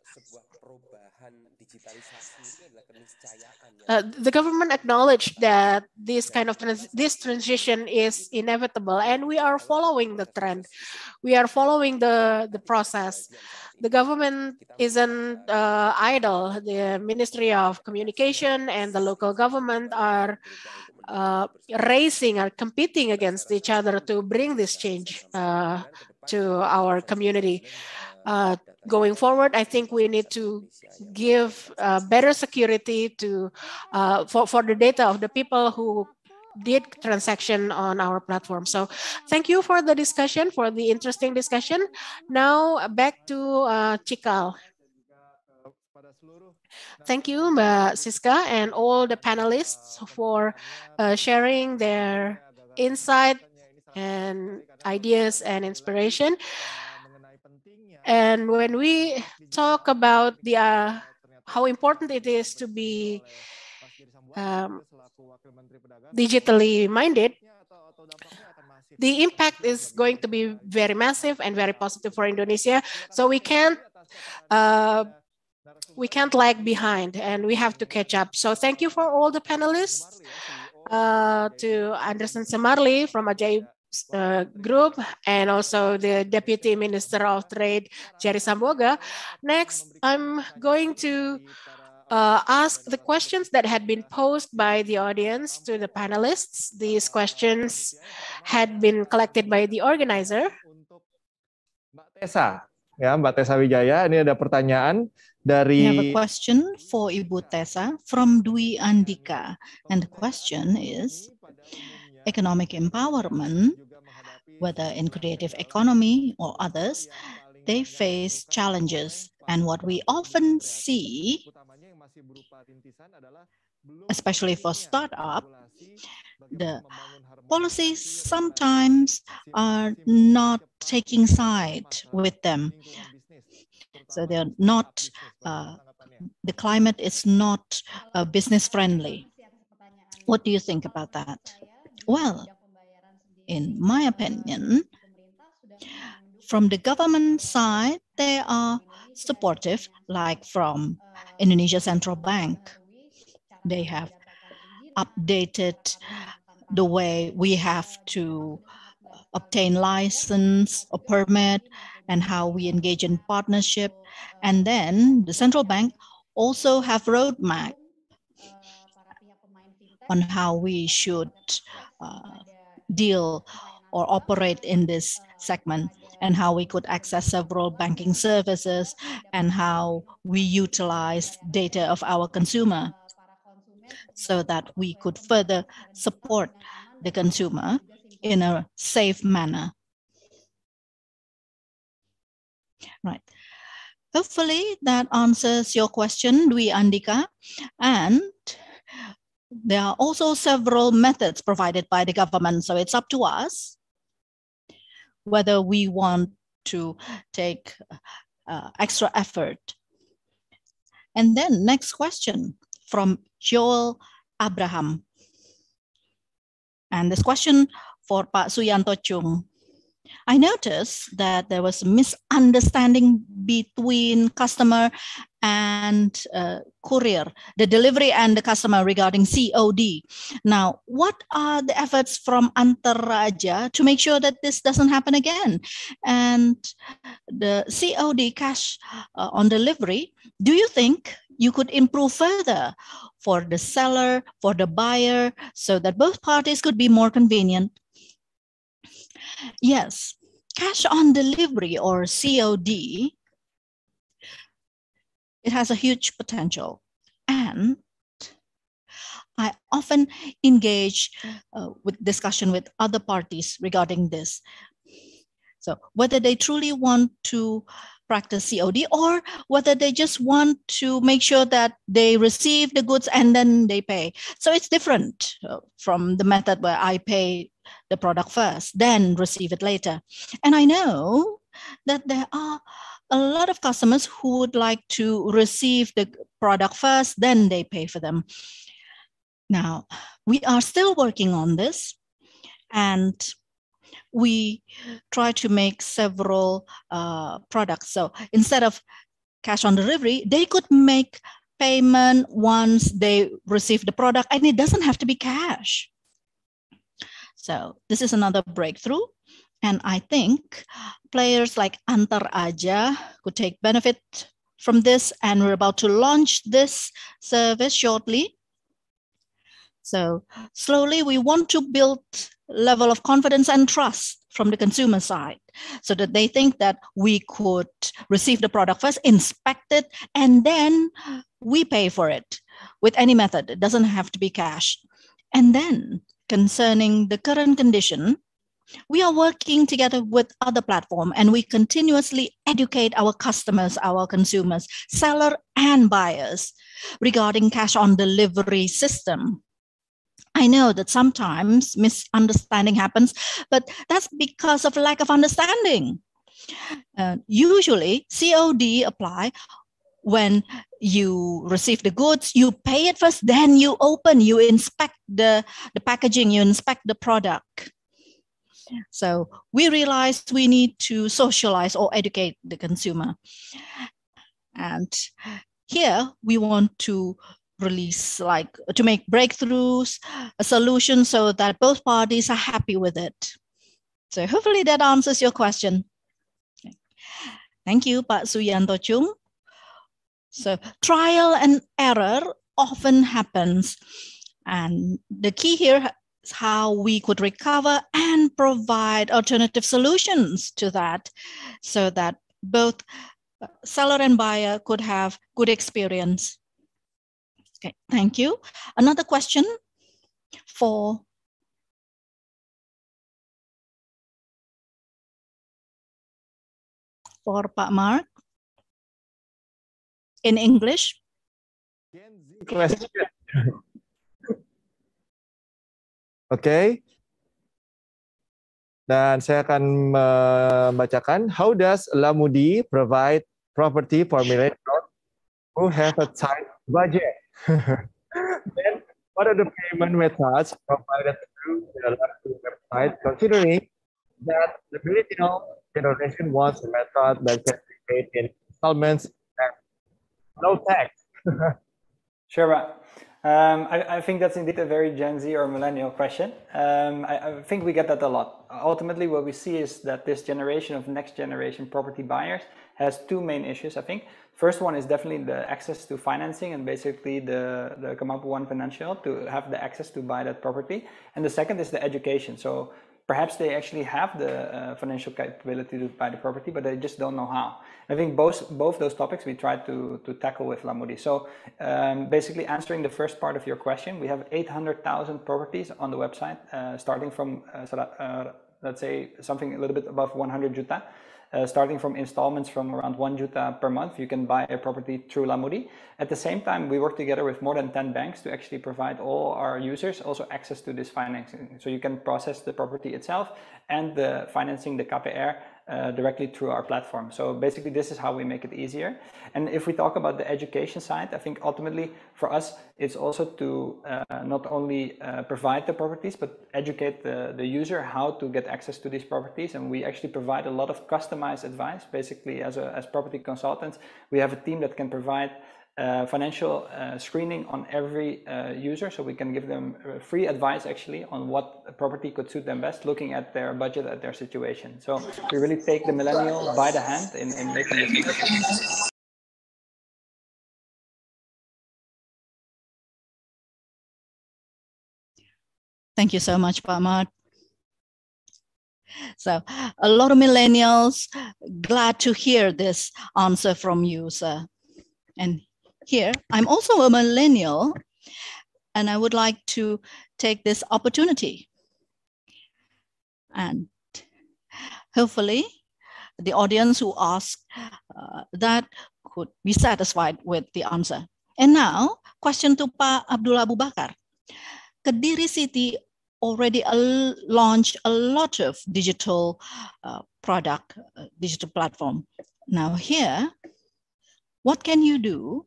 uh, the government acknowledged that this kind of trans this transition is inevitable and we are following the trend we are following the the process the government isn't uh, idle the ministry of communication and the local government are uh, racing are competing against each other to bring this change uh, to our community uh, going forward, I think we need to give uh, better security to uh, for, for the data of the people who did transaction on our platform. So thank you for the discussion, for the interesting discussion. Now back to uh, Thank you, Mbak Siska, and all the panelists for uh, sharing their insight and ideas and inspiration. And when we talk about the uh, how important it is to be um, digitally minded, the impact is going to be very massive and very positive for Indonesia. So we can't uh, we can't lag behind, and we have to catch up. So thank you for all the panelists. Uh, to Anderson Semarli from Ajay uh, group and also the Deputy Minister of Trade, Jerry Samboga. Next, I'm going to uh, ask the questions that had been posed by the audience to the panelists. These questions had been collected by the organizer. Mbak Tessa, ya Mbak Tessa Wijaya, ini ada pertanyaan dari. We have a question for Ibu Tessa from Dwi Andika, and the question is economic empowerment whether in creative economy or others, they face challenges. And what we often see, especially for startup, the policies sometimes are not taking side with them. So they're not, uh, the climate is not uh, business friendly. What do you think about that? Well, in my opinion, from the government side, they are supportive, like from Indonesia Central Bank. They have updated the way we have to obtain license or permit and how we engage in partnership. And then the central bank also have roadmap on how we should uh, deal or operate in this segment and how we could access several banking services and how we utilize data of our consumer so that we could further support the consumer in a safe manner. Right. Hopefully that answers your question, Dwi Andika. And there are also several methods provided by the government. So it's up to us whether we want to take uh, extra effort. And then next question from Joel Abraham. And this question for Pak Suyanto Chung. I noticed that there was misunderstanding between customer and uh, courier, the delivery and the customer regarding COD. Now, what are the efforts from Antaraja to make sure that this doesn't happen again? And the COD cash uh, on delivery, do you think you could improve further for the seller, for the buyer, so that both parties could be more convenient Yes, cash on delivery or COD, it has a huge potential. And I often engage uh, with discussion with other parties regarding this. So whether they truly want to practice COD or whether they just want to make sure that they receive the goods and then they pay. So it's different uh, from the method where I pay the product first, then receive it later. And I know that there are a lot of customers who would like to receive the product first, then they pay for them. Now, we are still working on this and we try to make several uh, products. So instead of cash on delivery, they could make payment once they receive the product and it doesn't have to be cash. So this is another breakthrough. And I think players like Antar Aja could take benefit from this. And we're about to launch this service shortly. So slowly we want to build level of confidence and trust from the consumer side so that they think that we could receive the product first, inspect it, and then we pay for it with any method. It doesn't have to be cash. And then concerning the current condition, we are working together with other platform and we continuously educate our customers, our consumers, seller and buyers regarding cash on delivery system. I know that sometimes misunderstanding happens, but that's because of lack of understanding. Uh, usually, COD apply when you receive the goods you pay it first then you open you inspect the the packaging you inspect the product so we realized we need to socialize or educate the consumer and here we want to release like to make breakthroughs a solution so that both parties are happy with it so hopefully that answers your question thank you pak suyanto chung so trial and error often happens. And the key here is how we could recover and provide alternative solutions to that so that both uh, seller and buyer could have good experience. Okay, thank you. Another question for for Pak Mark. in English? Question. okay. Dan saya akan membacakan how does Lamudi provide property for millennials who have a tight budget? Then what are the payment methods provided through the Lamudi website considering that the millennial generation wants a method that can be paid in installments no tech. sure. Um, I, I, think that's indeed a very Gen Z or millennial question. Um, I, I, think we get that a lot. Ultimately, what we see is that this generation of next generation property buyers has two main issues, I think. First one is definitely the access to financing and basically the, the up One Financial to have the access to buy that property. And the second is the education. So perhaps they actually have the uh, financial capability to buy the property, but they just don't know how. I think both both those topics we tried to to tackle with Lamudi. So um, basically, answering the first part of your question, we have 800,000 properties on the website, uh, starting from uh, uh, let's say something a little bit above 100 juta. Uh, starting from installments from around one juta per month, you can buy a property through Lamudi. At the same time, we work together with more than 10 banks to actually provide all our users also access to this financing. So you can process the property itself and the financing, the KPR, uh, directly through our platform. So basically, this is how we make it easier. And if we talk about the education side, I think ultimately for us, it's also to uh, not only uh, provide the properties, but educate the, the user how to get access to these properties. And we actually provide a lot of customized advice. Basically, as, a, as property consultants, we have a team that can provide uh, financial uh, screening on every uh, user so we can give them uh, free advice actually on what property could suit them best looking at their budget at their situation so we really take the millennial by the hand in, in making this decision thank you so much Pamad. so a lot of millennials glad to hear this answer from you sir and here. I'm also a millennial, and I would like to take this opportunity. And hopefully, the audience who asked uh, that could be satisfied with the answer. And now, question to Pa Abdullah Abu Bakar. Kediri City already al uh, launched a lot of digital uh, product, uh, digital platform. Now here, what can you do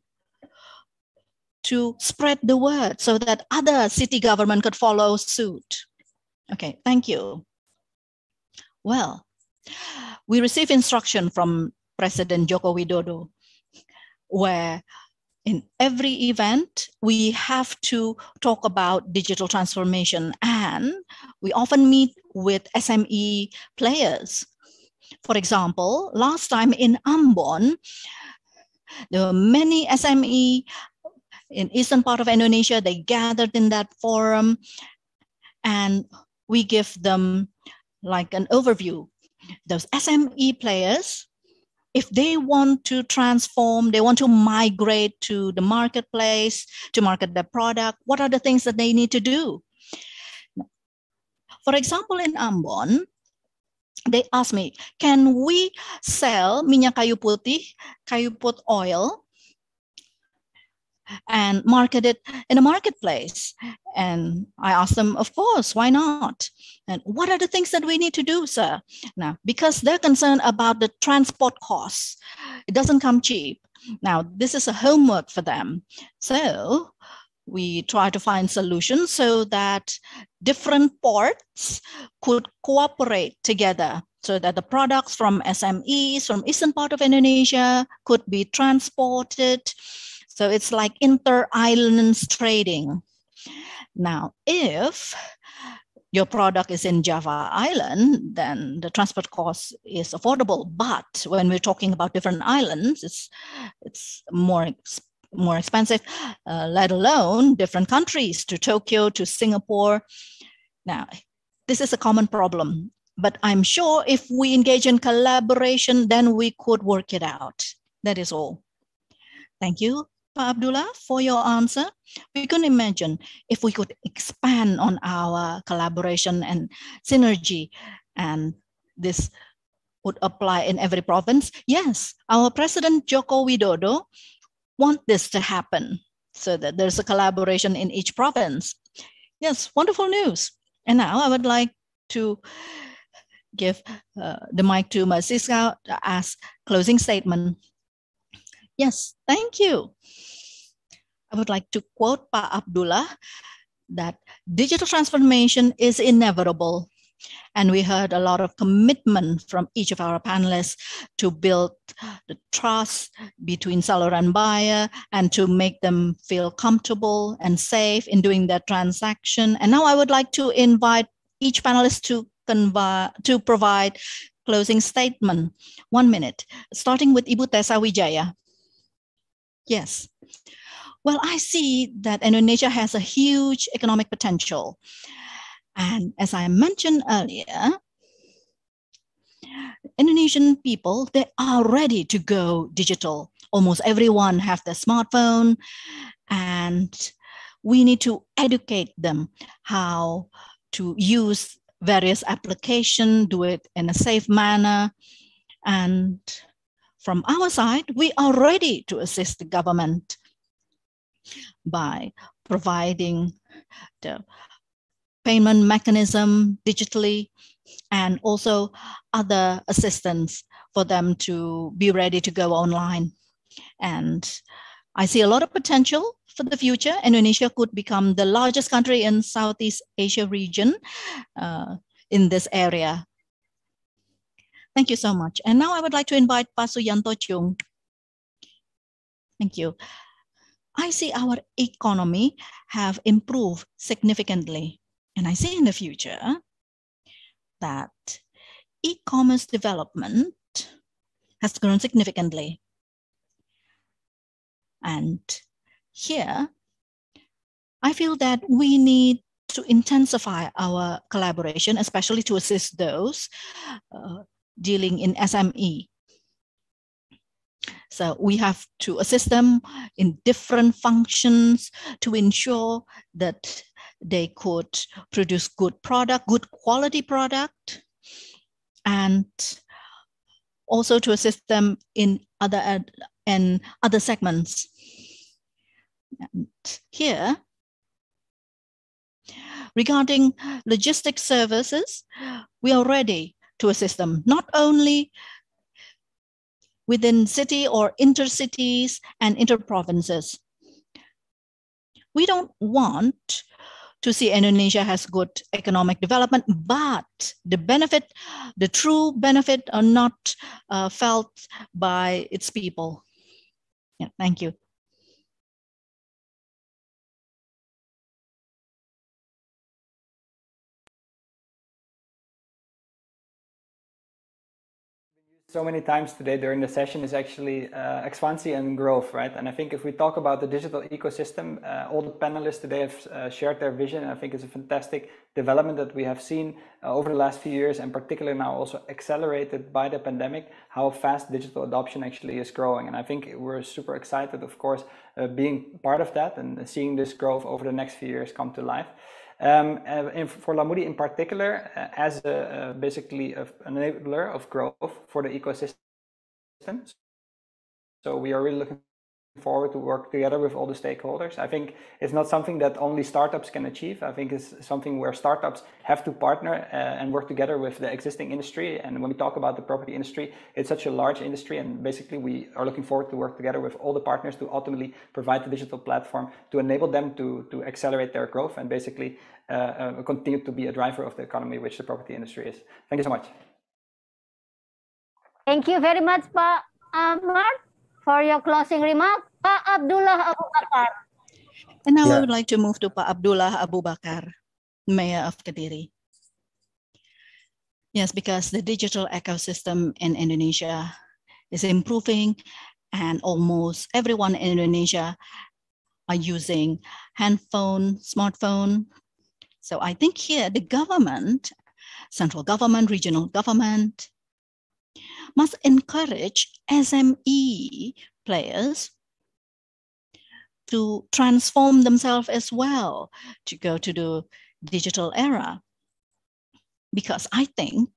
to spread the word so that other city government could follow suit. Okay, thank you. Well, we receive instruction from President Joko Widodo where in every event, we have to talk about digital transformation, and we often meet with SME players. For example, last time in Ambon, there were many SME in eastern part of Indonesia. They gathered in that forum and we give them like an overview. Those SME players, if they want to transform, they want to migrate to the marketplace to market their product, what are the things that they need to do? For example, in Ambon, they asked me, can we sell minyak kayu putih, kayu put oil and market it in a marketplace. And I asked them, of course, why not? And what are the things that we need to do, sir? Now, because they're concerned about the transport costs, it doesn't come cheap. Now, this is a homework for them. So we try to find solutions so that different ports could cooperate together so that the products from SMEs from eastern part of Indonesia could be transported so it's like inter islands trading. Now, if your product is in Java Island, then the transport cost is affordable. But when we're talking about different islands, it's it's more more expensive. Uh, let alone different countries to Tokyo to Singapore. Now, this is a common problem. But I'm sure if we engage in collaboration, then we could work it out. That is all. Thank you. Abdullah, for your answer. We can imagine if we could expand on our collaboration and synergy, and this would apply in every province. Yes, our President Joko Widodo want this to happen so that there's a collaboration in each province. Yes, wonderful news. And now I would like to give uh, the mic to Masiska to ask closing statement. Yes, thank you. I would like to quote Pa Abdullah that digital transformation is inevitable. And we heard a lot of commitment from each of our panelists to build the trust between seller and buyer and to make them feel comfortable and safe in doing their transaction. And now I would like to invite each panelist to to provide closing statement. One minute, starting with Ibu Tessa Wijaya. Yes. Well, I see that Indonesia has a huge economic potential. And as I mentioned earlier, Indonesian people, they are ready to go digital. Almost everyone have their smartphone and we need to educate them how to use various application, do it in a safe manner and from our side, we are ready to assist the government by providing the payment mechanism digitally and also other assistance for them to be ready to go online. And I see a lot of potential for the future. Indonesia could become the largest country in Southeast Asia region uh, in this area. Thank you so much. And now I would like to invite Pasu Yanto Chung. Thank you. I see our economy have improved significantly. And I see in the future that e-commerce development has grown significantly. And here, I feel that we need to intensify our collaboration, especially to assist those uh, dealing in SME. So we have to assist them in different functions to ensure that they could produce good product, good quality product, and also to assist them in other and other segments. And here, regarding logistic services, we already to a system, not only within city or intercities and interprovinces. We don't want to see Indonesia has good economic development, but the benefit, the true benefit, are not uh, felt by its people. Yeah, thank you. so many times today during the session is actually uh, expansion and growth, right? And I think if we talk about the digital ecosystem, uh, all the panelists today have uh, shared their vision. I think it's a fantastic development that we have seen uh, over the last few years, and particularly now also accelerated by the pandemic, how fast digital adoption actually is growing. And I think we're super excited, of course, uh, being part of that and seeing this growth over the next few years come to life. Um, and uh, for Lamudi in particular, uh, as a, uh, basically a, an enabler of growth for the ecosystem. So we are really looking forward to work together with all the stakeholders. I think it's not something that only startups can achieve. I think it's something where startups have to partner uh, and work together with the existing industry. And when we talk about the property industry, it's such a large industry, and basically we are looking forward to work together with all the partners to ultimately provide the digital platform to enable them to to accelerate their growth and basically uh, uh, continue to be a driver of the economy, which the property industry is. Thank you so much. Thank you very much, uh, Mark for your closing remark, Pa Abdullah Abu Bakar. And now yeah. I would like to move to Pa Abdullah Abu Bakar, Mayor of Kediri. Yes, because the digital ecosystem in Indonesia is improving and almost everyone in Indonesia are using handphone, smartphone. So I think here the government, central government, regional government, must encourage SME players to transform themselves as well to go to the digital era. Because I think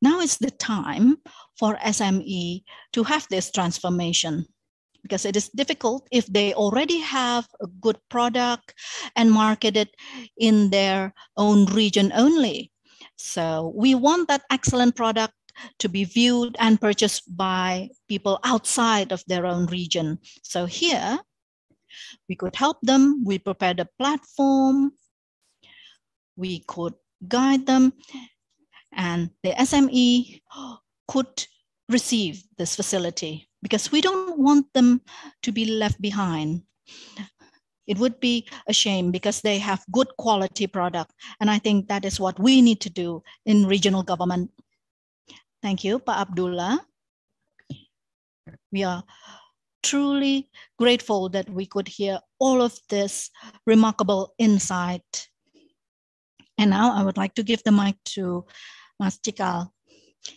now is the time for SME to have this transformation because it is difficult if they already have a good product and market it in their own region only. So we want that excellent product to be viewed and purchased by people outside of their own region. So here, we could help them. We prepared a platform. We could guide them. And the SME could receive this facility because we don't want them to be left behind. It would be a shame because they have good quality product. And I think that is what we need to do in regional government Thank you, Pa Abdullah. We are truly grateful that we could hear all of this remarkable insight. And now I would like to give the mic to Mas Cikal.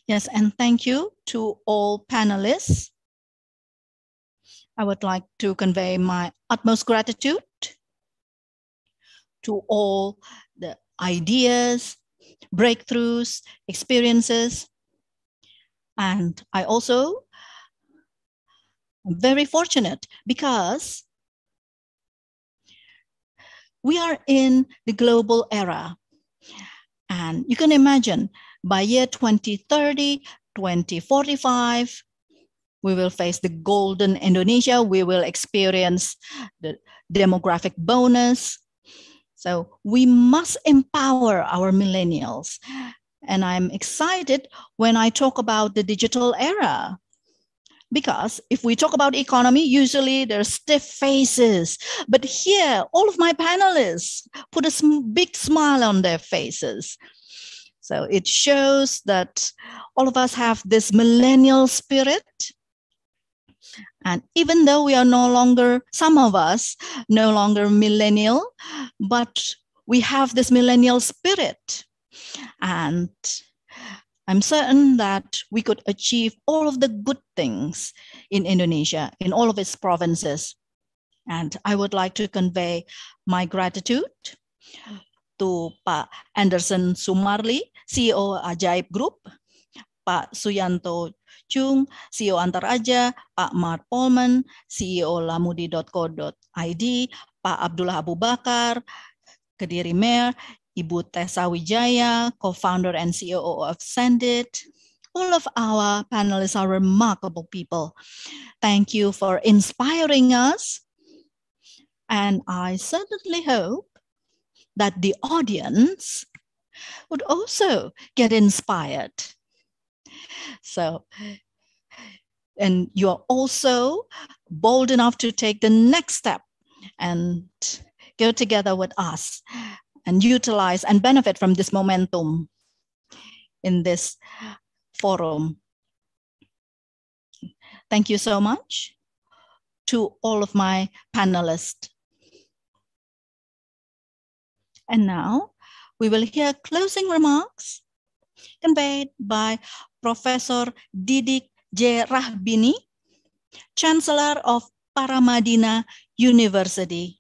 Yes, and thank you to all panelists. I would like to convey my utmost gratitude to all the ideas, breakthroughs, experiences and I also am very fortunate because we are in the global era. And you can imagine by year 2030, 2045, we will face the golden Indonesia. We will experience the demographic bonus. So we must empower our millennials and I'm excited when I talk about the digital era. Because if we talk about economy, usually there are stiff faces. But here, all of my panelists put a big smile on their faces. So it shows that all of us have this millennial spirit. And even though we are no longer, some of us, no longer millennial, but we have this millennial spirit. And I'm certain that we could achieve all of the good things in Indonesia, in all of its provinces. And I would like to convey my gratitude to Pak Anderson Sumarli, CEO Ajaib Group, Pak Suyanto Chung, CEO Antaraja, Pak Mark Polman, CEO Lamudi.co.id, Pak Abdullah Abu Bakar, Kediri Mayor, Ibu Tessa Wijaya, co-founder and CEO of Sendit. All of our panelists are remarkable people. Thank you for inspiring us. And I certainly hope that the audience would also get inspired. So, and you're also bold enough to take the next step and go together with us and utilize and benefit from this momentum in this forum. Thank you so much to all of my panelists. And now we will hear closing remarks conveyed by Professor Didik J. Rahbini, Chancellor of Paramadina University.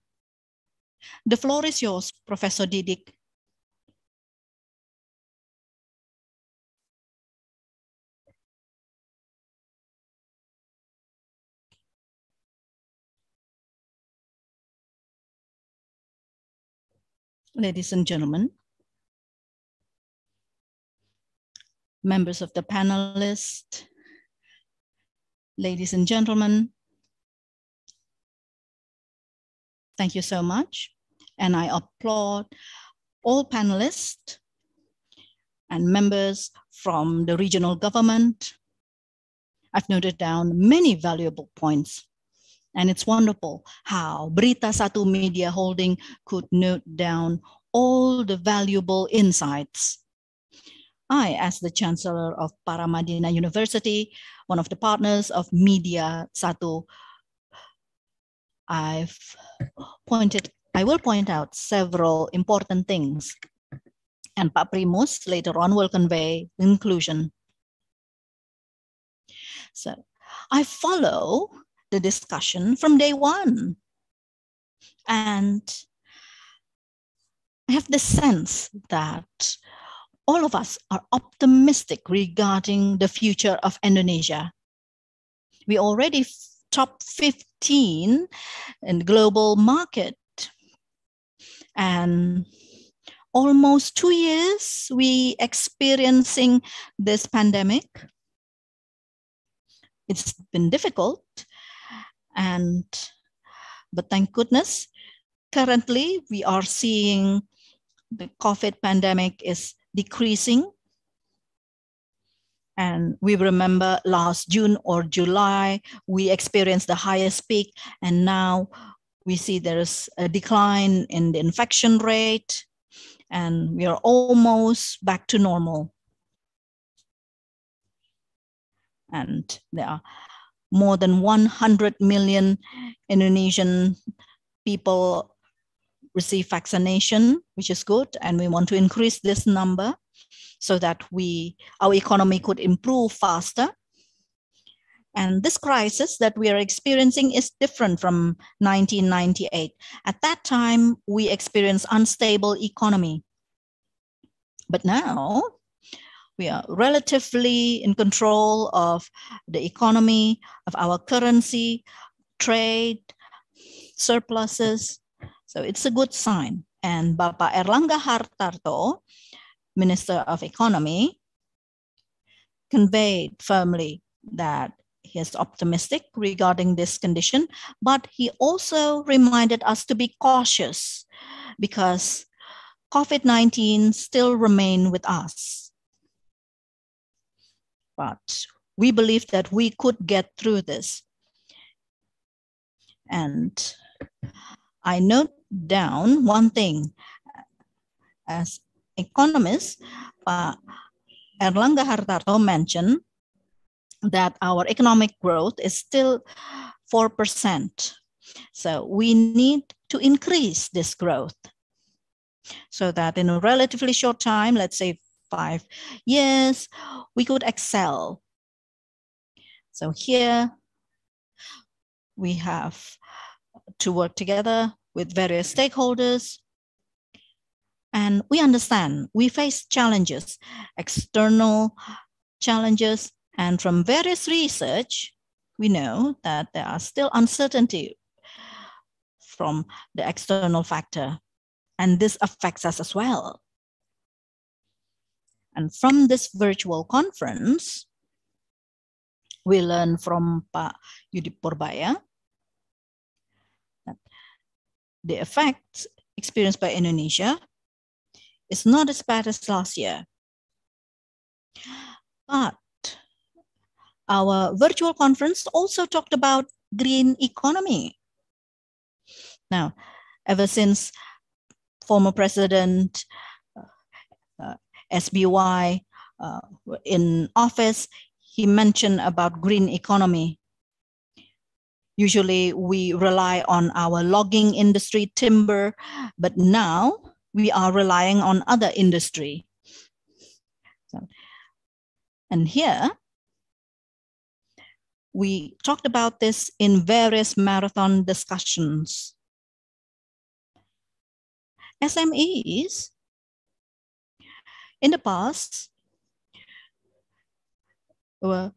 The floor is yours, Professor Didik. Ladies and gentlemen, members of the panelists, ladies and gentlemen, Thank you so much. And I applaud all panelists and members from the regional government. I've noted down many valuable points. And it's wonderful how Brita Satu Media Holding could note down all the valuable insights. I, as the Chancellor of Paramadina University, one of the partners of Media Satu I've pointed, I will point out several important things. And Primus later on will convey inclusion. So I follow the discussion from day one. And I have the sense that all of us are optimistic regarding the future of Indonesia. We already top 15 in global market. And almost two years we experiencing this pandemic. It's been difficult and but thank goodness currently we are seeing the COVID pandemic is decreasing and we remember last June or July, we experienced the highest peak, and now we see there's a decline in the infection rate, and we are almost back to normal. And there are more than 100 million Indonesian people receive vaccination, which is good, and we want to increase this number so that we our economy could improve faster and this crisis that we are experiencing is different from 1998 at that time we experienced unstable economy but now we are relatively in control of the economy of our currency trade surpluses so it's a good sign and Bapak Erlangga Hartarto Minister of Economy, conveyed firmly that he is optimistic regarding this condition, but he also reminded us to be cautious because COVID 19 still remain with us. But we believe that we could get through this. And I note down one thing as economist uh, Erlangga Hartarto mentioned that our economic growth is still 4%. So we need to increase this growth so that in a relatively short time, let's say five years, we could excel. So here we have to work together with various stakeholders and we understand we face challenges, external challenges. And from various research, we know that there are still uncertainty from the external factor. And this affects us as well. And from this virtual conference, we learn from Pak Yudi Purbaya that the effects experienced by Indonesia it's not as bad as last year. But our virtual conference also talked about green economy. Now, ever since former President uh, uh SBY uh, in office, he mentioned about green economy. Usually we rely on our logging industry, timber, but now we are relying on other industry. So, and here, we talked about this in various marathon discussions. SMEs, in the past, were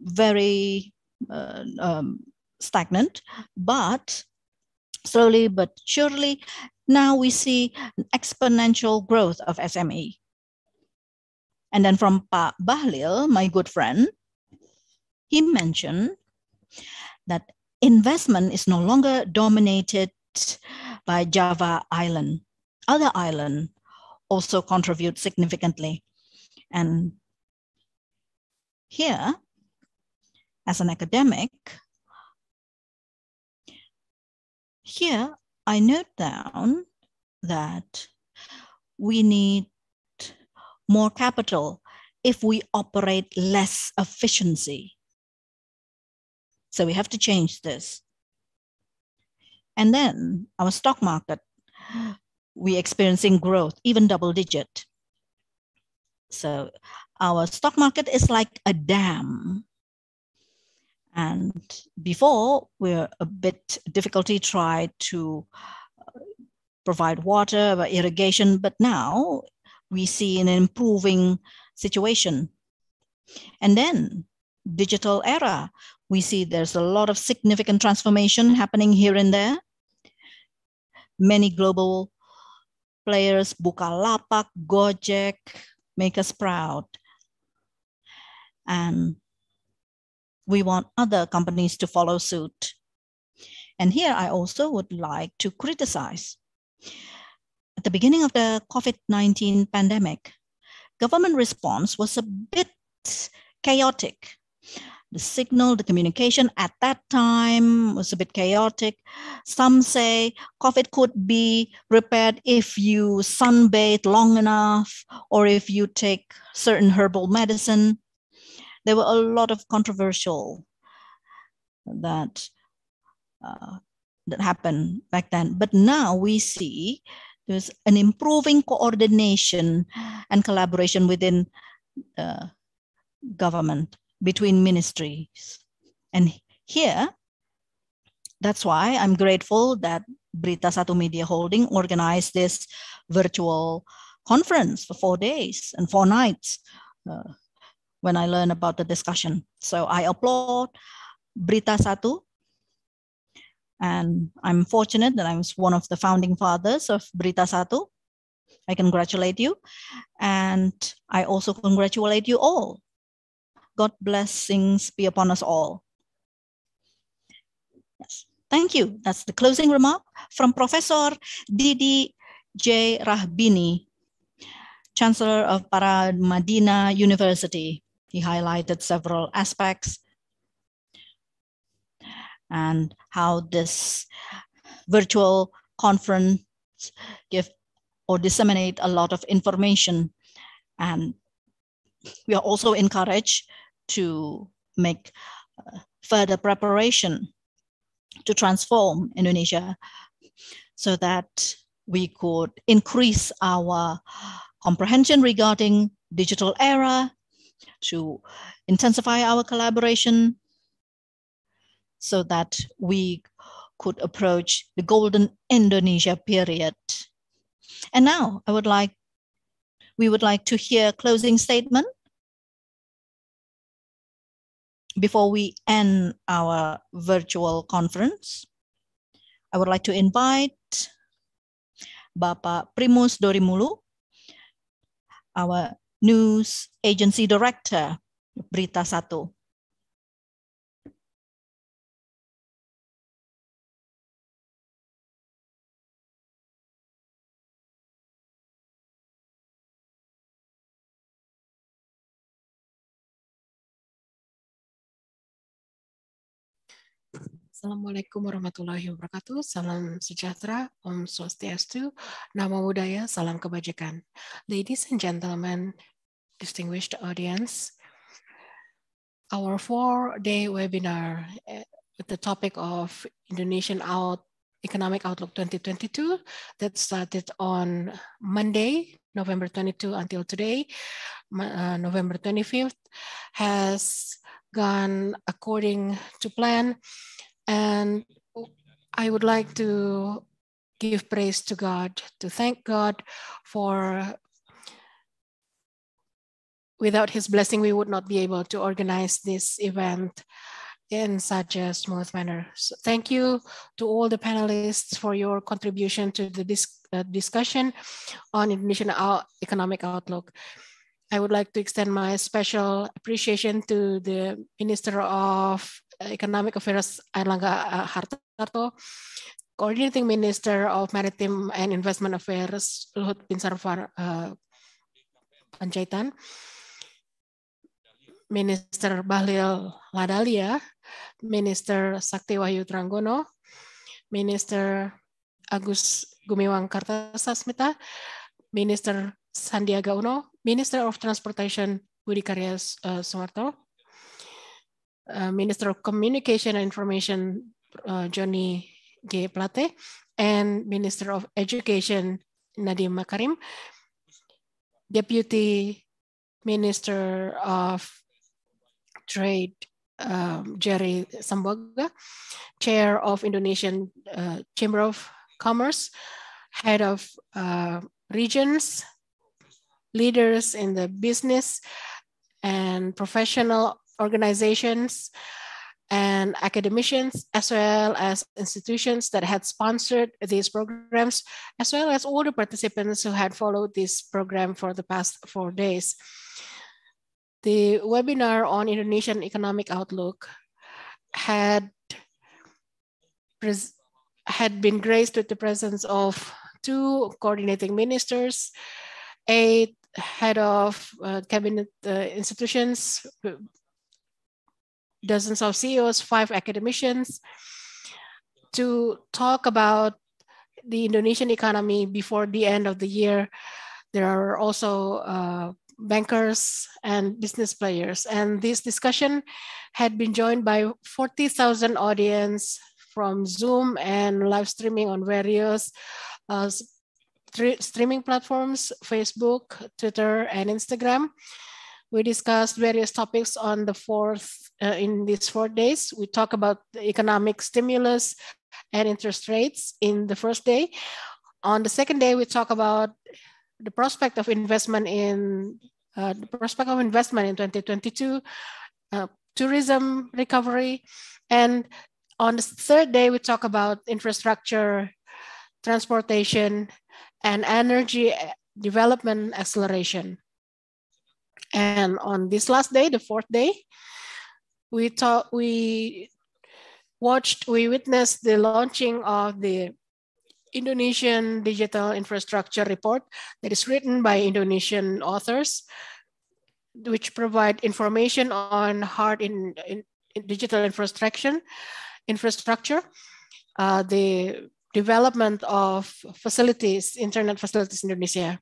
very uh, um, stagnant, but slowly but surely, now we see exponential growth of SME. And then from Pak Bahlil, my good friend, he mentioned that investment is no longer dominated by Java Island. Other islands also contribute significantly. And here, as an academic, here I note down that we need more capital if we operate less efficiency. So we have to change this. And then our stock market, we're experiencing growth, even double digit. So our stock market is like a dam. And before, we are a bit difficulty try to uh, provide water by uh, irrigation, but now we see an improving situation. And then digital era, we see there's a lot of significant transformation happening here and there. Many global players, Bukalapak, Gojek, make us proud. And we want other companies to follow suit. And here I also would like to criticize. At the beginning of the COVID-19 pandemic, government response was a bit chaotic. The signal, the communication at that time was a bit chaotic. Some say COVID could be repaired if you sunbathe long enough or if you take certain herbal medicine there were a lot of controversial that uh, that happened back then. But now we see there's an improving coordination and collaboration within uh, government between ministries. And here, that's why I'm grateful that Brita Satu Media Holding organized this virtual conference for four days and four nights. Uh, when I learn about the discussion. So I applaud Brita Satu. And I'm fortunate that I was one of the founding fathers of Brita Satu. I congratulate you. And I also congratulate you all. God blessings be upon us all. Yes. Thank you. That's the closing remark from Professor Didi J. Rahbini, Chancellor of Paramadina University. He highlighted several aspects and how this virtual conference give or disseminate a lot of information. And we are also encouraged to make uh, further preparation to transform Indonesia so that we could increase our comprehension regarding digital era to intensify our collaboration so that we could approach the golden Indonesia period. And now I would like, we would like to hear a closing statement before we end our virtual conference. I would like to invite Bapak Primus Dorimulu, our News Agency Director Berita Satu. Assalamualaikum warahmatullahi wabarakatuh. Salam sejahtera, Om Swastiastu, Namo Buddhaya, Salam Kebajikan. Ladies and gentlemen, distinguished audience, our four-day webinar eh, with the topic of Indonesian Out Economic Outlook 2022 that started on Monday, November 22 until today, uh, November 25th, has gone according to plan and I would like to give praise to God, to thank God for without his blessing, we would not be able to organize this event in such a smooth manner. So thank you to all the panelists for your contribution to the dis uh, discussion on Indonesian out economic outlook. I would like to extend my special appreciation to the Minister of Economic Affairs Erlangga eh, Hartarto, Coordinating Minister of Maritime and Investment Affairs Luhut Binsar uh, Panjaitan, Minister Bahlil Ladalia, Minister Sakti Wahyu Tranggono, Minister Agus Gumiwang Kartasasmita, Minister Sandiaga Uno, Minister of Transportation Budi Karya uh, Sumarto, Uh, Minister of Communication and Information, uh, Johnny G. Plate, and Minister of Education, Nadim Makarim, Deputy Minister of Trade, um, Jerry Samboga, Chair of Indonesian uh, Chamber of Commerce, Head of uh, Regions, leaders in the business and professional organizations and academicians, as well as institutions that had sponsored these programs, as well as all the participants who had followed this program for the past four days. The webinar on Indonesian economic outlook had, had been graced with the presence of two coordinating ministers, eight head of uh, cabinet uh, institutions, dozens of CEOs, five academicians to talk about the Indonesian economy before the end of the year. There are also uh, bankers and business players. And this discussion had been joined by 40,000 audience from Zoom and live streaming on various uh, st streaming platforms, Facebook, Twitter, and Instagram. We discussed various topics on the fourth uh, in these four days. We talk about the economic stimulus and interest rates in the first day. On the second day, we talk about the prospect of investment in uh, the prospect of investment in 2022, uh, tourism recovery, and on the third day we talk about infrastructure, transportation, and energy uh, development acceleration. And on this last day, the fourth day, we talk, we watched, we witnessed the launching of the Indonesian Digital Infrastructure Report that is written by Indonesian authors, which provide information on hard in, in, in digital infrastructure, infrastructure, uh, the development of facilities, internet facilities in Indonesia.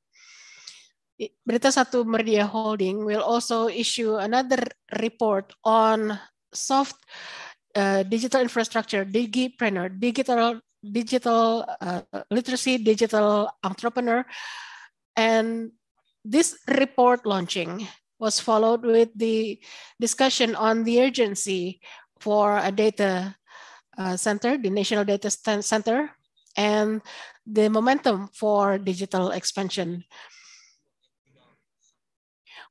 Berita Satu Merdia Holding will also issue another report on soft uh, digital infrastructure, digipreneur, digital digital uh, literacy, digital entrepreneur, and this report launching was followed with the discussion on the urgency for a data uh, center, the National Data Center, and the momentum for digital expansion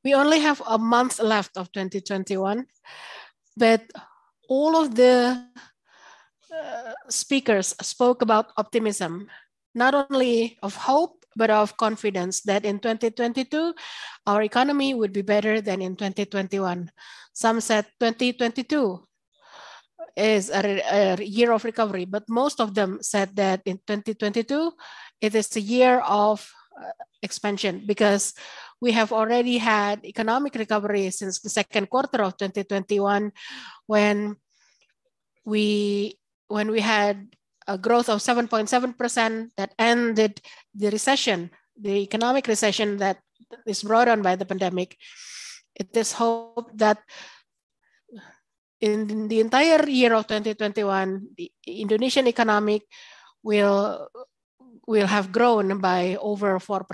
we only have a month left of 2021, but all of the uh, speakers spoke about optimism, not only of hope, but of confidence that in 2022, our economy would be better than in 2021. Some said 2022 is a, a year of recovery, but most of them said that in 2022, it is a year of uh, expansion because we have already had economic recovery since the second quarter of 2021 when we when we had a growth of 7.7% that ended the recession, the economic recession that is brought on by the pandemic. It is hoped that in the entire year of 2021, the Indonesian economic will will have grown by over 4%.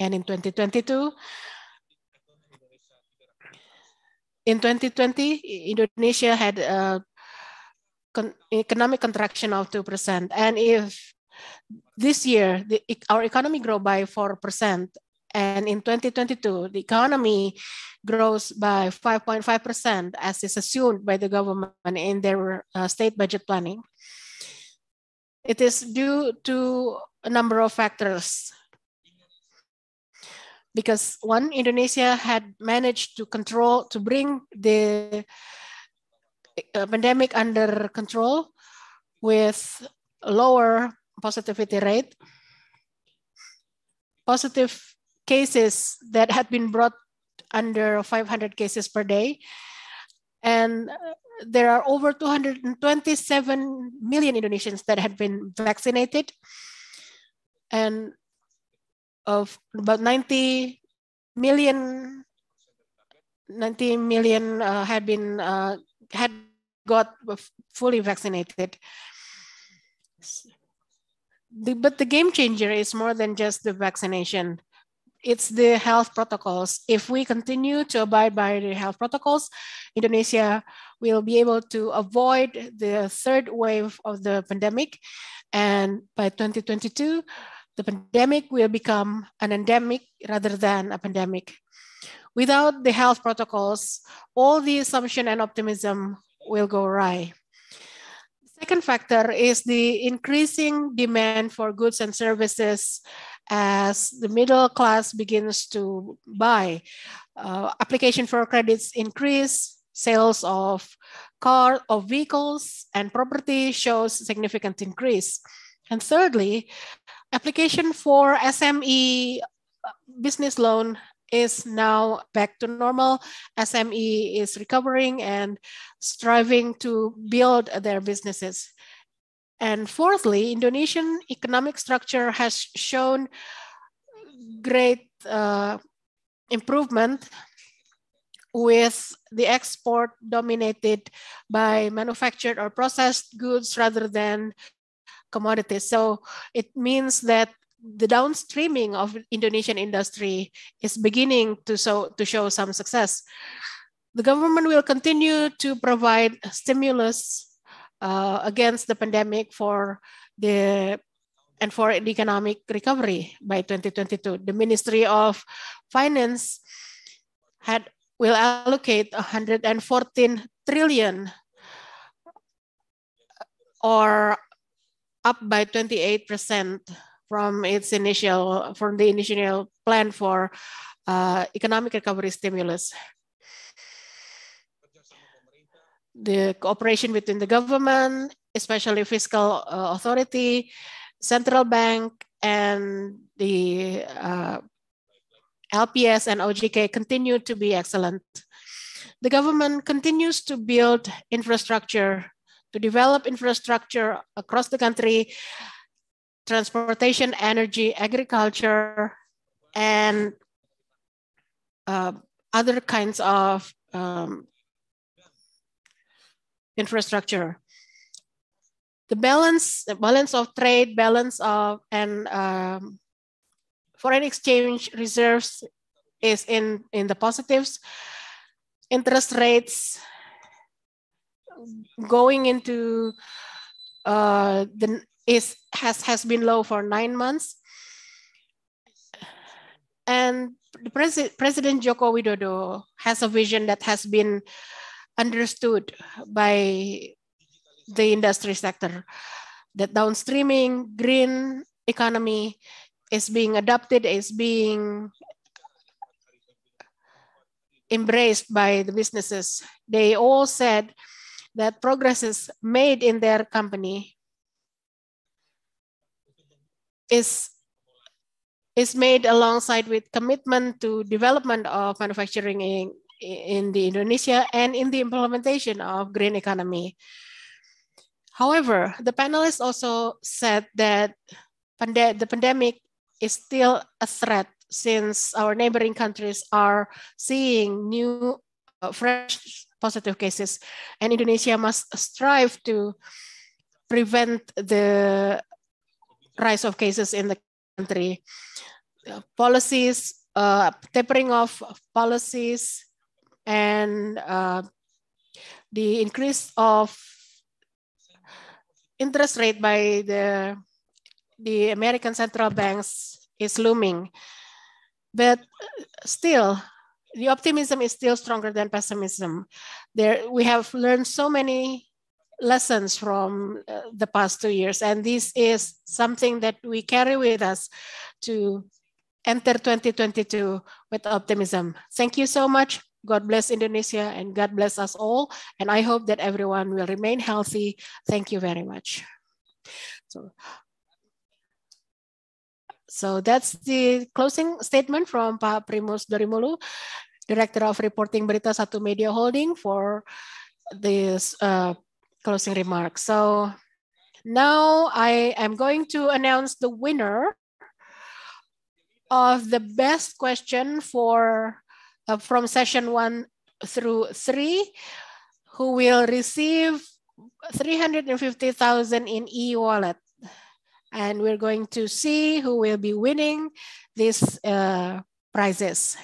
And in 2022, in 2020, Indonesia had a con economic contraction of 2%. And if this year, the, our economy grew by 4%, and in 2022, the economy grows by 5.5%, as is assumed by the government in their uh, state budget planning. It is due to a number of factors because one Indonesia had managed to control to bring the uh, pandemic under control with lower positivity rate. Positive cases that had been brought under 500 cases per day. And there are over 227 million Indonesians that had been vaccinated. And of about 90 million 90 million uh, had been uh, had got fully vaccinated the, but the game changer is more than just the vaccination it's the health protocols if we continue to abide by the health protocols indonesia will be able to avoid the third wave of the pandemic and by 2022 the pandemic will become an endemic rather than a pandemic. Without the health protocols, all the assumption and optimism will go awry. The second factor is the increasing demand for goods and services as the middle class begins to buy. Uh, application for credits increase, sales of car of vehicles and property shows significant increase. And thirdly, application for SME uh, business loan is now back to normal. SME is recovering and striving to build their businesses. And fourthly, Indonesian economic structure has shown great uh, improvement with the export dominated by manufactured or processed goods rather than commodities. So it means that the downstreaming of Indonesian industry is beginning to show, to show some success. The government will continue to provide stimulus uh, against the pandemic for the and for the economic recovery by 2022. The Ministry of Finance had will allocate 114 trillion or up by 28% from its initial, from the initial plan for uh, economic recovery stimulus. The cooperation between the government, especially fiscal uh, authority, central bank, and the uh, LPS and OGK continue to be excellent. The government continues to build infrastructure to develop infrastructure across the country, transportation, energy, agriculture, and uh, other kinds of um, infrastructure. The balance, the balance of trade, balance of and um, foreign exchange reserves is in in the positives. Interest rates going into uh, the is has has been low for nine months, and the pres President Joko Widodo has a vision that has been understood by the industry sector that downstreaming green economy is being adopted is being embraced by the businesses they all said that progress is made in their company is is made alongside with commitment to development of manufacturing in, in the Indonesia and in the implementation of green economy. However, the panelists also said that the pandemic is still a threat since our neighboring countries are seeing new uh, fresh positive cases. And Indonesia must strive to prevent the rise of cases in the country. Policies, uh, tapering off policies, and uh, the increase of interest rate by the, the American central banks is looming. But still, the optimism is still stronger than pessimism. There, we have learned so many lessons from uh, the past two years, and this is something that we carry with us to enter 2022 with optimism. Thank you so much. God bless Indonesia and God bless us all. And I hope that everyone will remain healthy. Thank you very much. So, so that's the closing statement from Pak Primus Dorimulu. Director of Reporting Berita Satu Media Holding for this uh, closing remarks. So now I am going to announce the winner of the best question for uh, from session one through three, who will receive 350,000 in e-wallet. And we're going to see who will be winning these uh, prizes.